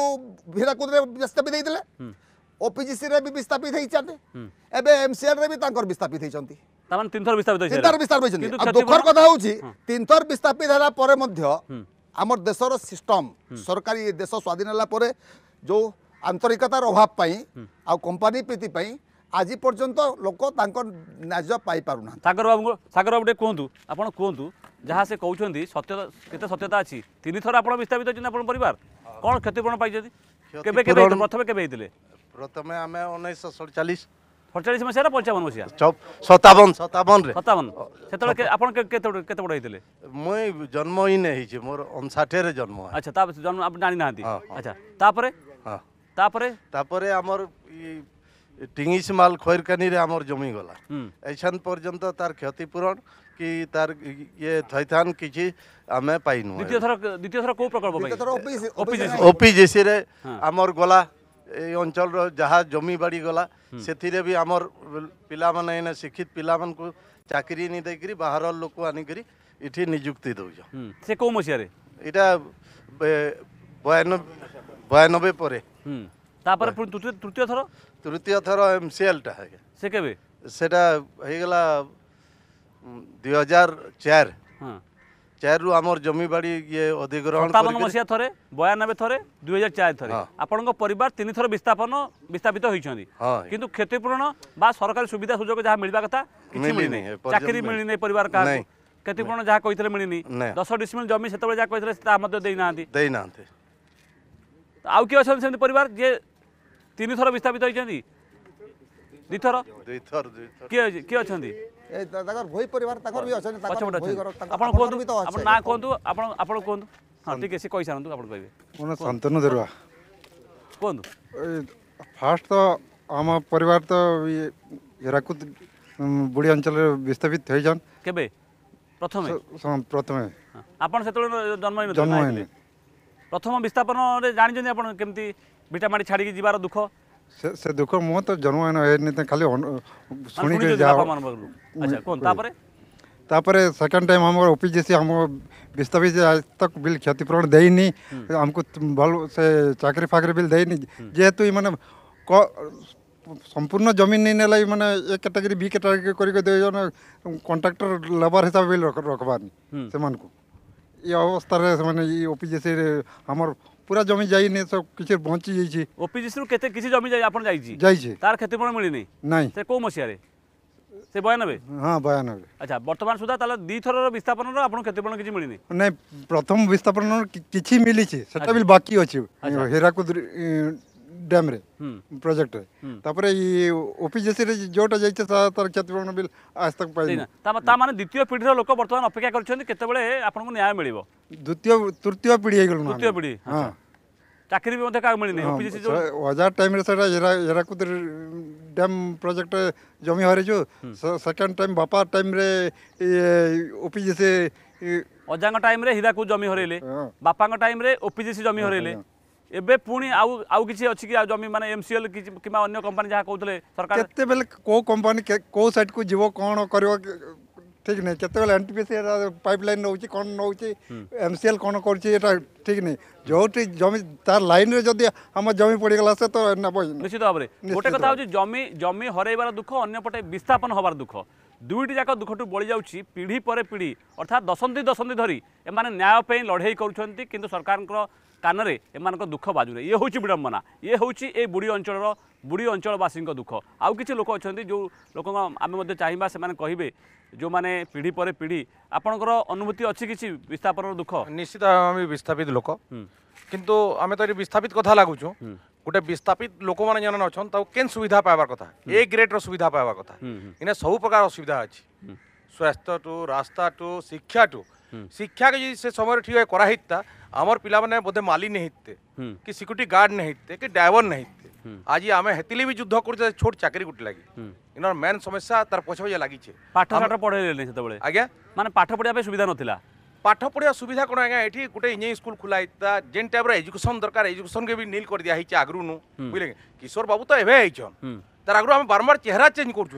ହୀରାକୁଦରେ ବିସ୍ଥାପିତ ହେଇଥିଲେ ଓପିଜିସି ରେ ବି ବିସ୍ଥାପିତ ହେଇଛନ୍ତି ଏବେ ଏମସିଏଲ୍ ରେ ବି ତାଙ୍କର ବିସ୍ଥାପିତ ହେଇଛନ୍ତି ତାମାନେ ତିନି ହେଇଛନ୍ତି ଆଉ ଦୁଃଖର କଥା ହେଉଛି ତିନିଥର ଥର ବିସ୍ଥାପିତ ହେଲା ପରେ ମଧ୍ୟ ଆମର ଦେଶର ସିଷ୍ଟମ ସରକାରୀ ଦେଶ ସ୍ୱାଧୀନ ହେଲା ପରେ ଯେଉଁ আন্তরিকতার অভাব পাই আউ কোম্পানি প্রীতি পাই আজি পর্যন্ত লোক তাঙ্ক ন্যায্য পাই পারু না সাগর বাবু সাগর বাবু টিকে কুহতু আপন কুহতু যাহা সে কৌছন্তি সত্য কেতে সত্যতা আছে তিন থর আপন বিস্তাপিত হচ্ছেন আপন পরিবার কোন ক্ষতিপূরণ পাইছেন কেবে কেবে প্রথমে কেবে হইতিলে প্রথমে আমি 1947 সড়চাশ মশিয়া পঞ্চাবন মশিয়া সতাবন সতাবন সতাবন সেতবে আপনার কেতে কেতে বড় হয়েছিল মুই জন্ম হইনে হয়েছি মোর অনষাঠে জন্ম আচ্ছা তারপরে জন্ম আপনি জানি না আচ্ছা তারপরে হ্যাঁ তারপরে তারপরে আমার টিঙিস মাল খৈরকানিরে আমার জমি গলা এইখান পর্যন্ত তার ক্ষতিপূরণ কি তার ইয়ে থইথান কিছু আমি পাইনু দ্বিতীয় থর দ্বিতীয় থর কোউ প্রকল্প দ্বিতীয় থর ওপিজেসি ওপিজেসি রে আমার গলা এই অঞ্চলর যাহা জমি বাড়ি গলা সেথিরে বি আমার পিলামানে এনে শিক্ষিত পিলামানকু চাকরি নি দেইকরি বাহারর লোক আনিকরি এটি নিযুক্তি দউছ সে কোউ মশিয়ারে এটা বয়ানব্বই বয়ানব্বই ପରେ ତାପରେ ପୁଣି ତୃତୀୟ ଥର ତୃତୀୟ ଥର ଏମ୍ ସି ଏଲ୍ଟା ଆଜ୍ଞା ସେ କେବେ ସେଟା ହେଇଗଲା ଦୁଇ ହଜାର ଚାରି ଚାରିରୁ ଆମର ଜମିବାଡ଼ି ଇଏ ଅଧିଗ୍ରହଣ ସତାବନ ମସିହା ଥରେ ବୟାନବେ ଥରେ ଦୁଇ ହଜାର ଚାରି ଥରେ ଆପଣଙ୍କ ପରିବାର ତିନି ଥର ବିସ୍ଥାପନ ବିସ୍ଥାପିତ ହୋଇଛନ୍ତି କିନ୍ତୁ କ୍ଷତିପୂରଣ ବା ସରକାରୀ ସୁବିଧା ସୁଯୋଗ ଯାହା ମିଳିବା କଥା କିଛି ମିଳିନି ଚାକିରି ମିଳିନି ପରିବାର କାହାକୁ କ୍ଷତିପୂରଣ ଯାହା କହିଥିଲେ ମିଳିନି ଦଶ ଡିସିମିଲ ଜମି ସେତେବେଳେ ଯାହା କହିଥିଲେ ତା ମଧ୍ୟ ଦେଇନାହାନ୍ତି ଦେଇନାହାନ୍ତି ଆଉ କିଏ ଅଛନ୍ତି ସେମିତି ପରିବାର ଯିଏ ତିନିଥର ବିସ୍ଥାପିତ ହୋଇଛନ୍ତି ଦୁଇଥର କିଏ କିଏ ଅଛନ୍ତି ଆପଣ କୁହନ୍ତୁ ଆପଣ ନାଁ କୁହନ୍ତୁ ଆପଣ ଆପଣ କୁହନ୍ତୁ ହଁ ଠିକ୍ ଅଛି କହିସାରନ୍ତୁ ଆପଣ କହିବେ ମୋ ନାଁ ଶାନ୍ତନୁ ଦେରୁଆ କୁହନ୍ତୁ ଫାର୍ଷ୍ଟ ତ ଆମ ପରିବାର ତ ହୀରାକୁଦ ବୁଢ଼ୀ ଅଞ୍ଚଳରେ ବିସ୍ଥାପିତ ହୋଇଛନ୍ କେବେ ପ୍ରଥମେ ପ୍ରଥମେ ଆପଣ ସେତେବେଳେ ଜନ୍ମ ଜନ୍ମ ହେଇନି प्रथम विस्थापन जानते आपति भिटामाड़ी छाड़ी जबार दुख से, से दुख मु तो जनमान खाली शुणी सेकेंड टाइम आम ओपीजेसी आम विस्थापित तक बिल क्षतिपूरण देनी आमको भल से चाकरी फाकर बिल देनी जेहेतु ये संपूर्ण जमीन नहीं ना मैंने एक कैटेगरी बी कैटेगरी कर कंट्राक्टर लेबर हिसाब बिल रखबानी से এই অবস্থায় মানে এই ଓପିଜିସି আমার পুরা জমি যাইনি সব কিছু বঞ্চি যাইছি ଓପିଜିସି ରୁ କେତେ କିଛି ଜମି ଯାଇ ଆପଣ ଯାଇଛି ଯାଇଛି ତାର କ୍ଷତିପୂରଣ ମିଳିନି ନାଇଁ ସେ କୋଉ ମସିହାରେ ସେ ବୟାନବେ ହଁ ବୟାନବେ ଆଚ୍ଛା ବର୍ତ୍ତମାନ ସୁଦ୍ଧା ତାହେଲେ ଦୁଇଥରର ବିସ୍ଥାପନର ଆପଣଙ୍କୁ କ୍ଷତିପୂରଣ କିଛି ମିଳିନି ନାଇଁ ପ୍ରଥମ ବିସ୍ଥାପନ କିଛି ମିଳିଛି ସେଟା ବି ବାକି ଅଛି ହୀରାକୁଦ ଡ୍ୟାମ୍ରେ ପ୍ରୋଜେକ୍ଟରେ ତାପରେ ଇ ଓପିଜେସିରେ ଯେଉଁଟା ଯାଇଛି ତାର କ୍ଷତିପୂରଣ ବିଲ୍ ଆଜ ତକ ପାଇନି ତା ମାନେ ଦ୍ୱିତୀୟ ପିଢ଼ିର ଲୋକ ବର୍ତ୍ତମାନ ଅପେକ୍ଷା କରିଛନ୍ତି କେତେବେଳେ ଆପଣଙ୍କୁ ନ୍ୟାୟ ମିଳିବ ଦ୍ୱିତୀୟ ତୃତୀୟ ପିଢ଼ି ହେଇଗଲୁ ତୃତୀୟ ପିଢ଼ି ହଁ ଚାକିରି ବି ମଧ୍ୟ କାହାକୁ ମିଳିନି ଓପିଜେସି ହଜାର ଟାଇମ୍ରେ ସେଇଟା ହୀରାକୁଦ ଡ୍ୟାମ୍ ପ୍ରୋଜେକ୍ଟ ଜମି ହରେଛୁ ସେକେଣ୍ଡ ଟାଇମ୍ ବାପା ଟାଇମ୍ରେ ଓପିଜେସି ଅଜାଙ୍କ ଟାଇମ୍ରେ ହୀରାକୁଦ ଜମି ହରେଇଲେ ବାପାଙ୍କ ଟାଇମ୍ରେ ଓପିଜେସି ଜମି ହରେଇଲେ এবে পুনি আউ আউ কিছু আছে কি জমি মানে এমসিএল কিমা অন্য কোম্পানি যা কউতলে সরকার কত কেতেবেলে কো কোম্পানি কো সাইট কো জীব কোন করিব ঠিক নাই কেতেবেলে এনটিপিসি পাইপলাইন নউচি কোন নউচি এমসিএল কোন করছি এটা ঠিক নাই যোটি জমি তার লাইন রে যদি আমার জমি পড়ি গলা সে তো নেব নিশ্চিত ভাবে গোটে কথা হচ্ছে জমি জমি হরাইবার দুঃখ অন্য পটে বিস্থাপন হবার দুঃখ দুইটি যাক দুঃখটু বড়ি যাচ্ছি পিঢ়ি পরে পিঢ়ি অর্থাৎ দশন্ধি দশন্ধি ধরি এমানে ন্যায় পেই লড়াই করছেন কিন্তু সরকারঙ্কর କାନରେ ଏମାନଙ୍କ ଦୁଃଖ ବାଜୁନି ଇଏ ହେଉଛି ବିଡ଼ମ୍ବନା ଇଏ ହେଉଛି ଏ ବୁଢ଼ୀ ଅଞ୍ଚଳର ବୁଢ଼ୀ ଅଞ୍ଚଳବାସୀଙ୍କ ଦୁଃଖ ଆଉ କିଛି ଲୋକ ଅଛନ୍ତି ଯେଉଁ ଲୋକଙ୍କ ଆମେ ମଧ୍ୟ ଚାହିଁବା ସେମାନେ କହିବେ ଯେଉଁମାନେ ପିଢ଼ି ପରେ ପିଢ଼ି ଆପଣଙ୍କର ଅନୁଭୂତି ଅଛି କିଛି ବିସ୍ଥାପନର ଦୁଃଖ ନିଶ୍ଚିତ ଆମେ ବିସ୍ଥାପିତ ଲୋକ କିନ୍ତୁ ଆମେ ତ ଏଠି ବିସ୍ଥାପିତ କଥା ଲାଗୁଛୁ ଗୋଟେ ବିସ୍ଥାପିତ ଲୋକମାନେ ଯେନ୍ ଅଛନ୍ ତାକୁ କେନ୍ ସୁବିଧା ପାଇବାର କଥା ଏ ଗ୍ରେଡ୍ର ସୁବିଧା ପାଇବା କଥା ଇନେ ସବୁ ପ୍ରକାର ଅସୁବିଧା ଅଛି ସ୍ୱାସ୍ଥ୍ୟଠୁ ରାସ୍ତାଠୁ ଶିକ୍ଷାଠୁ ଶିକ୍ଷାକେ ଯଦି ସେ ସମୟରେ ଠିକ୍ ଭାବେ କରାହେଇତା ଆମର ପିଲାମାନେ ବୋଧେ ମାଲି ନେଇ ହେଇତେ କି ସିକ୍ୟୁରିଟି ଗାର୍ଡ ନେଇ ହେଇତେ କି ଡ୍ରାଇଭର ନେଇ ହେଇତେ ଆଜି ଆମେ ହେତିଲି ବି ଯୁଦ୍ଧ କରୁଛେ ଛୋଟ ଚାକିରି ଗୋଟେ ଲାଗି ଇନର ମେନ୍ ସମସ୍ୟା ତାର ପଛ ପଛେ ଲାଗିଛେ ପାଠ ପାଠ ପଢ଼େଇଲେନି ସେତେବେଳେ ଆଜ୍ଞା ମାନେ ପାଠ ପଢ଼ିବା ପାଇଁ ସୁବିଧା ନଥିଲା ପାଠ ପଢ଼ିବା ସୁବିଧା କ'ଣ ଆଜ୍ଞା ଏଠି ଗୋଟେ ଇଞ୍ଜିନିୟରିଂ ସ୍କୁଲ ଖୋଲା ହେଇଥିଲା ଯେନ୍ ଟାଇପ୍ର ଏଜୁକେସନ୍ ଦରକାର ଏଜୁକେସନ୍କେ ବି ନିଲ୍ କରିଦିଆ ହେଇଛି ଆଗରୁ ନୁ ବୁଝିଲେ କିଶୋର ବାବୁ ତ ଏବେ ହେଇଛନ୍ ତାର ଆଗରୁ ଆମେ ବାରମ୍ବାର ଚେହେରା ଚେଞ୍ଜ କରୁଛୁ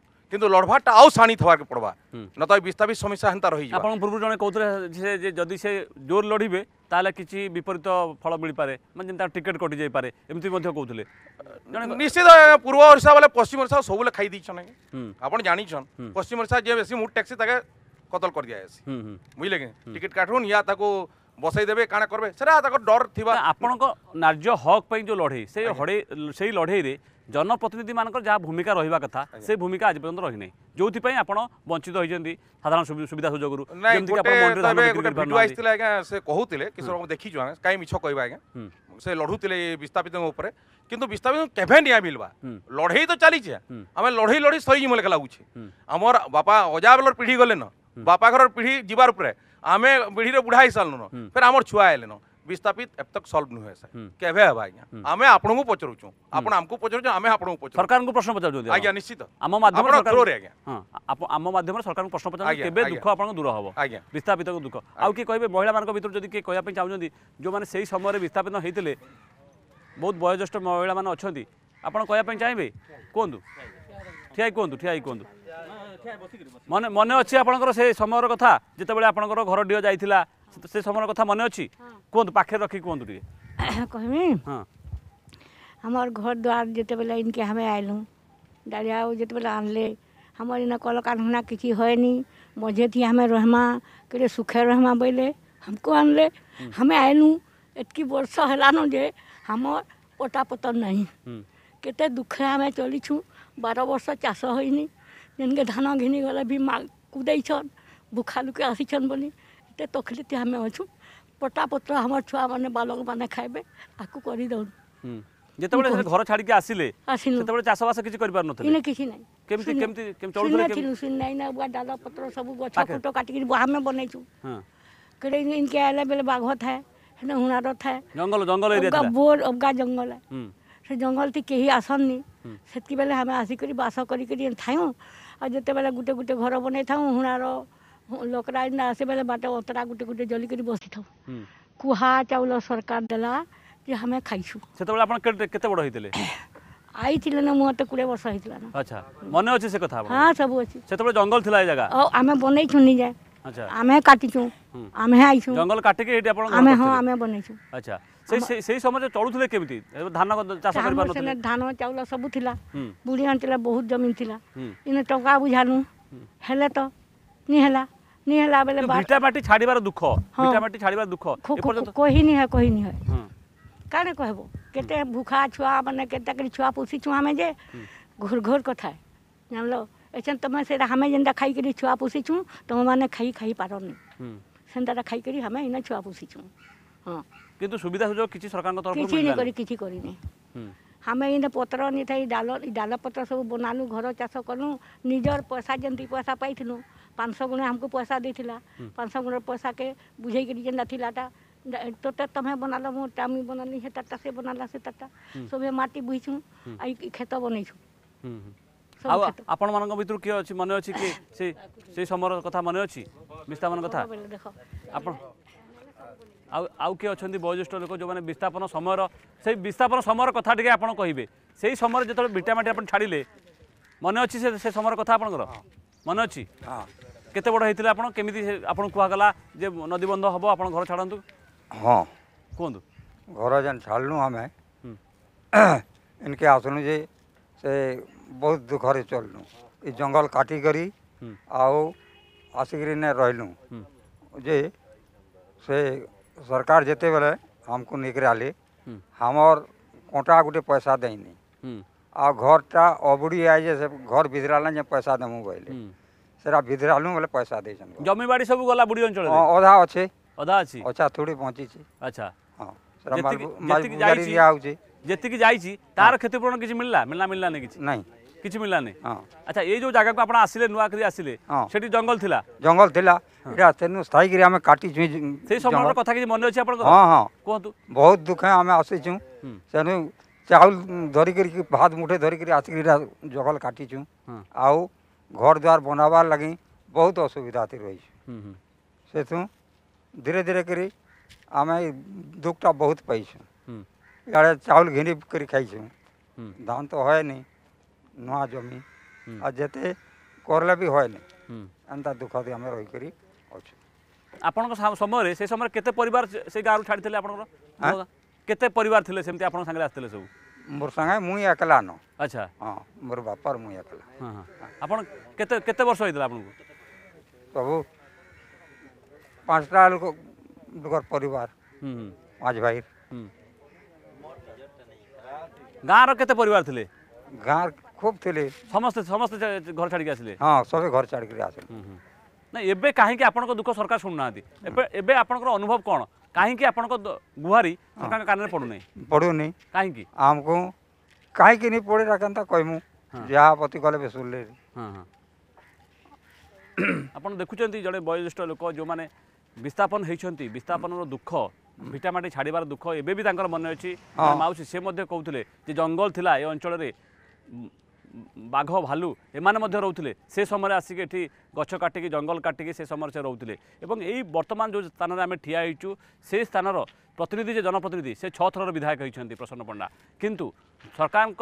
কিন্তু লଢ଼ବାଟା ଆଉ ଶାଣିତ ହେବାକୁ ପଡ଼ବା ନ ତ ବିସ୍ତାପିତ ସମସ୍ୟା ହେନ୍ତା ରହିଯିବ ଆପଣ ପୂର୍ବରୁ ଜଣେ କହୁଥିଲେ ଯେ ଯଦି ସେ ଜୋର ଲଢ଼ିବେ ତାହେଲେ କିଛି ବିପରୀତ ଫଳ ମିଳିପାରେ ମାନେ ଯେମିତି ତାର ଟିକେଟ୍ କଟିଯାଇପାରେ ଏମିତି ମଧ୍ୟ କହୁଥିଲେ ନିଶ୍ଚିତ ପୂର୍ବ ଓଡ଼ିଶା ବେଲେ ପଶ୍ଚିମ ଓଡ଼ିଶା ସବୁବେଳେ ଖାଇ ଦେଇଛନ୍ ଆପଣ ଜାଣିଛନ୍ ପଶ୍ଚିମ ଓଡ଼ିଶା ଯିଏ ବେଶୀ ମୁଡ଼ ଟ୍ୟାକ୍ସି ତାକେ କତଲ କରିଦିଆଯାଏସି ବୁଝିଲେ କି ଟିକେଟ୍ କାଟୁନ୍ ୟା ତାକୁ বসাই দেবে কাণ করবে সেটা তাঁর ডর থিবা আপনার ন্যায্য হক পাই যে লড়াই সেই লড়াই সেই লড়াইরে জনপ্রতিনিধিমানকর যা ভূমিকা রহবা কথা সেই ভূমিকা আজ পর্যন্ত রহিনি যোপাই আপনার বঞ্চিত হয়েছেন সাধারণ সুবিধা সুযোগ সে কুলে কিছু দেখিছু আমি কাই মিছ কহবা আজ্ঞা সে লড়ুলে বিস্থাপিত উপরে কিন্তু বিস্থাপিত কেভে নিয়া মিলবা লড়াই তো চালিছে আমি লড়াই লড়াই সরি মনে লাগুছে আমার বাপা অজা বেলর পিঢ়ি গলে ন বাপা ঘর পিঢ়ি যাবার উপরে আমি পিঢ়ির বুড়া হয়ে সারলু ফের আমার ছুয়া এলেন વિસ્થાપિત એબતક સોલ્વ ન હોય સાહેબ કેવે હવે આଜ୍ଞା અમે આપણું પચરુછું આપણ આમકુ પચરુછ અમે આપણું પચરુ સરકારଙ୍କୁ પ્રશ્ન પચારજો આଜ୍ଞା નિશ્ચિત આમ માધ્યમରେ સરકાર થ્રોરે આଜ୍ଞା ହଁ આમ માધ્યમରେ સરકારଙ୍କୁ પ્રશ્ન પચારજો કેવે દુઃખ આપણଙ୍କୁ દૂર હବ આଜ୍ଞା વિસ્થાપિતକୁ દુઃખ ଆଉ କିଏ କହିବେ ମହିଳାମାନଙ୍କ ଭିତରୁ ଯଦି କିଏ କହିବା ପାଇଁ ଚାହୁଁଛନ୍ତି ଯେଉଁମାନେ ସେହି ସମୟରେ વિસ્થાપિତ ହେଇଥିଲେ ବହୁତ ବୟୋଜ୍ୟେଷ୍ଠ ମହିଳାମାନେ ଅଛନ୍ତି ଆପଣ କହିବା ପାଇଁ ଚାହିଁବେ କୁହନ୍ତୁ ଠିଆ ହେଇ କୁହନ୍ତୁ ଠିଆ ହେଇ କୁହନ୍ତୁ ମନେ ମନେ ଅଛି ଆପଣଙ୍କର ସେ ସମୟର କଥା ଯେତେବେଳେ ଆପଣଙ୍କର ଘରଟିଏ ଯାଇଥିଲା সে সময়ের কথা মনে অছি কুহতু পাখে রাখি কুহতু টিকে কহমি হ্যাঁ আমার ঘর দ্বার যেতবেলে ইনকে আমি আইলু ডাড়িয়াও যেতবেলে আনলে আমার ইন কলকারখানা কিছু হয়নি মঝে থি আমি রহমা কেটে সুখে রহমা বইলে हमको আনলে আমি আইলু এতকি বর্ষ হেলানো যে আমার পটাপতন নাই কেতে দুঃখে আমি চলিছু বার বর্ষ চাষ হয়নি যেনকে ধান ঘিনি গলে বি মা কুদেইছন ভুখা লুকে আসিছন বলি ଗୋଟେ ତଖଲିତି ଆମେ ଅଛୁ ପଟା ପତ୍ର ଆମ ଛୁଆମାନେ ବାଲକମାନେ ଖାଇବେ ଆକୁ କରିଦେଉ ଯେତେବେଳେ ଘର ଛାଡ଼ିକି ଆସିଲେ ସେତେବେଳେ ଚାଷବାସ କିଛି କରିପାରୁନଥିଲେ କିଛି ନାହିଁ କେମିତି କେମିତି ଚଳୁଥିଲେ ଥିଲୁ ସିନାଇ ନା ଡାଳ ପତ୍ର ସବୁ ଗଛ ଫୁଟ କାଟିକିରି ଆମେ ବନେଇଛୁ କେଡ଼େ ଇନକେ ଆଇଲା ବେଲେ ବାଘ ଥାଏ ହେନେ ହୁଣାର ଥାଏ ଜଙ୍ଗଲ ଜଙ୍ଗଲ ଏରିଆ ବୋର ଅବଗା ଜଙ୍ଗଲ ସେ ଜଙ୍ଗଲଟି କେହି ଆସନ୍ନି ସେତିକି ବେଲେ ଆମେ ଆସିକରି ବାସ କରିକିରି ଥାଉ ଆଉ ଯେତେବେଳେ ଗୋଟେ ଗୋଟେ ଘର ବନେଇ ଥାଉଁ ହୁଣାର ଲୋକରା ଏଇନା ଆସିବେଲେ ବାଟେ ଅତରା ଗୁଟେ ଗୋଟେ ଜଲିକରି ବସିଥାଉ କୁହା ଚାଉଳ ସରକାର ଦେଲା ଯେ ଆମେ ଖାଇଛୁ ସେତେବେଳେ ଆପଣ କେତେ ବଡ଼ ହେଇଥିଲେ ଆଇଥିଲେ ନା ମୋତେ କୋଡ଼ିଏ ବର୍ଷ ହେଇଥିଲା ନା ଆଚ୍ଛା ମନେ ଅଛି ସେ କଥା ହଁ ସବୁ ଅଛି ସେତେବେଳେ ଜଙ୍ଗଲ ଥିଲା ଏ ଜାଗା ଆଉ ଆମେ ବନେଇଛୁ ନିଜେ ଆମେ କାଟିଛୁ ଆମେ ଆଇଛୁ ଜଙ୍ଗଲ କାଟିକି ଏଠି ଆପଣ ଆମେ ହଁ ଆମେ ବନେଇଛୁ ଆଚ୍ଛା ସେଇ ସେଇ ସମୟରେ ଚଳୁଥିଲେ କେମିତି ଧାନ ଚାଷ କରିପାରୁଥିଲେ ଧାନ ଚାଉଳ ସବୁ ଥିଲା ବୁଢ଼ୀ ଅଞ୍ଚଳ ବହୁତ ଜମି ଥିଲା ଇନେ ଟଙ୍କା ବୁଝାନୁ ହେଲେ ତ ନି ହେଲା ନିହେଲା ବେଲେ ଭିଟା ମାଟି ଛାଡ଼ିବାର ଦୁଃଖ ଭିଟା ମାଟି ଛାଡ଼ିବାର ଦୁଃଖ କହିନି ହେ କହିନି ହେ କାଣା କହିବ କେତେ ଭୁଖା ଛୁଆ ମାନେ କେତେ କରି ଛୁଆ ପୋଷିଛୁ ଆମେ ଯେ ଘୋର ଘୋର କଥା ଜାଣିଲ ଏଛେନ୍ ତମେ ସେଟା ଆମେ ଯେନ୍ତା ଖାଇକରି ଛୁଆ ପୋଷିଛୁ ତମେମାନେ ଖାଇ ଖାଇ ପାରନି ସେନ୍ତାଟା ଖାଇକରି ଆମେ ଇନେ ଛୁଆ ପୋଷିଛୁ ହଁ କିନ୍ତୁ ସୁବିଧା ସୁଯୋଗ କିଛି ସରକାରଙ୍କ ତରଫରୁ କିଛି ନି କରି କିଛି କରିନି ଆମେ ଇନେ ପତ୍ର ନି ଥାଇ ଡାଲ ଡାଲ ପତ୍ର ସବୁ ବନାଲୁ ଘର ଚାଷ କଲୁ ନିଜର ପଇସା ଯେମିତି ପଇସା ପାଇଥିଲୁ ପାଞ୍ଚଶହ ଗୁଣେ ଆମକୁ ପଇସା ଦେଇଥିଲା ପାଞ୍ଚଶହ ଗୁଣେ ପଇସାକେ ବୁଝେଇକିରି পয়সাকে বুঝাইকি যেটা থিলাটা তোরটা তুমি বনাল মোটা আমি বনালি ସେ ବନାଲା বনালা সেটাটা সবে মাটি বুঝছু আর ক্ষেত বনাইছু ଆଉ ଆପଣମାନଙ୍କ ଭିତରୁ କିଏ ଅଛି ମନେ ଅଛି କି ସେ ସେଇ ସମୟର କଥା ମନେ ଅଛି ବିସ୍ଥାପନ କଥା ଦେଖ ଆପଣ ଆଉ ଆଉ କିଏ ଅଛନ୍ତି ବୟୋଜ୍ୟେଷ୍ଠ ଲୋକ ଯେଉଁମାନେ ବିସ୍ଥାପନ ସମୟର ସେଇ ବିସ୍ଥାପନ ସମୟର କଥା ଟିକେ ଆପଣ କହିବେ ସେଇ ସମୟରେ ଯେତେବେଳେ ଭିଟାମାଟି ଆପଣ ଛାଡ଼ିଲେ ମନେ ଅଛି ସେ ସମୟର କଥା ଆପଣଙ୍କର মনে ଅଛି କେତେ ବଡ଼ ହେଇଥିଲେ ଆପଣ କେମିତି ଆପଣ କୁହାଗଲା ଯେ ନଦୀବନ୍ଧ ହେବ ଆପଣ ଘର ଛାଡ଼ନ୍ତୁ ହଁ କୁହନ୍ତୁ ଘର ଯେନ୍ ଛାଡ଼ିଲୁ ଆମେ ଇନ୍କେ ଆସିଲୁ ଯେ ସେ ବହୁତ ଦୁଃଖରେ ଚଳିଲୁ ଏ ଜଙ୍ଗଲ କାଟିକରି ଆଉ ଆସିକିରି ନେ ରହିଲୁ ଯେ ସେ ସରକାର ଯେତେବେଳେ ଆମକୁ ନେଇକରି ଆଲେ ଆମର କଣ୍ଟା ଗୋଟେ ପଇସା ଦେଇନି आ घर टा अबुड़ी आई जे घर भिदराल जे पैसा देमु कहले সেটা বিধরালু বলে পয়সা দিয়েছেন জমি বাড়ি সব গলা বুড়ি অঞ্চল অধা আছে অধা আছে আচ্ছা থোড়ি পৌঁছিছি আচ্ছা হ্যাঁ সেটা মালবুড়ি দিয়া হচ্ছে যেতিকি যাইছি তার ক্ষতিপূরণ কিছু মিললা মিললা মিললা না কিছু নাই কিছু মিললানি আচ্ছা এই যে জায়গাকে আপনার আসলে নুয়াকি আসলে সেটি জঙ্গল লা জঙ্গল লা এটা তেনু স্থায়ীকি আমি কাটিছু সেই সময়র কথা কিছু মনে আছে আপনার হ্যাঁ হ্যাঁ কুহতু বহুত দুঃখে আমি আসিছু সেনু ଚାଉଲ୍ ଧରିକରି ଭାତ୍ ମୁଠେ ଧରିକରି ଆସିକିରି ଜଙ୍ଗଲ କାଟିଛୁ ଆଉ ଘର ଦ୍ୱାର ବନାବାର୍ ଲାଗି ବହୁତ ଅସୁବିଧାତି ରହିଛୁ ସେଠୁ ଧୀରେ ଧୀରେ କରି ଆମେ ଦୁଃଖଟା ବହୁତ ପାଇଛୁ ଇଆଡ଼େ ଚାଉଲ୍ ଘିନି କରି ଖାଇଛୁ ଧାନ ତ ହଏନି ନୂଆ ଜମି ଆଉ ଯେତେ করলে বি হয় না এমতা দুঃখ দিয়ে আমি রহিকি অছু আপনার সময় সেই সময় কেতে পরিবার সেই গাঁর ছাড়ি আপনার কেতে পরিবার লে সেমতি আপনার সাথে আসলে সব ମୋର ସାଙ୍ଗେ ମୁଇଁ ଏକଲା ନ ଆଚ୍ଛା ହଁ ମୋର ବାପାର ମୁଇଁ ଏକଲା ଆପଣ କେତେ କେତେ ବର୍ଷ ହେଇଥିଲା ଆପଣଙ୍କୁ ସବୁ ପାଞ୍ଚଟା ଲୋକ ଲୋକର ପରିବାର ପାଞ୍ଚ ଭାଇ ଗାଁର କେତେ ପରିବାର ଥିଲେ ଗାଁ ଖୁବ ଥିଲେ ସମସ୍ତେ ସମସ୍ତେ ଘର ଛାଡ଼ିକି ଆସିଲେ ହଁ ସବୁ ଘର ଛାଡ଼ିକିରି ଆସିଲେ ନାଇଁ ଏବେ କାହିଁକି ଆପଣଙ୍କ ଦୁଃଖ ସରକାର ଶୁଣୁନାହାନ୍ତି ଏବେ ଏବେ ଆପଣଙ୍କର ଅନୁଭବ କ'ଣ କାହିଁକି ଆପଣଙ୍କ ଗୁହାରି ସରକାରଙ୍କ କାନରେ ପଡ଼ୁନି ପଡ଼ୁନି କାହିଁକି ଆମକୁ କାହିଁକି ନି ପଡ଼ିଲା କେନ୍ତା କହିମୁ ଯାହା ପ୍ରତି କଲେ ବେସୁଲେ ଆପଣ ଦେଖୁଛନ୍ତି ଜଣେ ବୟୋଜ୍ୟେଷ୍ଠ ଲୋକ ଯେଉଁମାନେ ବିସ୍ଥାପନ ହେଇଛନ୍ତି ବିସ୍ଥାପନର ଦୁଃଖ ଭିଟାମାଟି ଛାଡ଼ିବାର ଦୁଃଖ ଏବେ ବି ତାଙ୍କର ମନେ ଅଛି ମାଉସୀ ସେ ମଧ୍ୟ କହୁଥିଲେ ଯେ ଜଙ୍ଗଲ ଥିଲା ଏ ଅଞ୍ଚଳରେ ବାଘ ଭାଲୁ ଏମାନେ ମଧ୍ୟ ରହୁଥିଲେ ସେ ସମୟରେ ଆସିକି ଏଠି ଗଛ କାଟିକି ଜଙ୍ଗଲ କାଟିକି ସେ ସମୟରେ ସେ ରହୁଥିଲେ ଏବଂ ଏଇ ବର୍ତ୍ତମାନ ଯେଉଁ ସ୍ଥାନରେ ଆମେ ଠିଆ ହେଇଛୁ ସେ ସ୍ଥାନର ପ୍ରତିନିଧି ଯେ ଜନପ୍ରତିନିଧି ସେ ଛଅ ଥରର ବିଧାୟକ ହୋଇଛନ୍ତି ପ୍ରସନ୍ନ ପଣ୍ଡା କିନ୍ତୁ ସରକାରଙ୍କ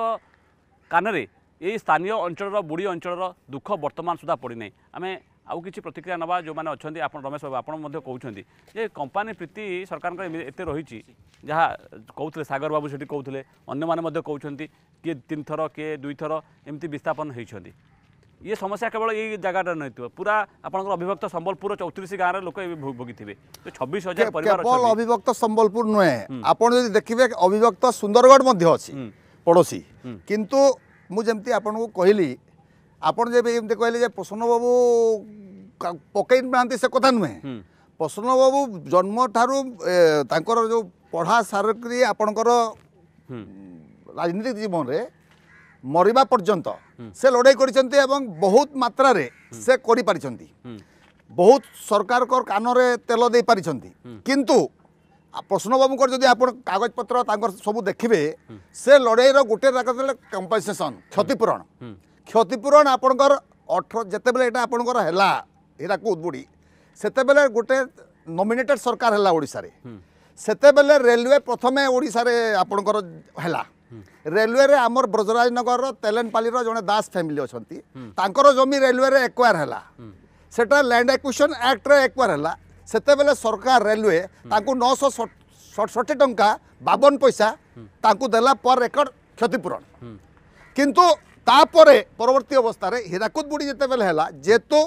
କାନରେ ଏଇ ସ୍ଥାନୀୟ ଅଞ୍ଚଳର ବୁଡ଼ି ଅଞ୍ଚଳର ଦୁଃଖ ବର୍ତ୍ତମାନ ସୁଦ୍ଧା ପଡ଼ିନାହିଁ ଆମେ ଆଉ କିଛି ପ୍ରତିକ୍ରିୟା ନେବା ଯେଉଁମାନେ ଅଛନ୍ତି ଆପଣ ରମେଶ ବାବୁ ଆପଣ ମଧ୍ୟ କହୁଛନ୍ତି ଯେ କମ୍ପାନୀ ପ୍ରୀତି ସରକାରଙ୍କର ଏତେ ରହିଛି ଯାହା କହୁଥିଲେ ସାଗର ବାବୁ ସେଠି କହୁଥିଲେ ଅନ୍ୟମାନେ ମଧ୍ୟ କହୁଛନ୍ତି କିଏ ତିନି ଥର କିଏ ଦୁଇଥର ଏମିତି ବିସ୍ଥାପନ ହୋଇଛନ୍ତି ଇଏ ସମସ୍ୟା କେବଳ ଏଇ ଜାଗାରେ ନଥିବ ପୁରା ଆପଣଙ୍କର ଅଭିଭକ୍ତ ସମ୍ବଲପୁର ଚଉତିରିଶ ଗାଁର ଲୋକ ଭୋଗିଥିବେ ଛବିଶ ହଜାର କେବଳ ଅଭିଭକ୍ତ ସମ୍ବଲପୁର ନୁହେଁ ଆପଣ ଯଦି ଦେଖିବେ ଅଭିଭକ୍ତ ସୁନ୍ଦରଗଡ଼ ମଧ୍ୟ ଅଛି ପଡ଼ୋଶୀ କିନ୍ତୁ ମୁଁ ଯେମିତି ଆପଣଙ୍କୁ କହିଲି ଆପଣ ଯେବେ ଏମିତି କହିଲେ ଯେ ପ୍ରସନ୍ନବାବୁ ପକେଇ ନାହାନ୍ତି ସେ କଥା ନୁହେଁ ପ୍ରସନ୍ନବାବୁ ଜନ୍ମଠାରୁ ତାଙ୍କର ଯେଉଁ ପଢ଼ା ସାରକରି ଆପଣଙ୍କର ରାଜନୀତି ଜୀବନରେ ମରିବା ପର୍ଯ୍ୟନ୍ତ ସେ ଲଢ଼େଇ କରିଛନ୍ତି ଏବଂ ବହୁତ ମାତ୍ରାରେ ସେ କରିପାରିଛନ୍ତି ବହୁତ ସରକାରଙ୍କ କାନରେ ତେଲ ଦେଇପାରିଛନ୍ତି କିନ୍ତୁ ପ୍ରଶ୍ନବାବୁଙ୍କର ଯଦି ଆପଣ କାଗଜପତ୍ର ତାଙ୍କର ସବୁ ଦେଖିବେ ସେ ଲଢ଼େଇର ଗୋଟିଏ ରାଗ ଦେଲେ କମ୍ପନସେସନ୍ କ୍ଷତିପୂରଣ ক্ষতিপূরণ আপনার অঠর যেতবে এটা আপনার হল হীরাকুদ বুড়ি সেতবে গোটে নমিনেটেড সরকার হল ওড়শার সেতবে রেলওয়ে প্রথমে ওড়শার আপনার হল রেলওয়ে আমার ব্রজরাজনগর তেলেনপালির জনে দাস ফ্যামিলি অনেক তাঁর জমি রেলওয়ে একোয়ার হল সেটা ল্যান্ড একুইশন আক্টরে একোয়ার হল সেতবে সরকার রেলওয়ে তাঁকু নশ ষটষটি টঙ্কা বাবন পয়সা তাঁকু দেলা পর রেকর্ড ক্ষতিপূরণ কিন্তু ତାପରେ ପରବର୍ତ୍ତୀ ଅବସ୍ଥାରେ ହୀରାକୁଦ ବୁଡ଼ି ଯେତେବେଳେ ହେଲା ଯେହେତୁ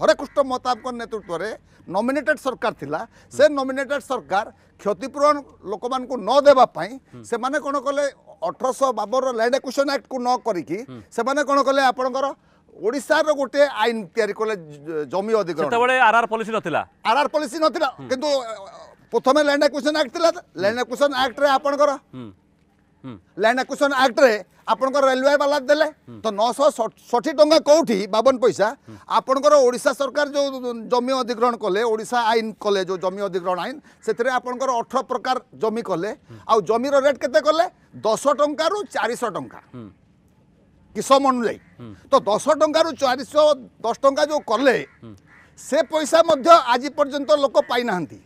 ହରେକୃଷ୍ଣ ମହତାବଙ୍କ ନେତୃତ୍ୱରେ ନମିନେଟେଡ୍ ସରକାର ଥିଲା ସେ ନମିନେଟେଡ୍ ସରକାର କ୍ଷତିପୂରଣ ଲୋକମାନଙ୍କୁ ନ ଦେବା ପାଇଁ ସେମାନେ କ'ଣ କଲେ ଅଠରଶହ ବାବନର ଲ୍ୟାଣ୍ଡ ଏକ୍ୱିସନ୍ ଆକ୍ଟକୁ ନ କରିକି ସେମାନେ କ'ଣ କଲେ ଆପଣଙ୍କର ଓଡ଼ିଶାର ଗୋଟେ ଆଇନ ତିଆରି କଲେ ଜମି ଅଧିଗ୍ରହଣ ସେତେବେଳେ ଆର୍ଆର୍ ପଲିସି ନଥିଲା ଆର୍ଆର୍ ପଲିସି ନଥିଲା କିନ୍ତୁ ପ୍ରଥମେ ଲ୍ୟାଣ୍ଡ ଆକ୍ୱିସନ୍ ଆକ୍ଟ ଥିଲା ଲ୍ୟାଣ୍ଡ ଆକ୍ୱିସନ୍ ଆକ୍ଟରେ ଆପଣଙ୍କର ল্যান্ড ଆକ୍ୱିଜିସନ୍ ଆକ୍ଟରେ ଆପଣଙ୍କର ରେଲୱେ ବାଲା ଦେଲେ ତ ନଅଶହ ଷାଠିଏ ଟଙ୍କା କେଉଁଠି ବାବନ ପଇସା ଆପଣଙ୍କର ଓଡ଼ିଶା ସରକାର ଯେଉଁ ଜମି ଅଧିଗ୍ରହଣ କଲେ ଓଡ଼ିଶା ଆଇନ କଲେ ଯେଉଁ ଜମି ଅଧିଗ୍ରହଣ ଆଇନ ସେଥିରେ ଆପଣଙ୍କର ଅଠର ପ୍ରକାର ଜମି କଲେ ଆଉ ଜମିର ରେଟ୍ କେତେ କଲେ ଦଶ ଟଙ୍କାରୁ ଚାରିଶହ ଟଙ୍କା କିସମ ଅନୁଯାୟୀ ତ ଦଶ ଟଙ୍କାରୁ ଚାରିଶହ ଦଶ ଟଙ୍କା ଯେଉଁ କଲେ ସେ ପଇସା ମଧ୍ୟ ଆଜି ପର୍ଯ୍ୟନ୍ତ ଲୋକ ପାଇନାହାନ୍ତି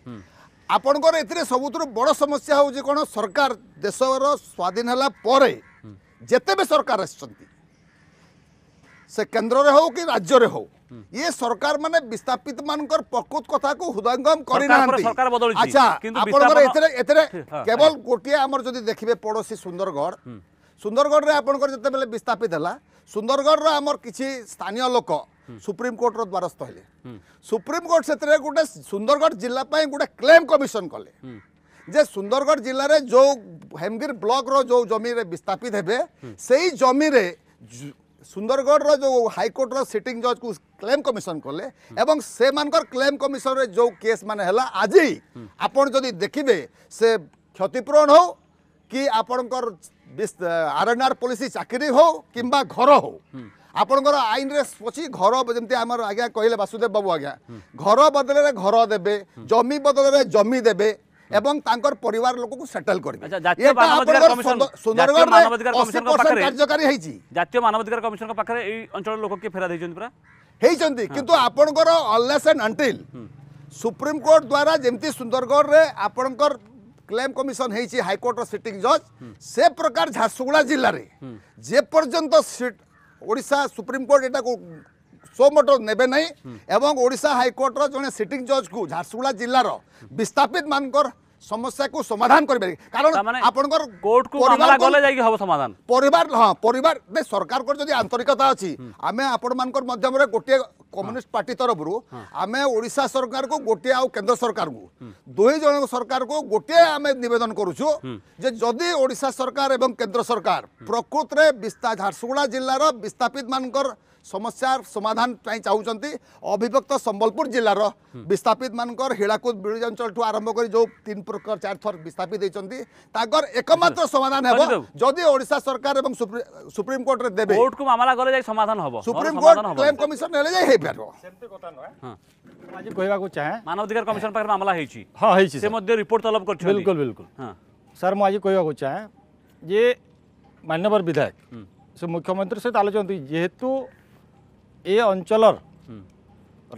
ଆପଣଙ୍କର ଏଥିରେ ସବୁଥିରୁ ବଡ଼ ସମସ୍ୟା ହେଉଛି କ'ଣ ସରକାର ଦେଶର ସ୍ୱାଧୀନ ହେଲା ପରେ ଯେତେ ବି ସରକାର ଆସିଛନ୍ତି ସେ କେନ୍ଦ୍ରରେ ହଉ କି ରାଜ୍ୟରେ ହଉ ଇଏ ସରକାର ମାନେ ବିସ୍ଥାପିତ ମାନଙ୍କର ପ୍ରକୃତ କଥାକୁ ହୃଦୟଙ୍ଗମ କରିନାହାନ୍ତି ଆଚ୍ଛା ଆପଣଙ୍କର ଏଥିରେ ଏଥିରେ କେବଳ ଗୋଟିଏ ଆମର ଯଦି ଦେଖିବେ ପଡ଼ୋଶୀ ସୁନ୍ଦରଗଡ଼ ସୁନ୍ଦରଗଡ଼ରେ ଆପଣଙ୍କର ଯେତେବେଳେ ବିସ୍ଥାପିତ ହେଲା ସୁନ୍ଦରଗଡ଼ର ଆମର କିଛି ସ୍ଥାନୀୟ ଲୋକ ସୁପ୍ରିମକୋର୍ଟର ଦ୍ୱାରସ୍ଥ ହେଲେ ସୁପ୍ରିମକୋର୍ଟ ସେଥିରେ ଗୋଟେ ସୁନ୍ଦରଗଡ଼ ଜିଲ୍ଲା ପାଇଁ ଗୋଟେ କ୍ଲେମ୍ କମିଶନ୍ କଲେ ଯେ ସୁନ୍ଦରଗଡ଼ ଜିଲ୍ଲାରେ ଯେଉଁ ହେମଗିରି ବ୍ଲକର ଯେଉଁ ଜମିରେ ବିସ୍ଥାପିତ ହେବେ ସେଇ ଜମିରେ ସୁନ୍ଦରଗଡ଼ର ଯେଉଁ ହାଇକୋର୍ଟର ସିଟିଂ ଜଜ୍କୁ କ୍ଲେମ୍ କମିଶନ୍ କଲେ ଏବଂ ସେମାନଙ୍କର କ୍ଲେମ୍ କମିଶନ୍ରେ ଯେଉଁ କେସ୍ ମାନେ ହେଲା ଆଜି ଆପଣ ଯଦି ଦେଖିବେ ସେ କ୍ଷତିପୂରଣ ହେଉ କି ଆପଣଙ୍କର ଆର୍ ଏନ୍ ଆର୍ ପଲିସି ଚାକିରି ହେଉ କିମ୍ବା ଘର ହେଉ ଆପଣଙ୍କର ଆଇନରେ ଅଛି ଘର ଯେମିତି ଆମର ଆଜ୍ଞା କହିଲେ ବାସୁଦେବ ବାବୁ ଆଜ୍ଞା ଘର ବଦଳରେ ଘର ଦେବେ ଜମି ବଦଳରେ ଜମି ଦେବେ এবং তাঙ্কর পরিবার লোককে সেটেল করবে এটা আপনাদের সুন্দরগড় অশী পরসেন্ট কার্যকারী হয়েছি জাতীয় মানবাধিকার কমিশন পাখে এই অঞ্চলের লোক কে ফেরা দিয়েছেন পুরা হয়েছেন কিন্তু আপনার অনলেস এন্ড আনটিল সুপ্রিমকোর্ট দ্বারা যেমতি সুন্দরগড়ে আপনার ক্লেম কমিশন হয়েছে হাইকোর্টর সিটিং জজ সে প্রকার ঝারসুগুড়া জেলার যে পর্যন্ত ଓଡ଼ିଶା ସୁପ୍ରିମକୋର୍ଟ ଏଟାକୁ ସୋମଟ ନେବେ ନାହିଁ ଏବଂ ଓଡ଼ିଶା ହାଇକୋର୍ଟର ଜଣେ ସିଟିଂ ଜଜ୍କୁ ଝାରସୁଗୁଡ଼ା ଜିଲ୍ଲାର ବିସ୍ଥାପିତମାନଙ୍କର ସମସ୍ୟାକୁ ସମାଧାନ କରିପାରିବେ କାରଣ ଆପଣଙ୍କର କୋର୍ଟକୁ ମାମଲା ଗଲେ ଯାଇକି ହବ ସମାଧାନ ପରିବାର ହଁ ପରିବାର ସରକାରଙ୍କର ଯଦି ଆନ୍ତରିକତା ଅଛି ଆମେ ଆପଣମାନଙ୍କର ମାଧ୍ୟମରେ ଗୋଟିଏ কমিউনিষ্ট পাৰ্টি তৰফৰ আমি ওড়িশা চৰকাৰক গোটেই আৰু কেন্দ্ৰ চৰকাৰক দুয়োজন চৰকাৰক গোটেই আমি নিবেদন কৰোঁ যে যদি ওড়িশা চৰকাৰ আৰু কেন্দ্ৰ চৰকাৰ প্ৰকৃতৰে বিস্তাৰ ঝাৰচুগুড়া জিলাৰ বিস্থাপিত মানৰ समस्या समाधान चाहते अभिभक्त सम्बलपुर जिलार विस्थापित मानक हीलाकूद विरोधी अञ्चल ठु आरम्भ जो तीन प्रकार चार थर विस्थापित होती एकम्र समाधान हम जदि ओडा सरकार सुप्रीम कोर्ट को मामला समाधान हम सुप्रीम कोर्ट क्लेम कमिशन मानवाधिकार कमिशन मामला रिपोर्ट तलब बिल्कुल बिल्कुल सर चाहे मान्यवर विधायक से मुख्यमंत्री सहित आलोचना जेहेतु ଏ ଅଞ୍ଚଳର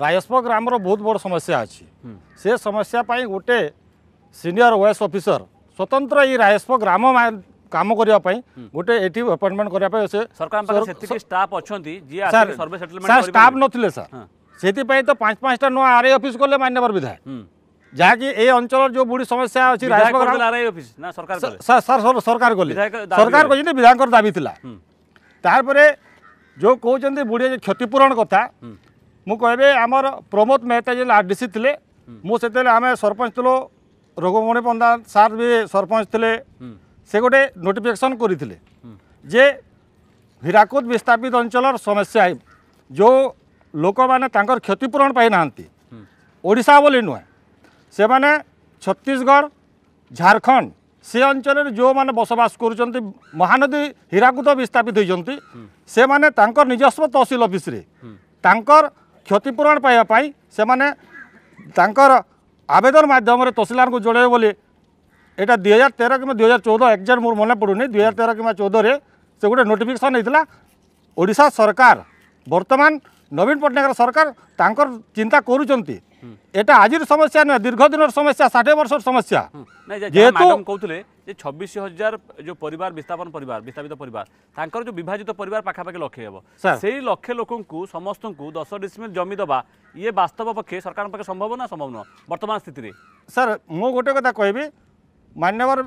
ରାୟସ୍ପ ଗ୍ରାମର ବହୁତ ବଡ଼ ସମସ୍ୟା ଅଛି ସେ ସମସ୍ୟା ପାଇଁ ଗୋଟେ ସିନିୟର ୱେସ୍ ଅଫିସର ସ୍ୱତନ୍ତ୍ର ଏଇ ରାୟସ୍ପ ଗ୍ରାମ କାମ କରିବା ପାଇଁ ଗୋଟେ ଏଠି ଆପଏଣ୍ଟମେଣ୍ଟ କରିବା ପାଇଁ ସେ ସାର୍ ଷ୍ଟାଫ୍ ନଥିଲେ ସାର୍ ସେଥିପାଇଁ ତ ପାଞ୍ଚ ପାଞ୍ଚଟା ନୂଆ ଆର୍ ଆଇ ଅଫିସ୍ କଲେ ମାନ୍ୟବର ବିଧାୟକ ଯାହାକି ଏ ଅଞ୍ଚଳର ଯୋଉ ବୁଢ଼ୀ ସମସ୍ୟା ଅଛି ସାର୍ ସରକାର କଲେ ସରକାର କହିଛନ୍ତି ବିଧାୟକଙ୍କର ଦାବି ଥିଲା ତାପରେ ଯେଉଁ କହୁଛନ୍ତି ବୁଢ଼ିଆ କ୍ଷତିପୂରଣ କଥା ମୁଁ କହିବି ଆମର ପ୍ରମୋଦ ମେହେତା ଯେତେବେଳେ ଆର୍ ଡି ସି ଥିଲେ ମୁଁ ସେତେବେଳେ ଆମେ ସରପଞ୍ଚ ଥିଲୁ ରଘୁମଣି ପନ୍ଦା ସାର୍ ବି ସରପଞ୍ଚ ଥିଲେ ସେ ଗୋଟେ ନୋଟିଫିକେସନ୍ କରିଥିଲେ ଯେ ହୀରାକୁଦ ବିସ୍ଥାପିତ ଅଞ୍ଚଳର ସମସ୍ୟା ଯେଉଁ ଲୋକମାନେ ତାଙ୍କର କ୍ଷତିପୂରଣ ପାଇନାହାନ୍ତି ଓଡ଼ିଶା ବୋଲି ନୁହେଁ ସେମାନେ ଛତିଶଗଡ଼ ଝାଡ଼ଖଣ୍ଡ ସେ ଅଞ୍ଚଳରେ ଯେଉଁମାନେ ବସବାସ କରୁଛନ୍ତି ମହାନଦୀ ହୀରାକୁଦ ବିସ୍ଥାପିତ ହୋଇଛନ୍ତି ସେମାନେ ତାଙ୍କର ନିଜସ୍ୱ ତହସିଲ ଅଫିସରେ ତାଙ୍କର କ୍ଷତିପୂରଣ ପାଇବା ପାଇଁ ସେମାନେ ତାଙ୍କର ଆବେଦନ ମାଧ୍ୟମରେ ତହସିଲଦାରଙ୍କୁ ଜଣାଇବେ ବୋଲି ଏଇଟା ଦୁଇ ହଜାର ତେର କିମ୍ବା ଦୁଇ ହଜାର ଚଉଦ ଏକ୍ଜାକ୍ଟ ମୋର ମନେ ପଡ଼ୁନି ଦୁଇ ହଜାର ତେର କିମ୍ବା ଚଉଦରେ ସେ ଗୋଟେ ନୋଟିଫିକେସନ୍ ହେଇଥିଲା ଓଡ଼ିଶା ସରକାର ବର୍ତ୍ତମାନ ନବୀନ ପଟ୍ଟନାୟକ ସରକାର ତାଙ୍କର ଚିନ୍ତା କରୁଛନ୍ତି এটা আজির সমস্যা নয় দীর্ঘদিনের সমস্যা ষাঠিয়ে বর্ষর সমস্যা যেহেতু কৌলে যে ছবিশ হাজার যে পরিবার বিস্থাপন পরিবার বিস্থাপিত পরিবার তাঁর যে বিভাজিত পরিবার পাখাপাখি লক্ষে হব সেই লক্ষে লোক সমস্ত দশ ডিসমিল জমি দেবা ইয়ে বাস্তব পক্ষে সরকার পক্ষে সম্ভব না সম্ভব নয় বর্তমান স্থিতিতে স্যার মু গোটে কথা কহবি মান্যবর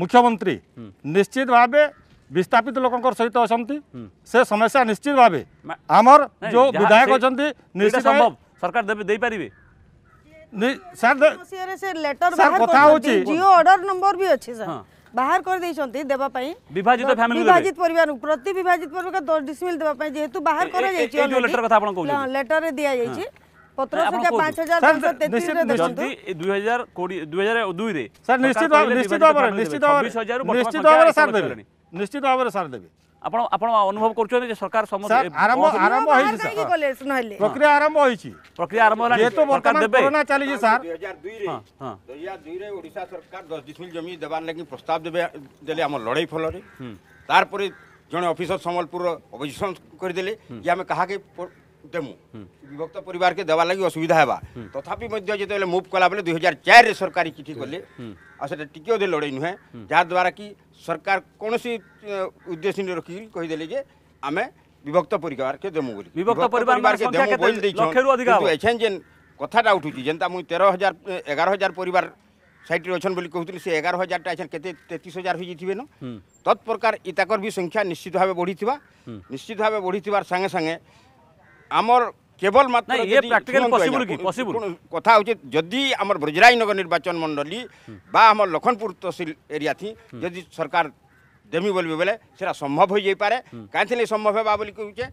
মুখ্যমন্ত্রী নিশ্চিত ভাবে विस्थापित लोक सहित अच्छा से समस्या निश्चित भाव आमर जो विधायक अच्छा निश्चित सरकार देपारे हाँ। बाहर कर देछंती देबा पई विभाजित फॅमिली विभाजित परिवार प्रति विभाजित परिवार 10 डिसमिल देबा पई जेहेतु बाहर कर जायची ए लेटर कथा आपण कहले हां लेटर दिया जायची पत्र संख्या 5533 रे देखंती 2020 2002 रे सर निश्चित निश्चित निश्चित निश्चित सर देबे निश्चित भाव सार देवी अनुभव कर सरकार प्रक्रिया प्रक्रिया आरंभ आरंभ तार जो अफिसर समलपुर अभिशन कर दे आमे कहा देमु विभक्त परिवार देवार लगी असुविधा है तथापि जो मुव कला दुई हजार चार सरकारी चिठी कले आ लड़े नुहे जहाद्वारा कि সরকার কোণী উদ্দেশ্য নিয়ে রক্ষি কহিদেলে যে আমি বিভক্ত পরিবারকে দেমু বলি বিভক্ত পরিবারকে দেমু বলি দেইছন কিন্তু এখন যে কথাটা উঠুছি যেনতা মুই তেরো হাজার এগারো হাজার পরিবার সাইটরে অছন বলি কহুଥିଲି সে এগারো হাজারটা এছেন কেতে তেত্রিশ হাজার হয়ে যাইবে না প্রকার ইতাকর বি সংখ্যা নিশ্চিত ভাবে বড়িথিবা নিশ্চিত ভাবে বড়িথিবার সঙ্গে সঙ্গে আমার কেবল মাত্র ইয়ে কথা হচ্ছে যদি আমার ব্রজরাজনগর নির্বাচন মন্ডলী বা আমার লক্ষণপুর তহসিল এরিয়া থি যদি সরকার দেমি বলবে বেলে সেটা সম্ভব হয়ে যাই পারে কাইলে সম্ভব হবা বলি কৌছে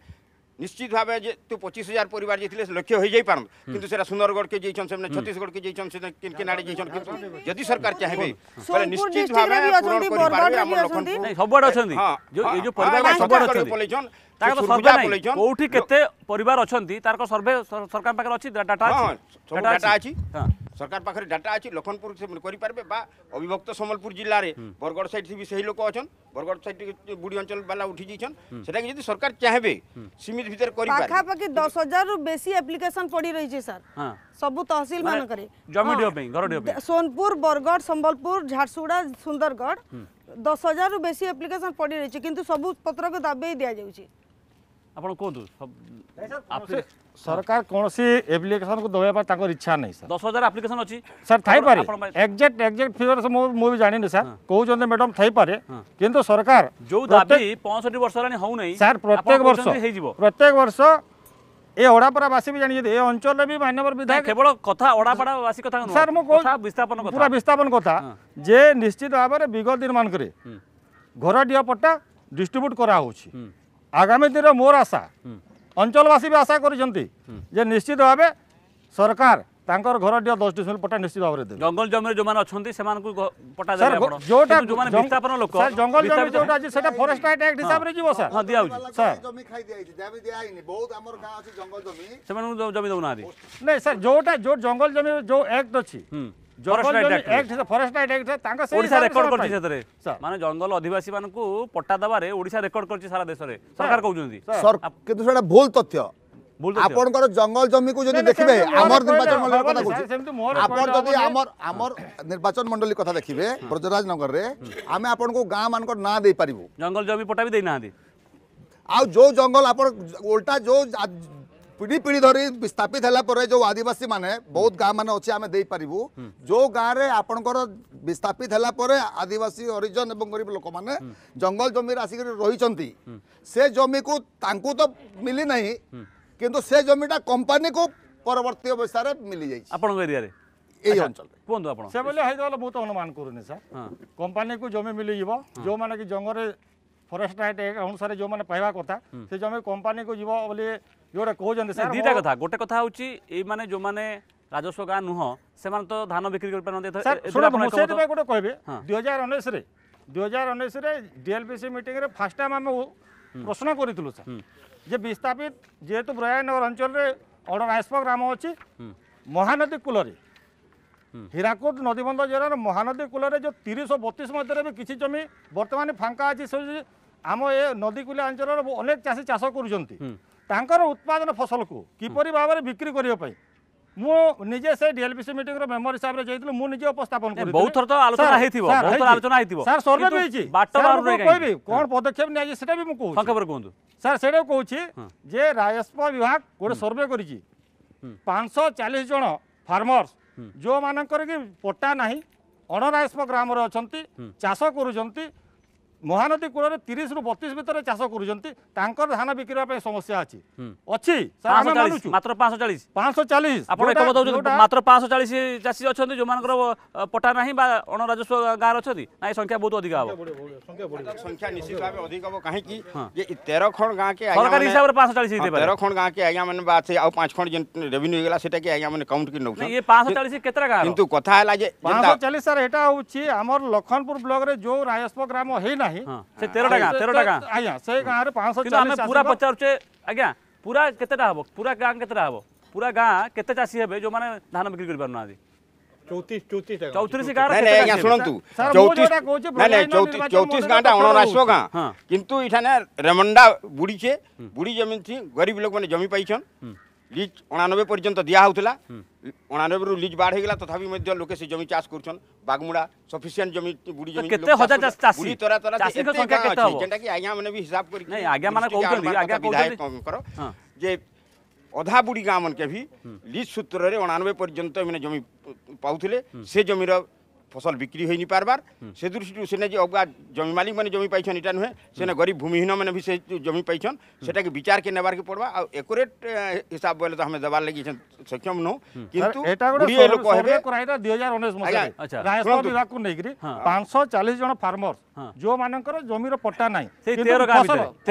নিশ্চিত ভাবে যে তু পঁচিশ হাজার পরিবার যাইলে লক্ষ্য হয়ে যাই পারন কিন্তু সেটা সুন্দরগড়কে যাইছন সেমনে ছত্তিশগড়কে যাইছন সেনে কিন কিন আড়ে যাইছন কিন্তু যদি সরকার চাহেবে বলে নিশ্চিত ভাবে পূরণ করি আমার লক্ষণপুর সবুয়াড়ে অছন্তি হ্যাঁ। যে যে হ্যাঁ, পরিবার হ্যাঁ, সবুয়াড়ে অছন্তি परिवार सर्वे समलपुर जिले बरगढ़ सैड से बरगढ़ सैड बुढ़ी अंचल बाला उठी जाइन सरकार चाहे सीमित भितर कर दस हजार रु बे एप्लिकेसन पड़ रही है सर सब तहसिल मान सोनपुर बरगढ़ सम्बलपुर झारसुगुड़ा सुंदरगढ़ दस हजार रु बे एप्लिकेसन पड़ रही है कि सब पत्र को दबे दि जाऊँगी ଆପଣ କୁହନ୍ତୁ ସରକାର କୌଣସି ଆପ୍ଲିକେସନକୁ ଦେବା ପାଇଁ ତାଙ୍କର ଇଚ୍ଛା ନାହିଁ ସାର୍ ଦଶ ହଜାର ଆପ୍ଲିକେସନ ଅଛି ସାର୍ ଥାଇପାରେ ଏକ୍ଜାକ୍ଟ ଏକ୍ଜାକ୍ଟ ଫିଗର ମୁଁ ମୁଁ ବି ଜାଣିନି ସାର୍ କହୁଛନ୍ତି ମ୍ୟାଡମ୍ ଥାଇପାରେ କିନ୍ତୁ ସରକାର ଯୋଉ ଦାବି ପଞ୍ଚଷଠି ବର୍ଷ ହେଲାଣି ହଉନାହିଁ ସାର୍ ପ୍ରତ୍ୟେକ ବର୍ଷ ହେଇଯିବ ପ୍ରତ୍ୟେକ ବର୍ଷ ଏ ଅଡ଼ାପଡ଼ାବାସୀ ବି ଜାଣିଛନ୍ତି ଏ ଅଞ୍ଚଳରେ ବି ମାନ୍ୟବର ବିଧାୟକ କେବଳ କଥା ଅଡ଼ାପଡ଼ାବାସୀ କଥା ସାର୍ ମୁଁ ବିସ୍ଥାପନ ପୁରା ବିସ୍ଥାପନ କଥା ଯେ ନିଶ୍ଚିତ ଭାବରେ ବିଗତ ଦିନମାନଙ୍କରେ ଘରଡିହ ପଟ୍ଟା ଡିଷ୍ଟ୍ରିବ୍ୟୁଟ୍ କରାହେଉଛି ଆଗାମୀ ଦିନରେ ମୋର ଆଶା ଅଞ୍ଚଳବାସୀ ବି ଆଶା କରିଛନ୍ତି ଯେ ନିଶ୍ଚିତ ଭାବେ ସରକାର ତାଙ୍କର ଘରଟିଏ ଦଶ ଡିସମିଲ ପଟା ନିଶ୍ଚିତ ଭାବରେ ଦେବେ ଜଙ୍ଗଲ ଜମିରେ ଯେଉଁମାନେ ଅଛନ୍ତି ସେମାନଙ୍କୁ ପଟା ଦେବେ ଯୋଉଟା ଯେଉଁମାନେ ବିସ୍ଥାପନ ଲୋକ ସାର୍ ଜଙ୍ଗଲ ଜମି ଯୋଉଟା ଅଛି ସେଟା ଫରେଷ୍ଟ ରାଇଟ୍ ଆକ୍ଟ ହିସାବରେ ଯିବ ସାର୍ ହଁ ଦିଆହେଉଛି ସାର୍ ଜମି ଖାଇ ଦିଆଯାଇଛି ଜମି ଦିଆହେଇନି ବହୁତ ଆମର ଗାଁ ଅଛି ଜଙ୍ଗଲ ଜମି ସେମାନଙ୍କୁ ଜମି ଦେଉନାହାନ୍ତି ନାଇଁ ସାର୍ ଯୋଉଟା ଯୋଉ ଜଙ୍ଗଲ ଜମି ଯୋଉ ଆକ୍ଟ ଅଛି মানে জঙ্গল অধিবাসী মানুষ পট্টা দেবার ওড়শা রেকর্ড করছে সারা দেশে সরকার কৌন কিন্তু সেটা ভুল তথ্য ଆପଣଙ୍କର ଜଙ୍ଗଲ ଜମିକୁ ଯଦି ଦେଖିବେ ଆମର ନିର୍ବାଚନ ମଣ୍ଡଳୀ କଥା କହୁଛି ଆପଣ ଯଦି ଆମର ଆମର ନିର୍ବାଚନ ମଣ୍ଡଳୀ କଥା ଦେଖିବେ ବ୍ରଜରାଜ ନଗରରେ ଆମେ ଆପଣଙ୍କୁ ଗାଁ ମାନଙ୍କର ନାଁ ଦେଇପାରିବୁ ଜଙ୍ଗଲ ଜମି ପଟା ବି ଦେଇନାହାନ୍ତି ଆଉ ଯୋଉ ଜଙ୍ଗଲ ଆପଣ ଓଲଟା ଯୋଉ ପିଢ଼ି ପିଢ଼ି ଧରି ସ୍ଥାପିତ ହେଲା ପରେ ଯେଉଁ ଆଦିବାସୀମାନେ ବହୁତ ଗାଁମାନେ ଅଛି ଆମେ ଦେଇପାରିବୁ ଯେଉଁ ଗାଁରେ ଆପଣଙ୍କର ସ୍ଥାପିତ ହେଲା ପରେ ଆଦିବାସୀ ହରିଜନ ଏବଂ ଗରିବ ଲୋକମାନେ ଜଙ୍ଗଲ ଜମିରେ ଆସିକରି ରହିଛନ୍ତି ସେ ଜମିକୁ ତାଙ୍କୁ ତ ମିଳିନାହିଁ କିନ୍ତୁ ସେ ଜମିଟା କମ୍ପାନୀକୁ ପରବର୍ତ୍ତୀ ଅବସ୍ଥାରେ ମିଳିଯାଇଛି ଆପଣଙ୍କ ଏରିଆରେ এই অঞ্চলে কুহতু আপনার সে বেলে হয়ে গেল বহুত অনুমান করুনি স্যার কোম্পানি কু জমি মিলিযোগ যে জঙ্গলে ফরেস্ট রাইট অনুসারে যে পাইবা কথা সে জমি কোম্পানি কু যাব বলে ଯେଉଁଟା କହୁଛନ୍ତି ସାର୍ ଦୁଇଟା କଥା ଗୋଟେ କଥା ହେଉଛି ଏଇମାନେ ଯେଉଁମାନେ ରାଜସ୍ୱ ଗାଁ ନୁହଁ ସେମାନେ ତ ଧାନ ବିକ୍ରି କରିପାରନ୍ତି ସେଥିପାଇଁ ଗୋଟେ କହିବେ ଦୁଇ ହଜାର ଉଣେଇଶରେ ଦୁଇ ହଜାର ଉଣେଇଶରେ ଡିଏଲ୍ପିସି ମିଟିଂରେ ଫାର୍ଷ୍ଟ ଟାଇମ୍ ଆମେ ପ୍ରଶ୍ନ କରିଥିଲୁ ସାର୍ ଯେ ବିସ୍ଥାପିତ ଯେହେତୁ ବ୍ରୟାନଗର ଅଞ୍ଚଳରେ ଅଡ଼ନାଇସ୍ପ ଗ୍ରାମ ଅଛି ମହାନଦୀ କୂଳରେ ହୀରାକୁଦ ନଦୀବନ୍ଧ ଜିଲ୍ଲାର ମହାନଦୀ କୂଳରେ ଯେଉଁ ତିରିଶ ବତିଶ ମଧ୍ୟରେ ବି କିଛି ଜମି ବର୍ତ୍ତମାନ ଫାଙ୍କା ଅଛି ସେ ଆମ ଏ ନଦୀ ଅଞ୍ଚଳର ଅନେକ ଚାଷୀ ଚାଷ କରୁଛନ୍ତି ତାଙ୍କର ଉତ୍ପାଦନ ଫସଲକୁ କିପରି ଭାବରେ ବିକ୍ରି କରିବା ପାଇଁ ମୁଁ ନିଜେ ସେ ଡିଏଲପିସି ମିଟିଂର ମେମ୍ବର ହିସାବରେ ଯାଇଥିଲି ମୁଁ ନିଜେ ଉପସ୍ଥାପନ କରିଥିଲି ବହୁତ ଥର ତ ଆଲୋଚନା ହେଇଥିବ ବହୁତ ଥର ଆଲୋଚନା ହେଇଥିବ ସାର୍ ସର୍ଭେ ବି ହେଇଛି ବାଟ ବାହାରୁ କହିବି କ'ଣ ପଦକ୍ଷେପ ନିଆଯାଇଛି ସେଟା ବି ମୁଁ କହୁଛି ସଂକ୍ଷେପରେ କୁହନ୍ତୁ ସାର୍ ସେଇଟା କହୁଛି ଯେ ରାଜସ୍ପ ବିଭାଗ ଗୋଟେ ସର୍ଭେ କରିଛି ପାଞ୍ଚଶହ ଚାଳିଶ ଜଣ ଫାର୍ମର୍ସ ଯେଉଁମାନଙ୍କର କି ପଟ୍ଟା ନାହିଁ ଅଣରାଜସ୍ପ ଗ୍ରାମରେ ଅଛନ୍ତି ଚାଷ କରୁଛନ୍ତି মহানদী কূলের তিরিশ রু বতিশ ভিতরে চাষ করছেন তাঁর ধান বিক্রিয়া সমস্যা আছে অছি মাত্র পাঁচশো চালিশ মাত্র পাঁচশো চালিশ চাষী অনেক যে পটা না বা অণরাজস্ব গাঁর অনেক সংখ্যা বহুত অধিক হব সংখ্যা নিশ্চিত ভাবে অধিক হব কাহি তের খণ্ড গাঁকে আজ্ঞা মানে বা আছে আউ পাঁচ খণ্ড রেভিনিউ হয়ে গেল সেটাকে আজ্ঞা মানে কাউন্ট কি নৌ পাঁচশো চালিশ কেতটা কিন্তু কথা হল যে পাঁচশো চালিশ স্যার এটা হচ্ছে আমার লক্ষনপুর ব্লকরে যে রায়স্প গ্রাম হয়ে না आहे ସେ ତେର ଟା ଗାଁ ତେର ଟା ଗାଁ ଆଜ୍ଞା ସେ ଗାଁରେ ପାଞ୍ଚଶହ ଆମେ ପୁରା ପଚାରୁଛେ ଆଜ୍ଞା ପୁରା କେତେଟା ହବ ପୁରା ଗାଁ କେତେଟା ହବ ପୁରା ଗାଁ କେତେ ଚାଷୀ ହେବେ ଯେଉଁମାନେ ଧାନ ବିକ୍ରି କରିପାରୁନାହାନ୍ତି চৌত্রিশ গাঁটা অনরাশ্য গাঁ কিন্তু এখানে রেমন্ডা বুড়িছে বুড়ি জমি গরিব লোক মানে জমি পাইছন লিজ অনানবে পর্যন্ত দিয়া হচ্ছিলা অনানবে লিজ বাড় হয়ে গেল তথাপি মধ্যে লোকে সে জমি চাষ করছেন বাগমুড়া সফিসিয়েন্ট জমি বুড়ি জমি কেতে হাজার চাষ চাষী বুড়ি তরা তরা চাষী সংখ্যা কেতে হবো যেটা কি আজ্ঞা মানে বি হিসাব করি নাই আজ্ঞা মানে কইছেন আজ্ঞা কইছেন কর যে অধা বুড়ি গাঁ মানকে ভি লিজ সূত্রে অনানবে পর্যন্ত মানে জমি পাউলে সে জমির ফসল বিক্রি হয়ে নিপারবার সে দৃষ্টি সেনে যে অবগা জমি মালিক মানে জমি পাইছেন এটা নুহে সেনে গরিব ভূমিহীন মানে ভি সে জমি পাইছেন সেটাকে বিচারকে নেবারকে পড়বা আর একুরেট হিসাব বলে তো আমি দেবার লাগি সক্ষম নহু কিন্তু গুড়িয়ে লোক হেবে করাইটা দুই হাজার উনিশ মশাই রাজস্থান বিভাগকে নেইকি পাঁচশো চালিশ জন ফার্মর যোমানଙ୍କର ଜମିର ପଟ୍ଟା ନାହିଁ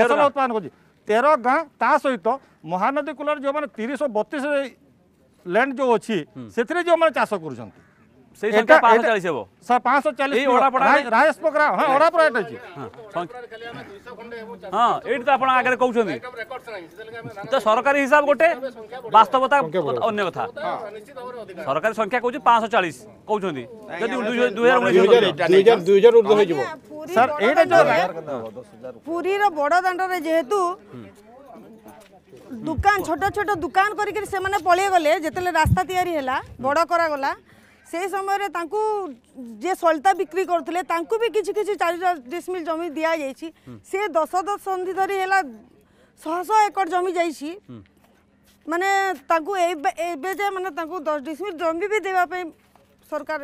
ଫସଲ ଉତ୍ପାଦନ କରୁଛି ତେର ଗାଁ ତା ସହିତ ମହାନଦୀ କୂଳରେ ଯେଉଁମାନେ ତିରିଶ ବତିଶ ଲ୍ୟାଣ୍ଡ ଯେଉଁ ଅଛି ସେଥିରେ ଯେଉଁମାନେ ଚାଷ କରୁଛନ୍ତି সেই সংখ্যা 540 ହେବ স্যার 540 এই ওড়াপড়া রায়েশ পোকরা হ্যাঁ ওড়াপড়া এটা আছে হ্যাঁ, হ্যাঁ এইটা তো আপন আগে কৌছন্তি তো সরকারি হিসাব গোটে বাস্তবতা অন্য কথা হ্যাঁ। সরকারি সংখ্যা কৌছি 540 কৌছন্তি যদি 2019 2000 2000 ঊর্ধ্ব হয়ে যাব স্যার এইটা যে পুরীর বড় দাণ্ডরে যেহেতু দোকান ছোট ছোট দোকান করিকি সেমানে পলিয়ে গলে যেতলে রাস্তা তৈরি হেলা বড় করা গলা সেই সময় তাঁকু যে সলতা বিক্রি করলে তাঁকু বি কিছু কিছু চারি ডিসমিল জমি দিয়া যাই সে দশ দশ সন্ধি ধরি হল শহ শহ একর জমি যাই মানে তাঁকু এবে যে মানে তাঁকু দশ ডিসমিল জমি বি দেওয়া পাই সরকার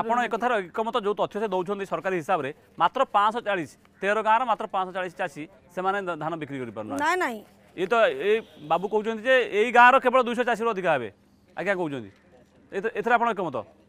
আপন একথার একমত যে তথ্য সে দৌঁচ সরকারি হিসাবে মাত্র পাঁচশো চাশ তের গাঁর মাত্র পাঁচশো চাশ চাষী সে ধান বিক্রি করে পার না না ଏ ତ ଏ ବାବୁ କହୁଛନ୍ତି ଯେ ଏଇ ଗାଁର କେବଳ ଦୁଇଶହ ଚାଷୀରୁ ଅଧିକା ହେବେ ଆଜ୍ଞା କହୁଛନ୍ତି ଏଥିରେ ଆପଣ ଏକମତ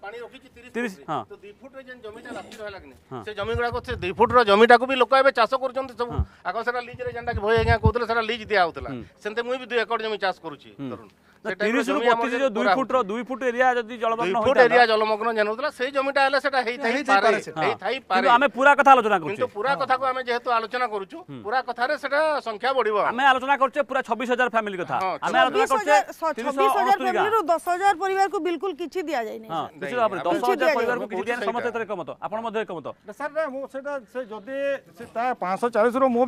ପାଣି ରଖିଛି ତିରିଶ ତ ଦୁଇ ଫୁଟର ଯେନ୍ ଜମିଟା ରହିଲା କି ସେ ଜମି ଗୁଡ଼ାକ ସେ ଦୁଇ ଫୁଟର ଜମିଟାକୁ ବି ଲୋକ ଏବେ ଚାଷ କରୁଛନ୍ତି ସବୁ ଆଗ ସେଟା ଲିଜ୍ରେ କି ଭୟ ଆଜ୍ଞା କହୁଥିଲେ ସେଟା ଲିଜ୍ ଦିଆ ହଉଥିଲା ସେମିତି ମୁଇଁ ବି ଦୁଇ ଏକର ଜମି ଚାଷ କରୁଛି তিরিশ রু পঁচিশ যে দুই ফুট দুই ফুট এরিয়া যদি জলমগ্ন ফুট এরিয়া জলমগ্ন জানুলা সেই জমিটা হলে সেটা হইথাই পারে আমি পুরা কথা আলোচনা করছি কিন্তু পুরা কথা কো আমি যেহেতু আলোচনা করুছু পুরা কথারে সেটা সংখ্যা বড়িব আমি আলোচনা করছে পুরা 26000 ফ্যামিলি কথা আমি আলোচনা করছে 26000 ফ্যামিলি রু 10000 পরিবার কো বিলকুল কিছি দিয়া যায়নি কিছু আপনি 10000 পরিবার কো কিছি দিয়া সমস্ত একমত আপন মধ্যে একমত স্যার মু সেটা যদি তা 540 রু মু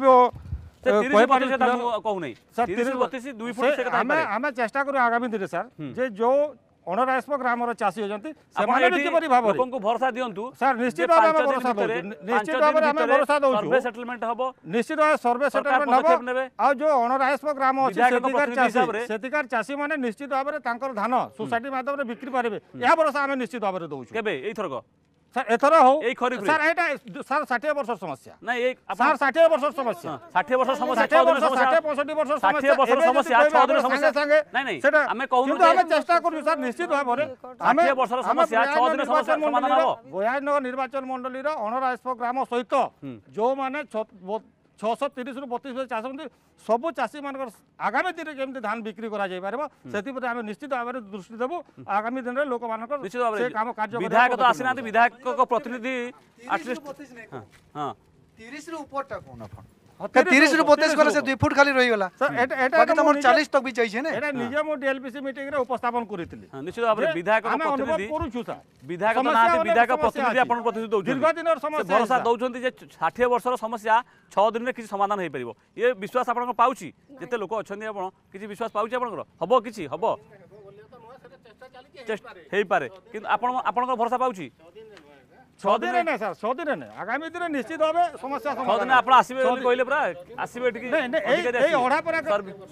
ଆମେ ଚେଷ୍ଟା କରୁ ଆଗାମୀ ଦିନେ ସାର୍ ଯେ ଯୋଉ অনরায়স্পক গ্রামের চাষী অনেক সেমানে কিপরি ভাবে লোকଙ୍କୁ ভরসা দিয়ন্তু স্যার নিশ্চিত ভাবে আমি ভরসা দউছি নিশ্চিত ভাবে আমি ভরসা দউছি সর্ভে সেটেলমেন্ট হবো নিশ্চিত ভাবে সর্ভে সেটেলমেন্ট হবো আর যে অনরায়স্পক গ্রাম আছে সেতিকার চাষী সেতিকার চাষী মানে নিশ্চিত ভাবে তাঙ্কর ধান সোসাইটি মাধ্যমে বিক্রি পারিবে ইয়া ভরসা আমি নিশ্চিত ভাবে দউছি কেবে এই থরক স্যার এথর হোক এই খরিফ স্যার এটা স্যার 60 বছর সমস্যা না এই স্যার 60 বছর সমস্যা 60 বছর সমস্যা 60 বছর 60 65 বছর সমস্যা 60 বছর সমস্যা 6 দিনের সমস্যা সঙ্গে নাই নাই সেটা আমি কহুন কিন্তু আমি চেষ্টা করি স্যার নিশ্চিত নির্বাচন মণ্ডলীর অণরাজপ গ্রাম সহিত যে ছশো তিরিশ রু বতিশ চাষ হচ্ছে সবু চাষী মান আগামী দিনে কেমি ধান বিক্রি করা যাই পাব সেপ্রে আমি নিশ্চিত ভাবে দৃষ্টি দেবু আগামী দিনে লোক মানুষ কাম কার্য বিধায়ক আসি না বিধায়ক প্রতিনিধি হ্যাঁ তিরিশ উপরটা কোন আপনার ତିରିଶରୁ ବତିଶ ଗଲେ ସେ ଦୁଇ ଫୁଟ ଖାଲି ରହିଗଲା ଆମର ଚାଳିଶ ତକ ବି ଯାଇଛି ନା ଏଟା ନିଜେ ମୁଁ ଡିଏଲପିସି ମିଟିଂରେ ଉପସ୍ଥାପନ କରିଥିଲି ନିଶ୍ଚିତ ଭାବରେ ବିଧାୟକ ପ୍ରତିନିଧି କରୁଛୁ ସାର୍ ବିଧାୟକ ନାହାନ୍ତି ବିଧାୟକ ପ୍ରତିନିଧି ଆପଣ ପ୍ରତିନିଧି ଦେଉଛନ୍ତି ଦୀର୍ଘ ଦିନର ସମସ୍ୟା ଭରସା ଦେଉଛନ୍ତି ଯେ ଷାଠିଏ ବର୍ଷର ସମସ୍ୟା ଛଅ ଦିନରେ କିଛି ସମାଧାନ ହେଇପାରିବ ଇଏ ବିଶ୍ୱାସ ଆପଣଙ୍କ ପାଉଛି ଯେତେ ଲୋକ ଅଛନ୍ତି ଆପଣ କିଛି ବିଶ୍ୱାସ ପାଉଛି ଆପଣଙ୍କର ହବ କିଛି ହବ ହେଇପାରେ କିନ୍ତୁ ଆପଣ ଆପଣଙ୍କର ଭରସା ପାଉଛି ছদিনে না স্যার ছদিনে না আগামী দিনে নিশ্চিত হবে সমস্যা ছদিনে আপনারা আসবে কইলে পুরা আসবে ঠিক এই অড়া পরা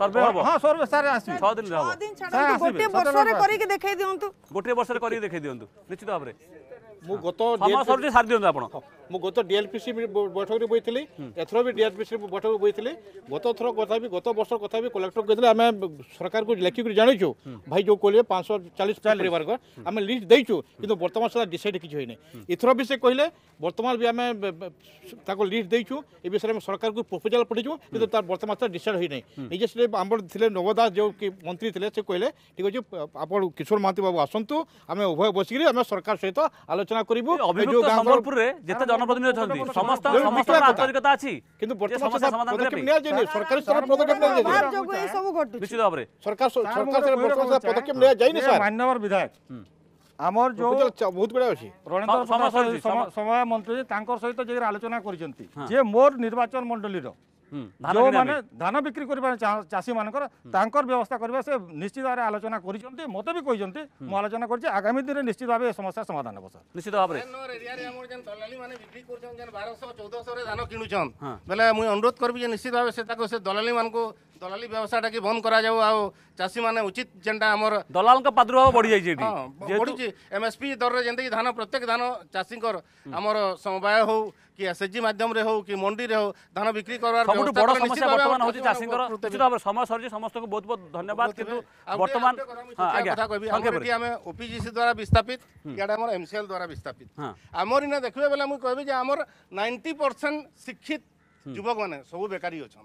সর্বে হবে হ্যাঁ সর্বে স্যার আসবে ছদিন হবে ছদিন ছাড়া গোটে বর্ষরে করিকে দেখাই দিওন্তু গোটে বর্ষরে করিকে দেখাই দিওন্তু নিশ্চিত হবে ମୁଁ ଗତ ସାରି ଦିଅନ୍ତୁ ଆପଣ ମୁଁ ଗତ ଡିଏଲ୍ପିସି ବୈଠକରେ ବୋଇଥିଲି ଏଥର ବି ଡିଏଲ୍ପିସି ବୈଠକରେ ବସିଥିଲି ଗତ ଥର କଥା ବି ଗତ ବର୍ଷ କଥା ବି କଲେକ୍ଟର କହିଥିଲେ ଆମେ ସରକାରକୁ ଲେଖିକରି ଜାଣିଛୁ ଭାଇ ଯେଉଁ କହିଲେ ପାଞ୍ଚଶହ ଚାଳିଶ ପରିବାରଙ୍କ ଆମେ ଲିଷ୍ଟ ଦେଇଛୁ କିନ୍ତୁ ବର୍ତ୍ତମାନ ସେଟା ଡିସାଇଡ୍ କିଛି ହୋଇନି ଏଥର ବି ସେ କହିଲେ ବର୍ତ୍ତମାନ ବି ଆମେ ତାକୁ ଲିଷ୍ଟ ଦେଇଛୁ ଏ ବିଷୟରେ ଆମେ ସରକାରକୁ ପ୍ରପୋଜାଲ ପଠେଇଛୁ କିନ୍ତୁ ତା ବର୍ତ୍ତମାନ ସେଟା ଡିସାଇଡ୍ ହୋଇନାହିଁ ନିଜେ ସେ ଆମର ଥିଲେ ନବଦାସ ଯେଉଁ କି ମନ୍ତ୍ରୀ ଥିଲେ ସେ କହିଲେ ଠିକ୍ ଅଛି ଆପଣ କିଶୋର ମହାନ୍ତି ବାବୁ ଆସନ୍ତୁ ଆମେ ଉଭୟ ବସିକିରି ଆମେ ସରକାର ସହିତ ଆଲୋଚନା ଆଲୋଚନା କରିବୁ ସମ୍ବଲପୁରରେ ଯେତେ ଜନପ୍ରତିନିଧି ଅଛନ୍ତି ସମସ୍ତ ସମସ୍ତଙ୍କର ଆନ୍ତରିକତା ଅଛି କିନ୍ତୁ ନିଶ୍ଚିତ ଭାବରେ ସରକାର ପଦକ୍ଷେପ ନିଆଯାଇନି ମାନ୍ୟବର ବିଧାୟକ আমার যে বহুত গুড়া আছে সময় মন্ত্রী তাঁর সহ যে আলোচনা করেছেন যে মোর নির্বাচন মন্ডলীর ଯେଉଁମାନେ ଧାନ ବିକ୍ରି କରିବା ଚାଷୀମାନଙ୍କର ତାଙ୍କର ବ୍ୟବସ୍ଥା କରିବା ସେ ନିଶ୍ଚିତ ଭାବରେ ଆଲୋଚନା କରିଛନ୍ତି ମୋତେ ବି କହିଛନ୍ତି ମୁଁ ଆଲୋଚନା କରିଛି ଆଗାମୀ ଦିନରେ ନିଶ୍ଚିତ ଭାବେ ଏ ସମସ୍ୟା ସମାଧାନ ହେବ ସାର୍ ନିଶ୍ଚିତ ଭାବରେ ବାରଶହ ଚଉଦଶହରେ ଧାନ କିଣୁଛନ୍ ବେଲେ ମୁଇଁ ଅନୁରୋଧ କରିବି ଯେ ନିଶ୍ଚିତ ଭାବେ ସେ ତାକୁ ସେ ଦଲାଲି ମାନଙ୍କୁ দলালি ব্যবসাটাকে বন্ধ করা যাও আর চাষী মানে উচিত যেটা আমার দলালক প্রাদুর্ভাব বড়ি যাইছে এটি বড়িছে এমএসপি দরে যেমনি ধান প্রত্যেক ধান চাষীঙ্কর আমার সমবায় হোক কি এসএসজি মাধ্যমে হোক কি মন্ডিরে হোক ধান বিক্রি করার সবুঠ বড় সমস্যা বর্তমান হচ্ছে চাষীঙ্কর নিশ্চিত ভাবে সময় সরিছে সমস্তকে বহুত বহুত ধন্যবাদ কিন্তু বর্তমান কথা কবি আমার এটি আমি ওপিজিসি দ্বারা বিস্থাপিত ইয়াডে আমার এমসিএল দ্বারা বিস্থাপিত আমার ইনা দেখবে বেলা মুই কইবি যে আমার 90% শিক্ষিত যুবক মানে সব বেকারী অছন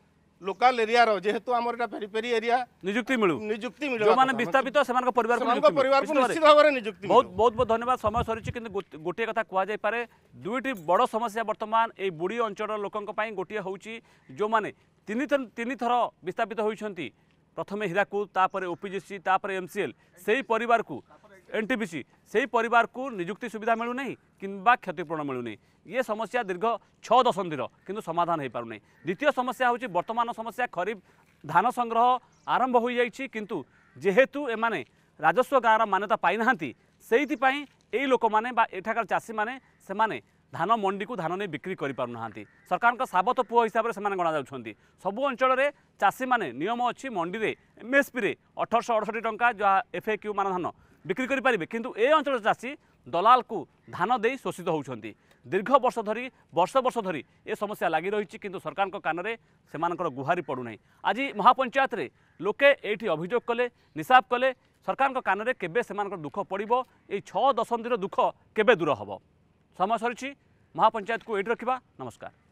लोकल एरिया रो जेहेतु हमर एटा फेरी फेरी एरिया नियुक्ति मिलु नियुक्ति मिलु जो माने विस्थापित से मानको परिवार को मानको परिवार को निश्चित भाबरे नियुक्ति बहुत बहुत बहुत धन्यवाद समय सरिछि किंतु गोटिए कथा कुआ जाय पारे दुइटी बडो समस्या वर्तमान ए बुढी अंचल लोकक पई गोटिए होउची जो माने तीन थन तीन थरो विस्थापित होइछंती प्रथमे हिराकू तापर ओपीजीसी तापर एमसीएल सेही परिवार को ଏନ୍ଟିପିସି ସେହି ପରିବାରକୁ ନିଯୁକ୍ତି ସୁବିଧା ମିଳୁନାହିଁ କିମ୍ବା କ୍ଷତିପୂରଣ ମିଳୁନି ଇଏ ସମସ୍ୟା ଦୀର୍ଘ ଛଅ ଦଶନ୍ଧିର କିନ୍ତୁ ସମାଧାନ ହୋଇପାରୁନାହିଁ ଦ୍ୱିତୀୟ ସମସ୍ୟା ହେଉଛି ବର୍ତ୍ତମାନ ସମସ୍ୟା ଖରିଫ ଧାନ ସଂଗ୍ରହ ଆରମ୍ଭ ହୋଇଯାଇଛି କିନ୍ତୁ ଯେହେତୁ ଏମାନେ ରାଜସ୍ୱ ଗାଁର ମାନ୍ୟତା ପାଇନାହାନ୍ତି ସେଇଥିପାଇଁ ଏଇ ଲୋକମାନେ ବା ଏଠାକାର ଚାଷୀମାନେ ସେମାନେ ଧାନ ମଣ୍ଡିକୁ ଧାନ ନେଇ ବିକ୍ରି କରିପାରୁନାହାନ୍ତି ସରକାରଙ୍କ ସାବତ ପୁଅ ହିସାବରେ ସେମାନେ ଗଣାଯାଉଛନ୍ତି ସବୁ ଅଞ୍ଚଳରେ ଚାଷୀମାନେ ନିୟମ ଅଛି ମଣ୍ଡିରେ ଏମ୍ଏସ୍ପିରେ ଅଠରଶହ ଅଠଷଠି ଟଙ୍କା ଯାହା ଏଫ୍ ଏ କ୍ୟୁ ମାନ ଧାନ ବିକ୍ରି କରିପାରିବେ କିନ୍ତୁ ଏ ଅଞ୍ଚଳର ଚାଷୀ ଦଲାଲକୁ ଧାନ ଦେଇ ଶୋଷିତ ହେଉଛନ୍ତି ଦୀର୍ଘ ବର୍ଷ ଧରି ବର୍ଷ ବର୍ଷ ଧରି ଏ ସମସ୍ୟା ଲାଗି ରହିଛି କିନ୍ତୁ ସରକାରଙ୍କ କାନରେ ସେମାନଙ୍କର ଗୁହାରି ପଡ଼ୁନାହିଁ ଆଜି ମହାପଞ୍ଚାୟତରେ ଲୋକେ ଏଇଠି ଅଭିଯୋଗ କଲେ ନିଶାବ କଲେ ସରକାରଙ୍କ କାନରେ କେବେ ସେମାନଙ୍କର ଦୁଃଖ ପଡ଼ିବ ଏଇ ଛଅ ଦଶନ୍ଧିର ଦୁଃଖ କେବେ ଦୂର ହେବ ସମୟ ସରିଛି ମହାପଞ୍ଚାୟତକୁ ଏଇଠି ରଖିବା ନମସ୍କାର